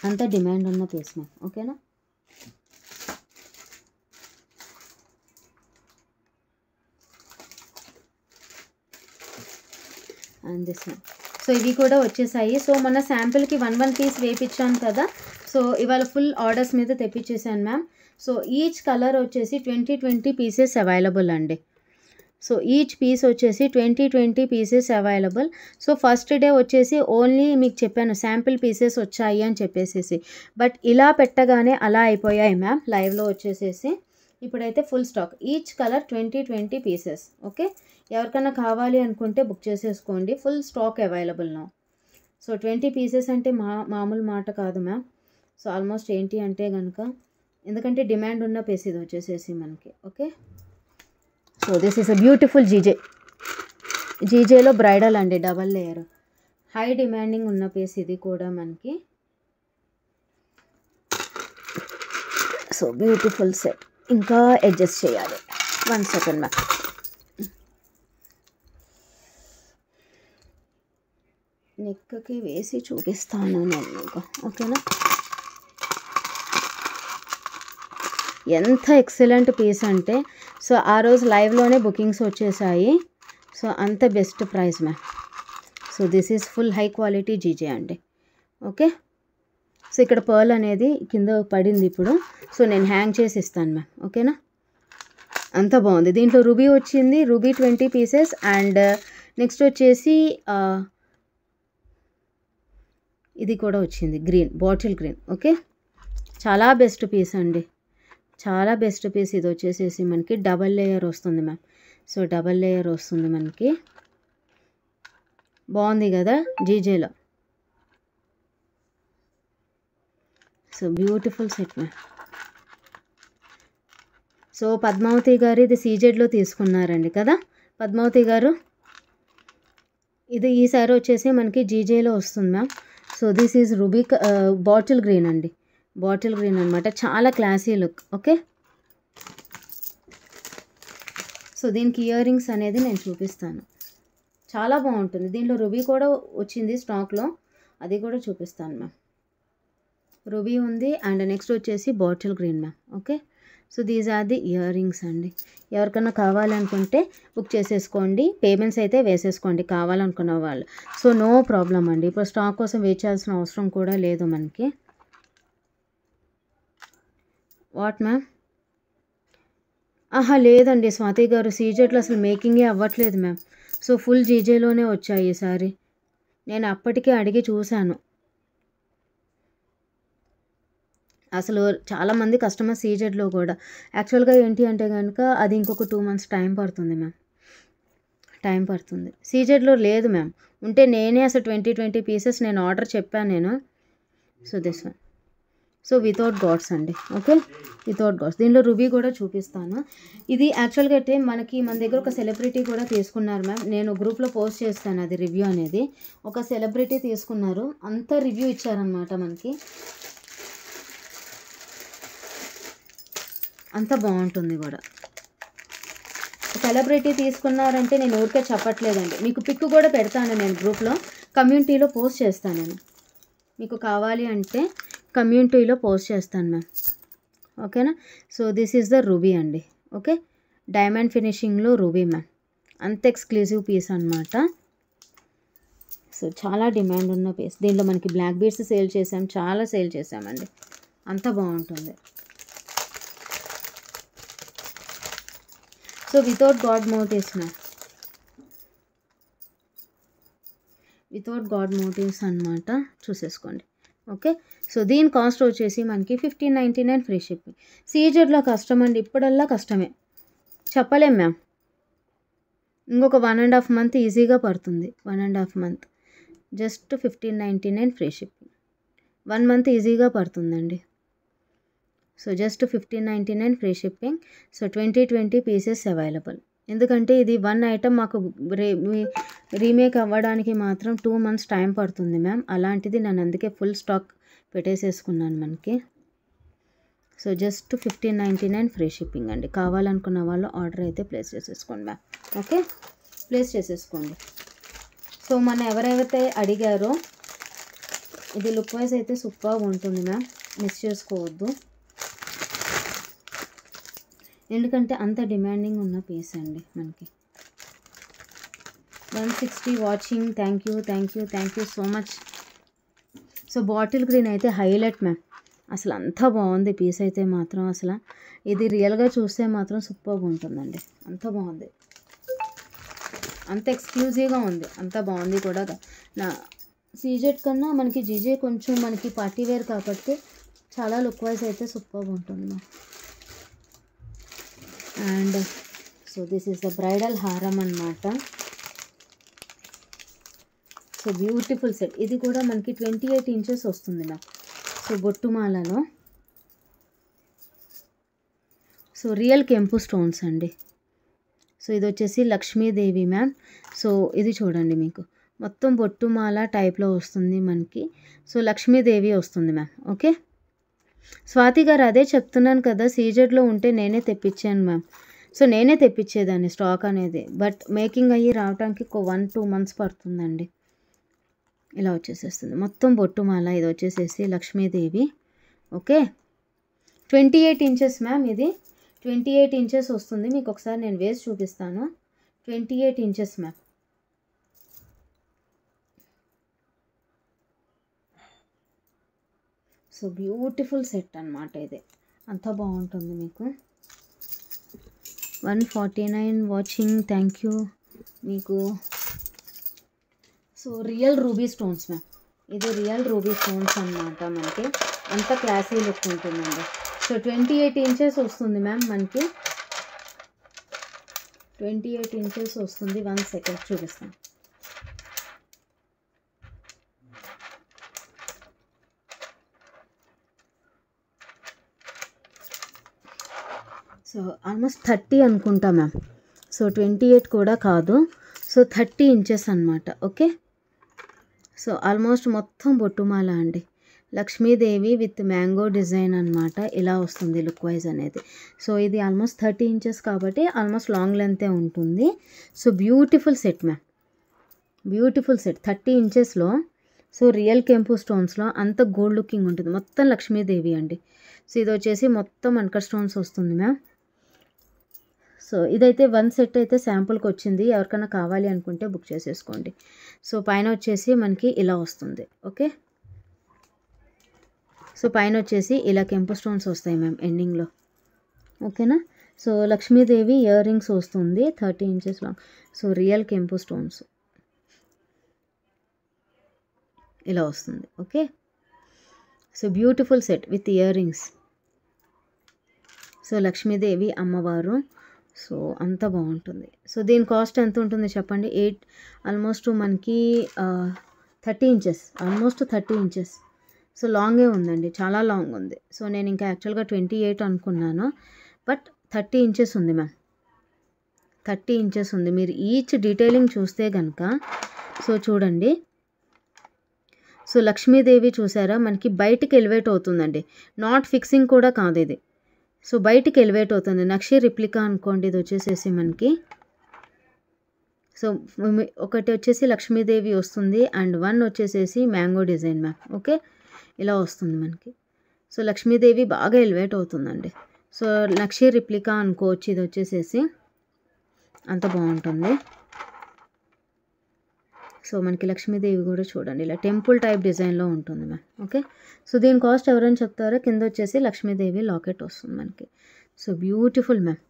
అంత డిమాండ్ ఉన్న పీస్ నాకు ఓకేనా అండ్ దిస్ సో ఇవి కూడా వచ్చేసాయి సో మొన్న శాంపుల్కి వన్ వన్ పీస్ వేపించాను కదా సో ఇవాళ ఫుల్ ఆర్డర్స్ మీద తెప్పించేసాను మ్యామ్ సో ఈచ్ కలర్ వచ్చేసి ట్వంటీ ట్వంటీ పీసెస్ అవైలబుల్ అండి సో ఈచ్ పీస్ వచ్చేసి twenty twenty pieces available so first day వచ్చేసి ఓన్లీ మీకు చెప్పాను శాంపిల్ పీసెస్ వచ్చాయి అని చెప్పేసేసి బట్ ఇలా పెట్టగానే అలా అయిపోయాయి మ్యామ్ లైవ్లో వచ్చేసేసి ఇప్పుడైతే full stock each colour twenty twenty pieces okay ఎవరికైనా కావాలి అనుకుంటే బుక్ చేసేసుకోండి ఫుల్ స్టాక్ అవైలబుల్ నా సో ట్వంటీ పీసెస్ అంటే మా మామూలు మాట కాదు మ్యామ్ సో ఆల్మోస్ట్ ఏంటి అంటే కనుక ఎందుకంటే డిమాండ్ ఉన్న పీస్ ఇది వచ్చేసేసి మనకి okay so this is a beautiful GJ జీజేలో బ్రైడల్ అండి డబల్ లేయర్ హై డిమాండింగ్ ఉన్న పీస్ ఇది కూడా మనకి సో బ్యూటిఫుల్ సెట్ ఇంకా అడ్జస్ట్ చేయాలి వన్ సెకండ్ మ్యామ్ నెక్కకి వేసి చూపిస్తాను నేను ఓకేనా ఎంత ఎక్సలెంట్ పీస్ అంటే సో ఆ రోజు లైవ్లోనే బుకింగ్స్ వచ్చేసాయి సో అంత best price ma'am so this is full high quality GJ అండి ఓకే సో ఇక్కడ పర్ల్ అనేది కింద పడింది ఇప్పుడు సో నేను హ్యాంగ్ చేసి ఇస్తాను మ్యామ్ ఓకేనా అంత బాగుంది దీంట్లో రుబీ వచ్చింది ruby twenty pieces and uh, next వచ్చేసి uh, ఇది కూడా వచ్చింది గ్రీన్ బాటిల్ గ్రీన్ ఓకే చాలా బెస్ట్ పీస్ అండి చాలా బెస్ట్ పీస్ ఇది వచ్చేసేసి మనకి డబల్ లేయర్ వస్తుంది మ్యామ్ సో డబల్ లేయర్ వస్తుంది మనకి బాగుంది కదా జీజేలో so beautiful set ma'am so Padmavathi garu ఇది సీజెడ్లో తీసుకున్నారండి కదా పద్మావతి గారు ఇది ఈసారి వచ్చేసి మనకి జీజేలో వస్తుంది ma'am so this is ruby bottle green అండి బాటిల్ గ్రీన్ అనమాట చాలా క్లాసీ లుక్ ఓకే సో దీనికి ఇయర్ రింగ్స్ అనేది నేను చూపిస్తాను చాలా బాగుంటుంది దీంట్లో రుబీ కూడా వచ్చింది స్టాక్లో అది కూడా చూపిస్తాను మ్యామ్ రుబీ ఉంది అండ్ నెక్స్ట్ వచ్చేసి bottle green ma'am okay so these are the ear rings అండి ఎవరికన్నా కావాలనుకుంటే బుక్ చేసేసుకోండి పేమెంట్స్ అయితే వేసేసుకోండి కావాలనుకున్న వాళ్ళు సో నో ప్రాబ్లం అండి ఇప్పుడు స్టాక్ కోసం వేచాల్సిన అవసరం కూడా లేదు మనకి వాట్ మ్యామ్ ఆహా లేదండి స్వాతి గారు సీజెట్లు అసలు మేకింగే అవ్వట్లేదు మ్యామ్ సో ఫుల్ జీజేలోనే వచ్చాయి ఈసారి నేను అప్పటికే అడిగి చూశాను అసలు చాలామంది కస్టమర్ సీజెడ్లో కూడా యాక్చువల్గా ఏంటి అంటే కనుక అది ఇంకొక టూ మంత్స్ టైం పడుతుంది మ్యామ్ టైం పడుతుంది సీజెడ్లో లేదు మ్యామ్ ఉంటే నేనే అసలు ట్వంటీ ట్వంటీ పీసెస్ నేను ఆర్డర్ చెప్పాను నేను so this one so without gods అండి ఓకే వితౌట్ గాడ్స్ దీనిలో రుబీ కూడా చూపిస్తాను ఇది యాక్చువల్గా అయితే మనకి మన దగ్గర ఒక సెలబ్రిటీ కూడా తీసుకున్నారు మ్యామ్ నేను గ్రూప్లో పోస్ట్ చేస్తాను అది రివ్యూ అనేది ఒక సెలబ్రిటీ తీసుకున్నారు అంత రివ్యూ ఇచ్చారనమాట మనకి అంత బాగుంటుంది కూడా సెలబ్రిటీ తీసుకున్నారంటే నేను ఊరికే చెప్పట్లేదండి మీకు పిక్ కూడా పెడతాను నేను గ్రూప్లో కమ్యూనిటీలో పోస్ట్ చేస్తాను నేను మీకు కావాలి అంటే కమ్యూనిటీలో పోస్ట్ చేస్తాను మ్యామ్ ఓకేనా so this is the ruby అండి ఓకే డైమండ్ ఫినిషింగ్లో రూబీ మ్యామ్ అంత ఎక్స్క్లూజివ్ పీస్ అనమాట సో చాలా డిమాండ్ ఉన్న పీస్ దీంట్లో మనకి బ్లాక్ బీడ్స్ సేల్ చేసాం చాలా సేల్ చేసామండి అంత బాగుంటుంది so without god motives ma'am without god motives అనమాట చూసేసుకోండి ఓకే సో దీని కాస్ట్ వచ్చేసి మనకి fifteen ninety nine free shipping సీజర్లో కష్టం అండి ఇప్పుడల్లా కష్టమే చెప్పలేం మ్యామ్ ఇంకొక వన్ అండ్ హాఫ్ మంత్ ఈజీగా పడుతుంది one and half month just fifteen ninety nine free shipping one month ఈజీగా పడుతుందండి so just fifteen ninety nine free shipping so twenty twenty pieces available ఎందుకంటే ఇది వన్ ఐటమ్ మాకు రే రీమేక్ అవ్వడానికి మాత్రం టూ మంత్స్ టైం పడుతుంది మ్యామ్ అలాంటిది నన్ను అందుకే ఫుల్ స్టాక్ పెట్టేసేసుకున్నాను మనకి so just fifteen ninety nine free shipping అండి కావాలనుకున్న వాళ్ళు ఆర్డర్ అయితే ప్లేస్ చేసేసుకోండి మ్యామ్ ఓకే ప్లేస్ చేసేసుకోండి సో మన ఎవరెవరితే అడిగారో ఇది లుక్ వైజ్ అయితే సూపర్గా ఉంటుంది మ్యామ్ మిస్ చేసుకోవద్దు ఎందుకంటే అంత డిమాండింగ్ ఉన్న పీస్ అండి మనకి one sixty watching thank you thank you thank you so much so bottle green అయితే హైలైట్ మ్యామ్ అసలు అంతా బాగుంది పీస్ అయితే మాత్రం అసలు ఇది రియల్గా చూస్తే మాత్రం సూపర్గా ఉంటుందండి అంత బాగుంది అంత ఎక్స్క్లూజివ్గా ఉంది అంత బాగుంది కూడా నా సీజెట్ కన్నా మనకి జీజే కొంచెం మనకి పార్టీ వేర్ కాబట్టి చాలా లుక్ వైజ్ అయితే సూపర్గా ఉంటుంది ma'am and so this is the bridal హారం అనమాట సో బ్యూటిఫుల్ సెట్ ఇది కూడా మనకి ట్వంటీ ఎయిట్ ఇంచెస్ వస్తుంది నాకు సో బొట్టుమాలలో సో రియల్ కెంపు స్టోన్స్ అండి సో ఇది వచ్చేసి లక్ష్మీదేవి మ్యామ్ సో ఇది చూడండి మీకు మొత్తం బొట్టుమాల టైప్లో వస్తుంది మనకి సో లక్ష్మీదేవి వస్తుంది మ్యామ్ ఓకే స్వాతి గారు అదే చెప్తున్నాను కదా సీజెడ్లో ఉంటే నేనే తెప్పించాను మ్యామ్ సో నేనే తెప్పించేదాన్ని స్టాక్ అనేది బట్ మేకింగ్ అయ్యి రావడానికి ఒక వన్ టూ మంత్స్ పడుతుందండి ఇలా వచ్చేసేస్తుంది మొత్తం బొట్టుమాల ఇది వచ్చేసేసి Lakshmidevi okay twenty eight inches ma'am ఇది ట్వంటీ ఎయిట్ ఇంచెస్ వస్తుంది మీకు ఒకసారి నేను వేసి చూపిస్తాను twenty eight inches ma'am so beautiful set అనమాట ఇది అంత బాగుంటుంది మీకు one forty nine watching thank you మీకు so real ruby stones ma'am ఇది రియల్ రూబీ స్టోన్స్ అనమాట మనకి అంత క్లాసీ లుక్ ఉంటుందండి సో ట్వంటీ ఎయిట్ ఇంచెస్ వస్తుంది మ్యామ్ మనకి ట్వంటీ ఎయిట్ ఇంచెస్ వస్తుంది వన్ సెకండ్ చూపిస్తాను సో ఆల్మోస్ట్ థర్టీ అనుకుంటా మ్యామ్ సో ట్వంటీ ఎయిట్ కూడా కాదు సో థర్టీ ఇంచెస్ అనమాట ఓకే సో ఆల్మోస్ట్ మొత్తం బొట్టుమాల అండి లక్ష్మీదేవి విత్ మ్యాంగో డిజైన్ అనమాట ఇలా వస్తుంది లుక్ వైజ్ అనేది సో ఇది ఆల్మోస్ట్ థర్టీ ఇంచెస్ కాబట్టి ఆల్మోస్ట్ లాంగ్ లెంతే ఉంటుంది so beautiful set ma'am beautiful set thirty ఇంచెస్లో సో రియల్ కెంపు స్టోన్స్లో అంత గోల్డ్ లుకింగ్ ఉంటుంది మొత్తం లక్ష్మీదేవి అండి సో ఇది వచ్చేసి మొత్తం అన్కర్ స్టోన్స్ వస్తుంది మ్యామ్ సో ఇదైతే వన్ సెట్ అయితే శాంపుల్కి వచ్చింది ఎవరికైనా కావాలి అనుకుంటే బుక్ చేసేసుకోండి సో పైన వచ్చేసి మనకి ఇలా వస్తుంది ఓకే సో పైన వచ్చేసి ఇలా కెంపు స్టోన్స్ వస్తాయి మ్యామ్ ఎండింగ్లో ఓకేనా సో లక్ష్మీదేవి ఇయర్ రింగ్స్ వస్తుంది thirty inches long so real కెంపు స్టోన్స్ ఇలా వస్తుంది okay so beautiful set with ear rings so Lakshmidevi అమ్మవారు సో అంత బాగుంటుంది సో దీని కాస్ట్ ఎంత ఉంటుంది చెప్పండి ఎయిట్ ఆల్మోస్ట్ మనకి thirty inches almost thirty inches so లాంగే ఉందండి చాలా లాంగ్ ఉంది సో నేను ఇంకా యాక్చువల్గా ట్వంటీ ఎయిట్ అనుకున్నాను బట్ థర్టీ ఇంచెస్ ఉంది మ్యామ్ థర్టీ ఇంచెస్ ఉంది మీరు ఈచ్ డీటెయిలింగ్ చూస్తే కనుక సో చూడండి సో లక్ష్మీదేవి చూసారా మనకి బయటికి ఎలివేట్ అవుతుందండి నాట్ ఫిక్సింగ్ కూడా కాదు ఇది సో బయటికి ఎలివేట్ అవుతుంది నక్షి రిప్లికా అనుకోండి ఇది వచ్చేసేసి మనకి సో ఒకటి వచ్చేసి లక్ష్మీదేవి వస్తుంది అండ్ వన్ వచ్చేసేసి మ్యాంగో డిజైన్ మ్యామ్ ఓకే ఇలా వస్తుంది మనకి సో లక్ష్మీదేవి బాగా ఎలివేట్ అవుతుందండి సో లక్ష్మీ రిప్లికా అనుకోవచ్చు ఇది వచ్చేసేసి అంత బాగుంటుంది సో మనకి లక్ష్మీదేవి కూడా చూడండి ఇలా టెంపుల్ టైప్ డిజైన్లో ఉంటుంది మ్యామ్ ఓకే సో దీని కాస్ట్ ఎవరైనా చెప్తారో కింద వచ్చేసి లక్ష్మీదేవి లాకెట్ వస్తుంది మనకి so beautiful ma'am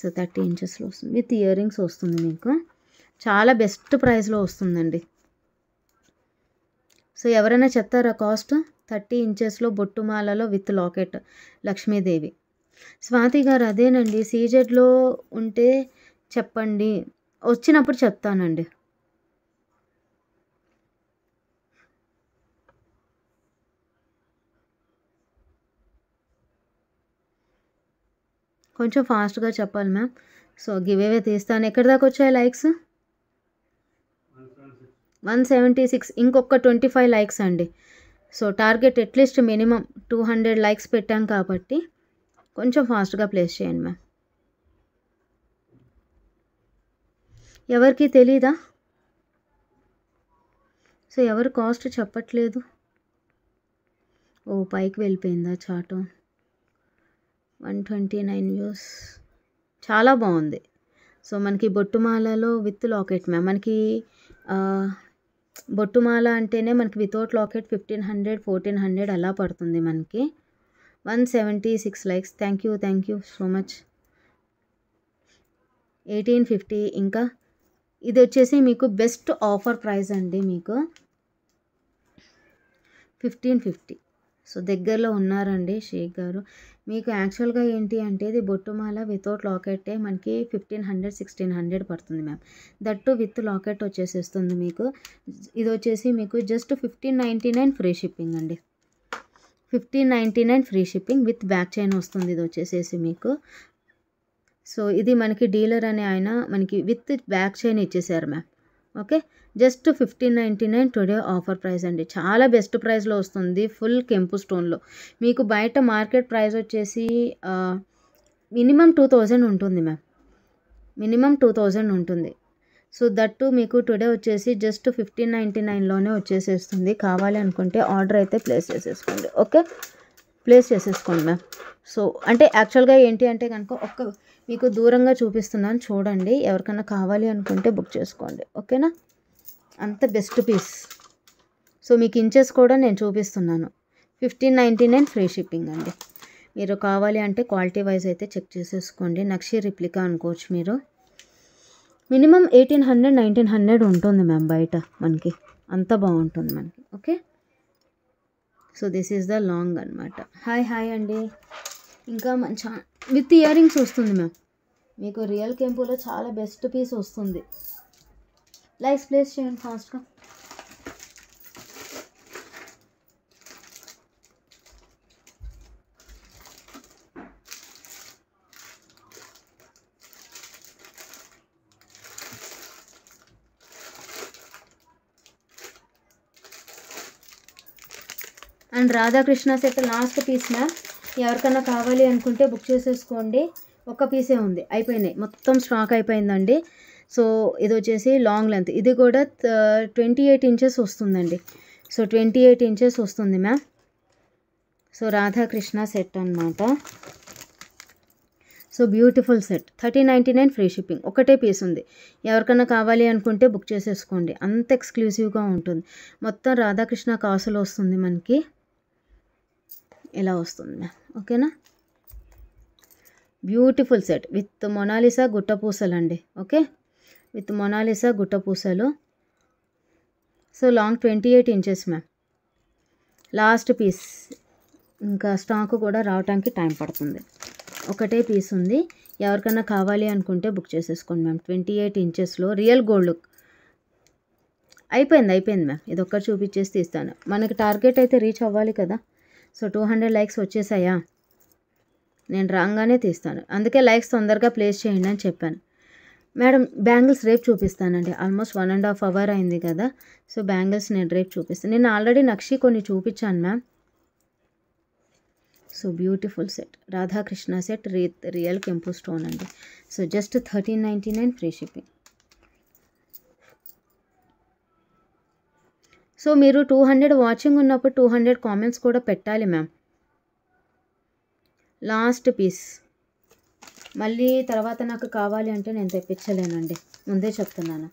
so thirty ఇంచెస్లో వస్తుంది విత్ ఇయర్ రింగ్స్ వస్తుంది మీకు చాలా బెస్ట్ ప్రైస్లో వస్తుందండి సో ఎవరైనా చెప్తారా కాస్ట్ థర్టీ ఇంచెస్లో బొట్టుమాలలో విత్ లాకెట్ లక్ష్మీదేవి స్వాతి గారు అదేనండి సీజెడ్లో ఉంటే చెప్పండి వచ్చినప్పుడు చెప్తానండి కొంచెం ఫాస్ట్గా చెప్పాలి మ్యామ్ సో గివ్ తీస్తాను ఎక్కడి దాకా వచ్చాయి లైక్స్ వన్ సెవెంటీ సిక్స్ ఇంకొక ట్వంటీ ఫైవ్ లైక్స్ అండి so target at least minimum two hundred likes పెట్టాం కాబట్టి కొంచెం ఫాస్ట్గా ప్లేస్ చేయండి మ్యామ్ ఎవరికి తెలీదా సో ఎవరు కాస్ట్ చెప్పట్లేదు ఓ పైకి వెళ్ళిపోయిందా చాటో వన్ ట్వంటీ నైన్ వ్యూస్ చాలా బాగుంది సో మనకి బొట్టుమాలలో విత్ లాకెట్ మ్యామ్ మనకి బొట్టుమాల అంటేనే మనకి without locket fifteen hundred fourteen hundred అలా పడుతుంది మనకి one seventy six likes thank you thank you so much eighteen fifty ఇంకా ఇది వచ్చేసి మీకు బెస్ట్ ఆఫర్ ప్రైస్ అండి మీకు ఫిఫ్టీన్ ఫిఫ్టీ సో దగ్గరలో ఉన్నారండి షేక్ గారు మీకు యాక్చువల్గా ఏంటి అంటే ఇది బొట్టుమాల వితౌట్ లాకెట్టే మనకి ఫిఫ్టీన్ హండ్రెడ్ సిక్స్టీన్ హండ్రెడ్ పడుతుంది మ్యామ్ దట్టు విత్ లాకెట్ వచ్చేసేస్తుంది మీకు ఇది వచ్చేసి మీకు just fifteen nine free shipping అండి fifteen ninety nine free shipping with back chain వస్తుంది ఇది వచ్చేసేసి మీకు సో ఇది మనకి డీలర్ అనే ఆయన మనకి విత్ బ్యాక్ చైన్ ఇచ్చేసారు ma'am okay just fifteen ninety nine today offer price అండి చాలా బెస్ట్ ప్రైస్లో వస్తుంది ఫుల్ కెంపు స్టోన్లో మీకు బయట మార్కెట్ ప్రైస్ వచ్చేసి మినిమం టూ థౌజండ్ ఉంటుంది మ్యామ్ మినిమం టూ థౌజండ్ ఉంటుంది సో దట్ మీకు టుడే వచ్చేసి జస్ట్ ఫిఫ్టీన్ నైంటీ నైన్లోనే వచ్చేసేస్తుంది కావాలి అనుకుంటే ఆర్డర్ అయితే ప్లేస్ చేసేసుకోండి ఓకే ప్లేస్ చేసేసుకోండి మ్యామ్ సో అంటే యాక్చువల్గా ఏంటి అంటే కనుక ఒక్క మీకు దూరంగా చూపిస్తున్నాను చూడండి ఎవరికైనా కావాలి అనుకుంటే బుక్ చేసుకోండి ఓకేనా అంత బెస్ట్ పీస్ సో మీకు ఇంచెస్ కూడా నేను చూపిస్తున్నాను fifteen ninety nine free shipping అండి మీరు కావాలి అంటే క్వాలిటీ వైజ్ అయితే చెక్ చేసేసుకోండి నక్షి రిప్లికా అనుకోవచ్చు మీరు minimum eighteen hundred nineteen hundred ఉంటుంది మ్యామ్ బయట మనకి అంత బాగుంటుంది మనకి okay so this is the long అనమాట హాయ్ హాయ్ అండి ఇంకా మంచి విత్ ఇయర్ రింగ్స్ వస్తుంది మ్యామ్ మీకు రియల్ కెంపులో చాలా బెస్ట్ పీస్ వస్తుంది లైక్స్ ప్లేస్ చేయండి ఫాస్ట్గా and Radhakrishna set last piece ma'am ఎవరికైనా కావాలి అనుకుంటే బుక్ చేసేసుకోండి ఒక్క పీసే ఉంది అయిపోయినాయి మొత్తం స్టాక్ అయిపోయిందండి సో ఇది వచ్చేసి లాంగ్ లెంత్ ఇది కూడా ట్వంటీ ఎయిట్ ఇంచెస్ వస్తుందండి సో ట్వంటీ ఎయిట్ ఇంచెస్ వస్తుంది మ్యామ్ సో రాధాకృష్ణ సెట్ అనమాట so beautiful set thirty ninety nine free shipping ఒకటే పీస్ ఉంది ఎవరికైనా కావాలి అనుకుంటే బుక్ చేసేసుకోండి అంత ఎక్స్క్లూసివ్గా ఉంటుంది మొత్తం రాధాకృష్ణ కాసులు వస్తుంది మనకి ఇలా వస్తుంది మ్యామ్ ఓకేనా బ్యూటిఫుల్ సెట్ విత్ మొనాలిసా అండి ఓకే విత్ మొనాలిసా గుట్టపూసలు so long twenty eight inches ma'am last piece ఇంకా స్టాక్ కూడా రావడానికి టైం పడుతుంది ఒకటే పీస్ ఉంది ఎవరికైనా కావాలి అనుకుంటే బుక్ చేసేసుకోండి మ్యామ్ ట్వంటీ ఎయిట్ ఇంచెస్లో రియల్ గోల్డ్ అయిపోయింది అయిపోయింది మ్యామ్ ఇది ఒక్కటి చూపించేసి తీస్తాను మనకి టార్గెట్ అయితే రీచ్ అవ్వాలి కదా సో టూ హండ్రెడ్ లైక్స్ వచ్చేసాయా నేను రాగానే తీస్తాను అందుకే లైక్స్ తొందరగా ప్లేస్ చేయండి అని చెప్పాను మేడం బ్యాంగిల్స్ రేపు చూపిస్తానండి almost one and half hour అయింది కదా సో బ్యాంగిల్స్ నేను రేపు చూపిస్తాను నేను ఆల్రెడీ నక్షి కొన్ని చూపించాను ma'am so beautiful set Radhakrishna set re real కెంపు స్టోన్ అండి so just thirteen ninety nine free shipping so మీరు టూ హండ్రెడ్ వాచింగ్ ఉన్నప్పుడు టూ హండ్రెడ్ కామెంట్స్ కూడా పెట్టాలి మ్యామ్ లాస్ట్ పీస్ మళ్ళీ తర్వాత నాకు కావాలి అంటే నేను తెప్పించలేనండి ముందే చెప్తున్నాను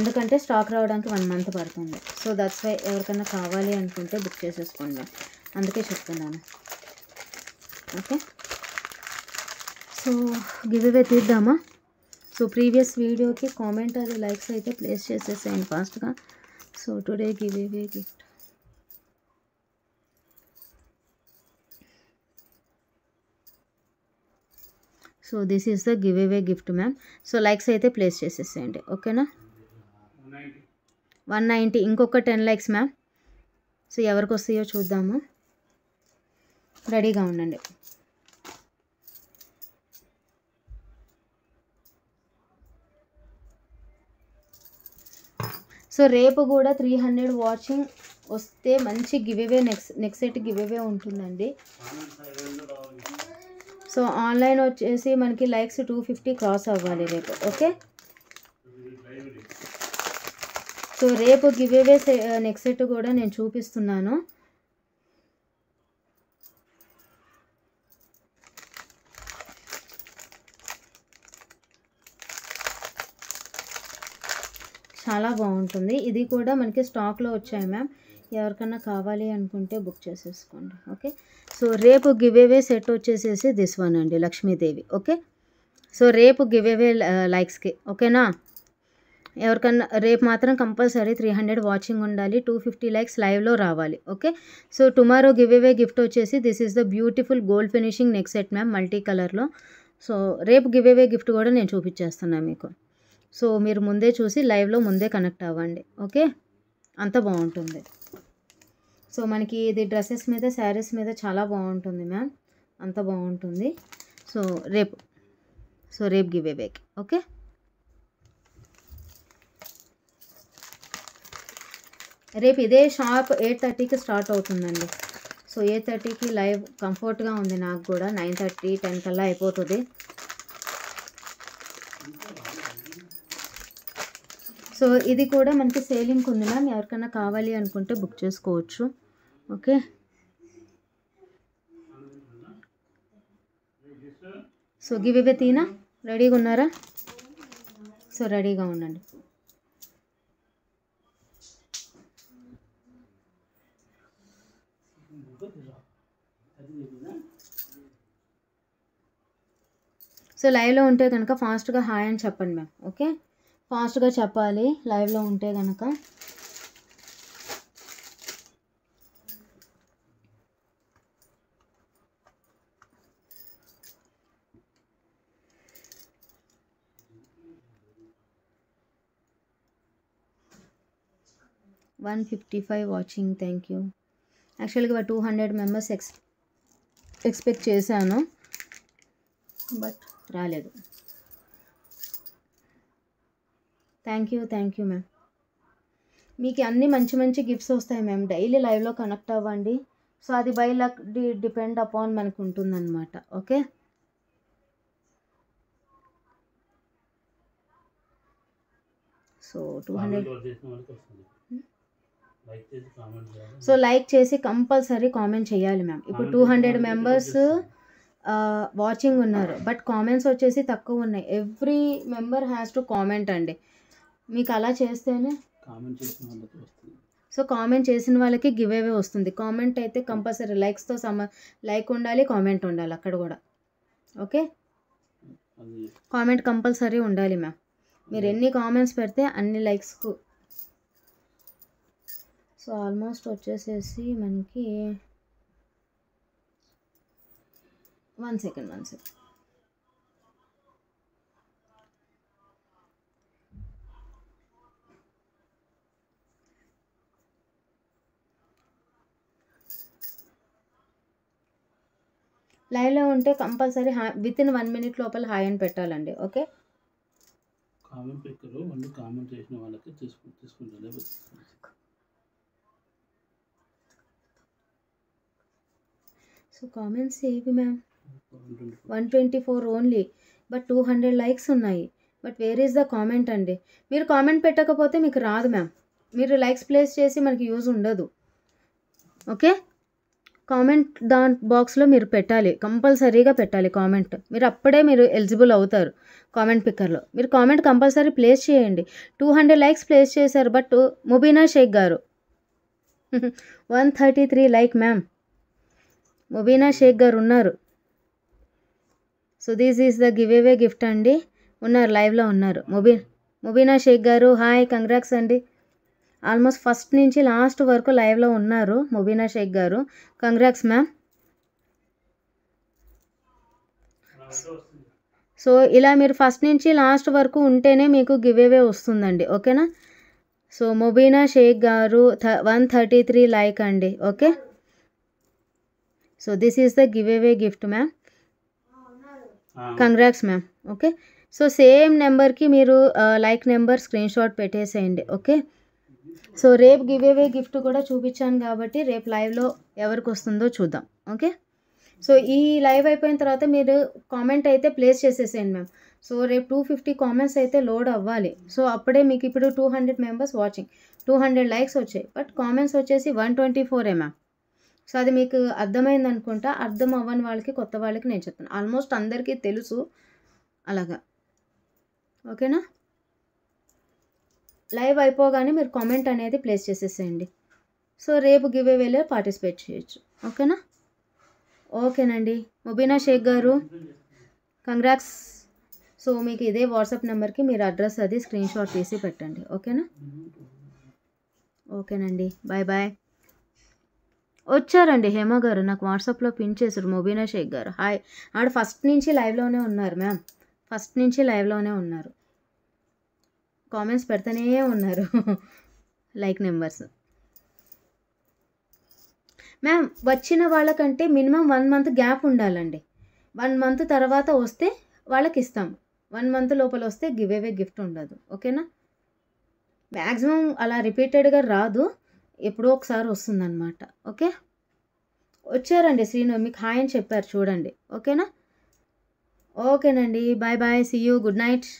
ఎందుకంటే స్టాక్ రావడానికి వన్ మంత్ పడుతుంది సో దట్స్ వై ఎవరికైనా కావాలి అనుకుంటే బుక్ చేసేసుకోండి అందుకే చెప్తున్నాను ఓకే సో గివ్ తీద్దామా సో ప్రీవియస్ వీడియోకి కామెంట్ అది లైక్స్ అయితే ప్లేస్ చేసేసేయండి ఫాస్ట్గా today today giveaway gift so this is the giveaway gift ma'am so likes అయితే ప్లేస్ చేసేసేయండి ఓకేనా వన్ నైంటీ ఇంకొక టెన్ లైక్స్ మ్యామ్ సో ఎవరికి వస్తాయో చూద్దాము రెడీగా ఉండండి సో రేపు కూడా త్రీ హండ్రెడ్ వాచింగ్ వస్తే మంచి giveaway next next set giveaway ఉంటుందండి సో ఆన్లైన్ వచ్చేసి మనకి లైక్స్ టూ ఫిఫ్టీ క్రాస్ అవ్వాలి రేపు ఓకే సో రేపు గివేవే నెక్స్ట్ సెట్ కూడా నేను చూపిస్తున్నాను చాలా బాగుంటుంది ఇది కూడా మనకి స్టాక్లో వచ్చాయి మ్యామ్ ఎవరికన్నా కావాలి అనుకుంటే బుక్ చేసేసుకోండి ఓకే సో రేపు గివేవే సెట్ వచ్చేసేసి దిస్ వన్ అండి లక్ష్మీదేవి ఓకే సో రేపు గివేవే లైక్స్కి ఓకేనా ఎవరికన్నా రేపు మాత్రం కంపల్సరీ త్రీ హండ్రెడ్ వాచింగ్ ఉండాలి టూ ఫిఫ్టీ లైక్స్ లైవ్లో రావాలి okay so tomorrow giveaway gift వచ్చేసి this is the beautiful gold finishing neck set ma'am multi కలర్లో సో రేపు గివ్ అవే గిఫ్ట్ కూడా నేను చూపించేస్తున్నాను మీకు సో మీరు ముందే చూసి లైవ్లో ముందే కనెక్ట్ అవ్వండి ఓకే అంత బాగుంటుంది సో మనకి ఇది డ్రెస్సెస్ మీద శారీస్ మీద చాలా బాగుంటుంది మ్యామ్ అంత బాగుంటుంది సో రేపు సో రేపు గివ్ బ్యాక్ ఓకే రేపు ఇదే షాప్ ఎయిట్ థర్టీకి స్టార్ట్ అవుతుందండి సో ఎయిట్ థర్టీకి లైవ్ కంఫర్ట్గా ఉంది నాకు కూడా నైన్ థర్టీ టెన్ కల్లా అయిపోతుంది సో ఇది కూడా మనకి సేలింగ్ ఉంది మ్యామ్ ఎవరికైనా కావాలి అనుకుంటే బుక్ చేసుకోవచ్చు ఓకే సో గివివే తీనా రెడీగా ఉన్నారా సో రెడీగా ఉండండి సో లైవ్లో ఉంటే కనుక ఫాస్ట్గా హాయ్ అని చెప్పండి మ్యామ్ ఓకే ఫాస్ట్గా చెప్పాలి లైవ్లో ఉంటే కనుక one fifty five watching thank you యాక్చువల్గా two hundred members ex expect చేశాను బట్ రాలేదు thank you thank you ma'am మీకు అన్ని మంచి మంచి గిఫ్ట్స్ వస్తాయి మ్యామ్ డైలీ లైవ్లో కనెక్ట్ అవ్వండి సో అది by luck the depend upon మనకు ఉంటుందన్నమాట okay so two hundred so like చేసి కంపల్సరీ కామెంట్ చేయాలి మ్యామ్ ఇప్పుడు టూ హండ్రెడ్ మెంబర్స్ వాచింగ్ ఉన్నారు బట్ కామెంట్స్ వచ్చేసి తక్కువ ఉన్నాయి every member has to comment అండి మీకు అలా చేస్తేనే కామెంట్ సో కామెంట్ చేసిన వాళ్ళకి గివ్ అవే వస్తుంది కామెంట్ అయితే కంపల్సరీ లైక్స్తో సమ లైక్ ఉండాలి కామెంట్ ఉండాలి అక్కడ కూడా ఓకే కామెంట్ కంపల్సరీ ఉండాలి మ్యామ్ మీరు ఎన్ని కామెంట్స్ పెడితే అన్ని లైక్స్కు సో ఆల్మోస్ట్ వచ్చేసేసి మనకి వన్ సెకండ్ వన్ సెకండ్ లైవ్లో ఉంటే కంపల్సరీ హా విత్ ఇన్ వన్ మినిట్ లోపల హాయ్ అని పెట్టాలండి ఓకే కామెంట్ వాళ్ళు కామెంట్ చేసిన వాళ్ళకి తీసుకు సో కామెంట్స్ ఏవి ma'am one twenty four only but two hundred likes ఉన్నాయి but where is the comment అండి మీరు కామెంట్ పెట్టకపోతే మీకు రాదు మ్యామ్ మీరు లైక్స్ ప్లేస్ చేసి మనకి యూజ్ ఉండదు ఓకే కామెంట్ దాని బాక్స్లో మీరు పెట్టాలి కంపల్సరీగా పెట్టాలి కామెంట్ మీరు అప్పుడే మీరు ఎలిజిబుల్ అవుతారు కామెంట్ పిక్కర్లో మీరు కామెంట్ కంపల్సరీ ప్లేస్ చేయండి టూ హండ్రెడ్ లైక్స్ ప్లేస్ చేశారు బట్ ముబీనా షేక్ గారు one thirty three like ma'am Mubeena Sheikh గారు ఉన్నారు so this is the giveaway gift అండి ఉన్నారు లైవ్లో ఉన్నారు ముబీ ముబీనా షేక్ గారు హాయ్ కంగ్రాక్స్ అండి ఆల్మోస్ట్ ఫస్ట్ నుంచి లాస్ట్ వరకు లైవ్లో ఉన్నారు ముబీనా షేక్ గారు కంగ్రాక్స్ మ్యామ్ సో ఇలా మీరు ఫస్ట్ నుంచి లాస్ట్ వరకు ఉంటేనే మీకు గివ్ అవే వస్తుందండి ఓకేనా సో ముబీనా షేక్ గారు వన్ థర్టీ త్రీ లైక్ అండి okay so this is the giveaway gift ma'am congrats ma'am okay so same నెంబర్కి మీరు లైక్ నెంబర్ స్క్రీన్ షాట్ పెట్టేసేయండి ఓకే సో రేపు గివ్ అవే గిఫ్ట్ కూడా చూపించాను కాబట్టి రేపు లైవ్లో ఎవరికి వస్తుందో చూద్దాం ఓకే సో ఈ లైవ్ అయిపోయిన తర్వాత మీరు కామెంట్ అయితే ప్లేస్ చేసేసేయండి మ్యామ్ సో రేపు టూ ఫిఫ్టీ కామెంట్స్ అయితే లోడ్ అవ్వాలి సో అప్పుడే మీకు ఇప్పుడు two hundred members watching two hundred likes వచ్చాయి బట్ కామెంట్స్ వచ్చేసి వన్ ట్వంటీ ఫోరే మ్యామ్ సో అది మీకు అర్థమైంది అనుకుంటా అర్థం అవ్వని వాళ్ళకి కొత్త వాళ్ళకి నేను చెప్తాను ఆల్మోస్ట్ అందరికీ తెలుసు అలాగా ఓకేనా లైవ్ అయిపోగానే మీరు కామెంట్ అనేది ప్లేస్ చేసేసేయండి సో రేపు గివ్ అవేలో పార్టిసిపేట్ చేయొచ్చు ఓకేనా ఓకేనండి ముబీనా షేక్ గారు కంగ్రాక్స్ సో మీకు ఇదే వాట్సాప్ నెంబర్కి మీరు అడ్రస్ అది స్క్రీన్ షాట్ తీసి పెట్టండి ఓకేనా ఓకేనండి బాయ్ బాయ్ వచ్చారండి హేమ గారు నాకు వాట్సాప్లో పిన్ చేశారు ముబీనా షేక్ గారు హాయ్ ఆడ ఫస్ట్ నుంచి లైవ్లోనే ఉన్నారు మ్యామ్ ఫస్ట్ నుంచి లైవ్లోనే ఉన్నారు కామెంట్స్ పెడతానే ఉన్నారు లైక్ నెంబర్స్ మ్యామ్ వచ్చిన వాళ్ళకంటే మినిమం వన్ మంత్ గ్యాప్ ఉండాలండి వన్ మంత్ తర్వాత వస్తే వాళ్ళకి ఇస్తాం వన్ మంత్ లోపల వస్తే గివ్ అవే గిఫ్ట్ ఉండదు ఓకేనా మ్యాక్సిమం అలా రిపీటెడ్గా రాదు ఎప్పుడో ఒకసారి వస్తుందన్నమాట ఓకే వచ్చారండి శ్రీను మీకు హాయ్ అని చెప్పారు చూడండి ఓకేనా ఓకేనండి bye bye see you good night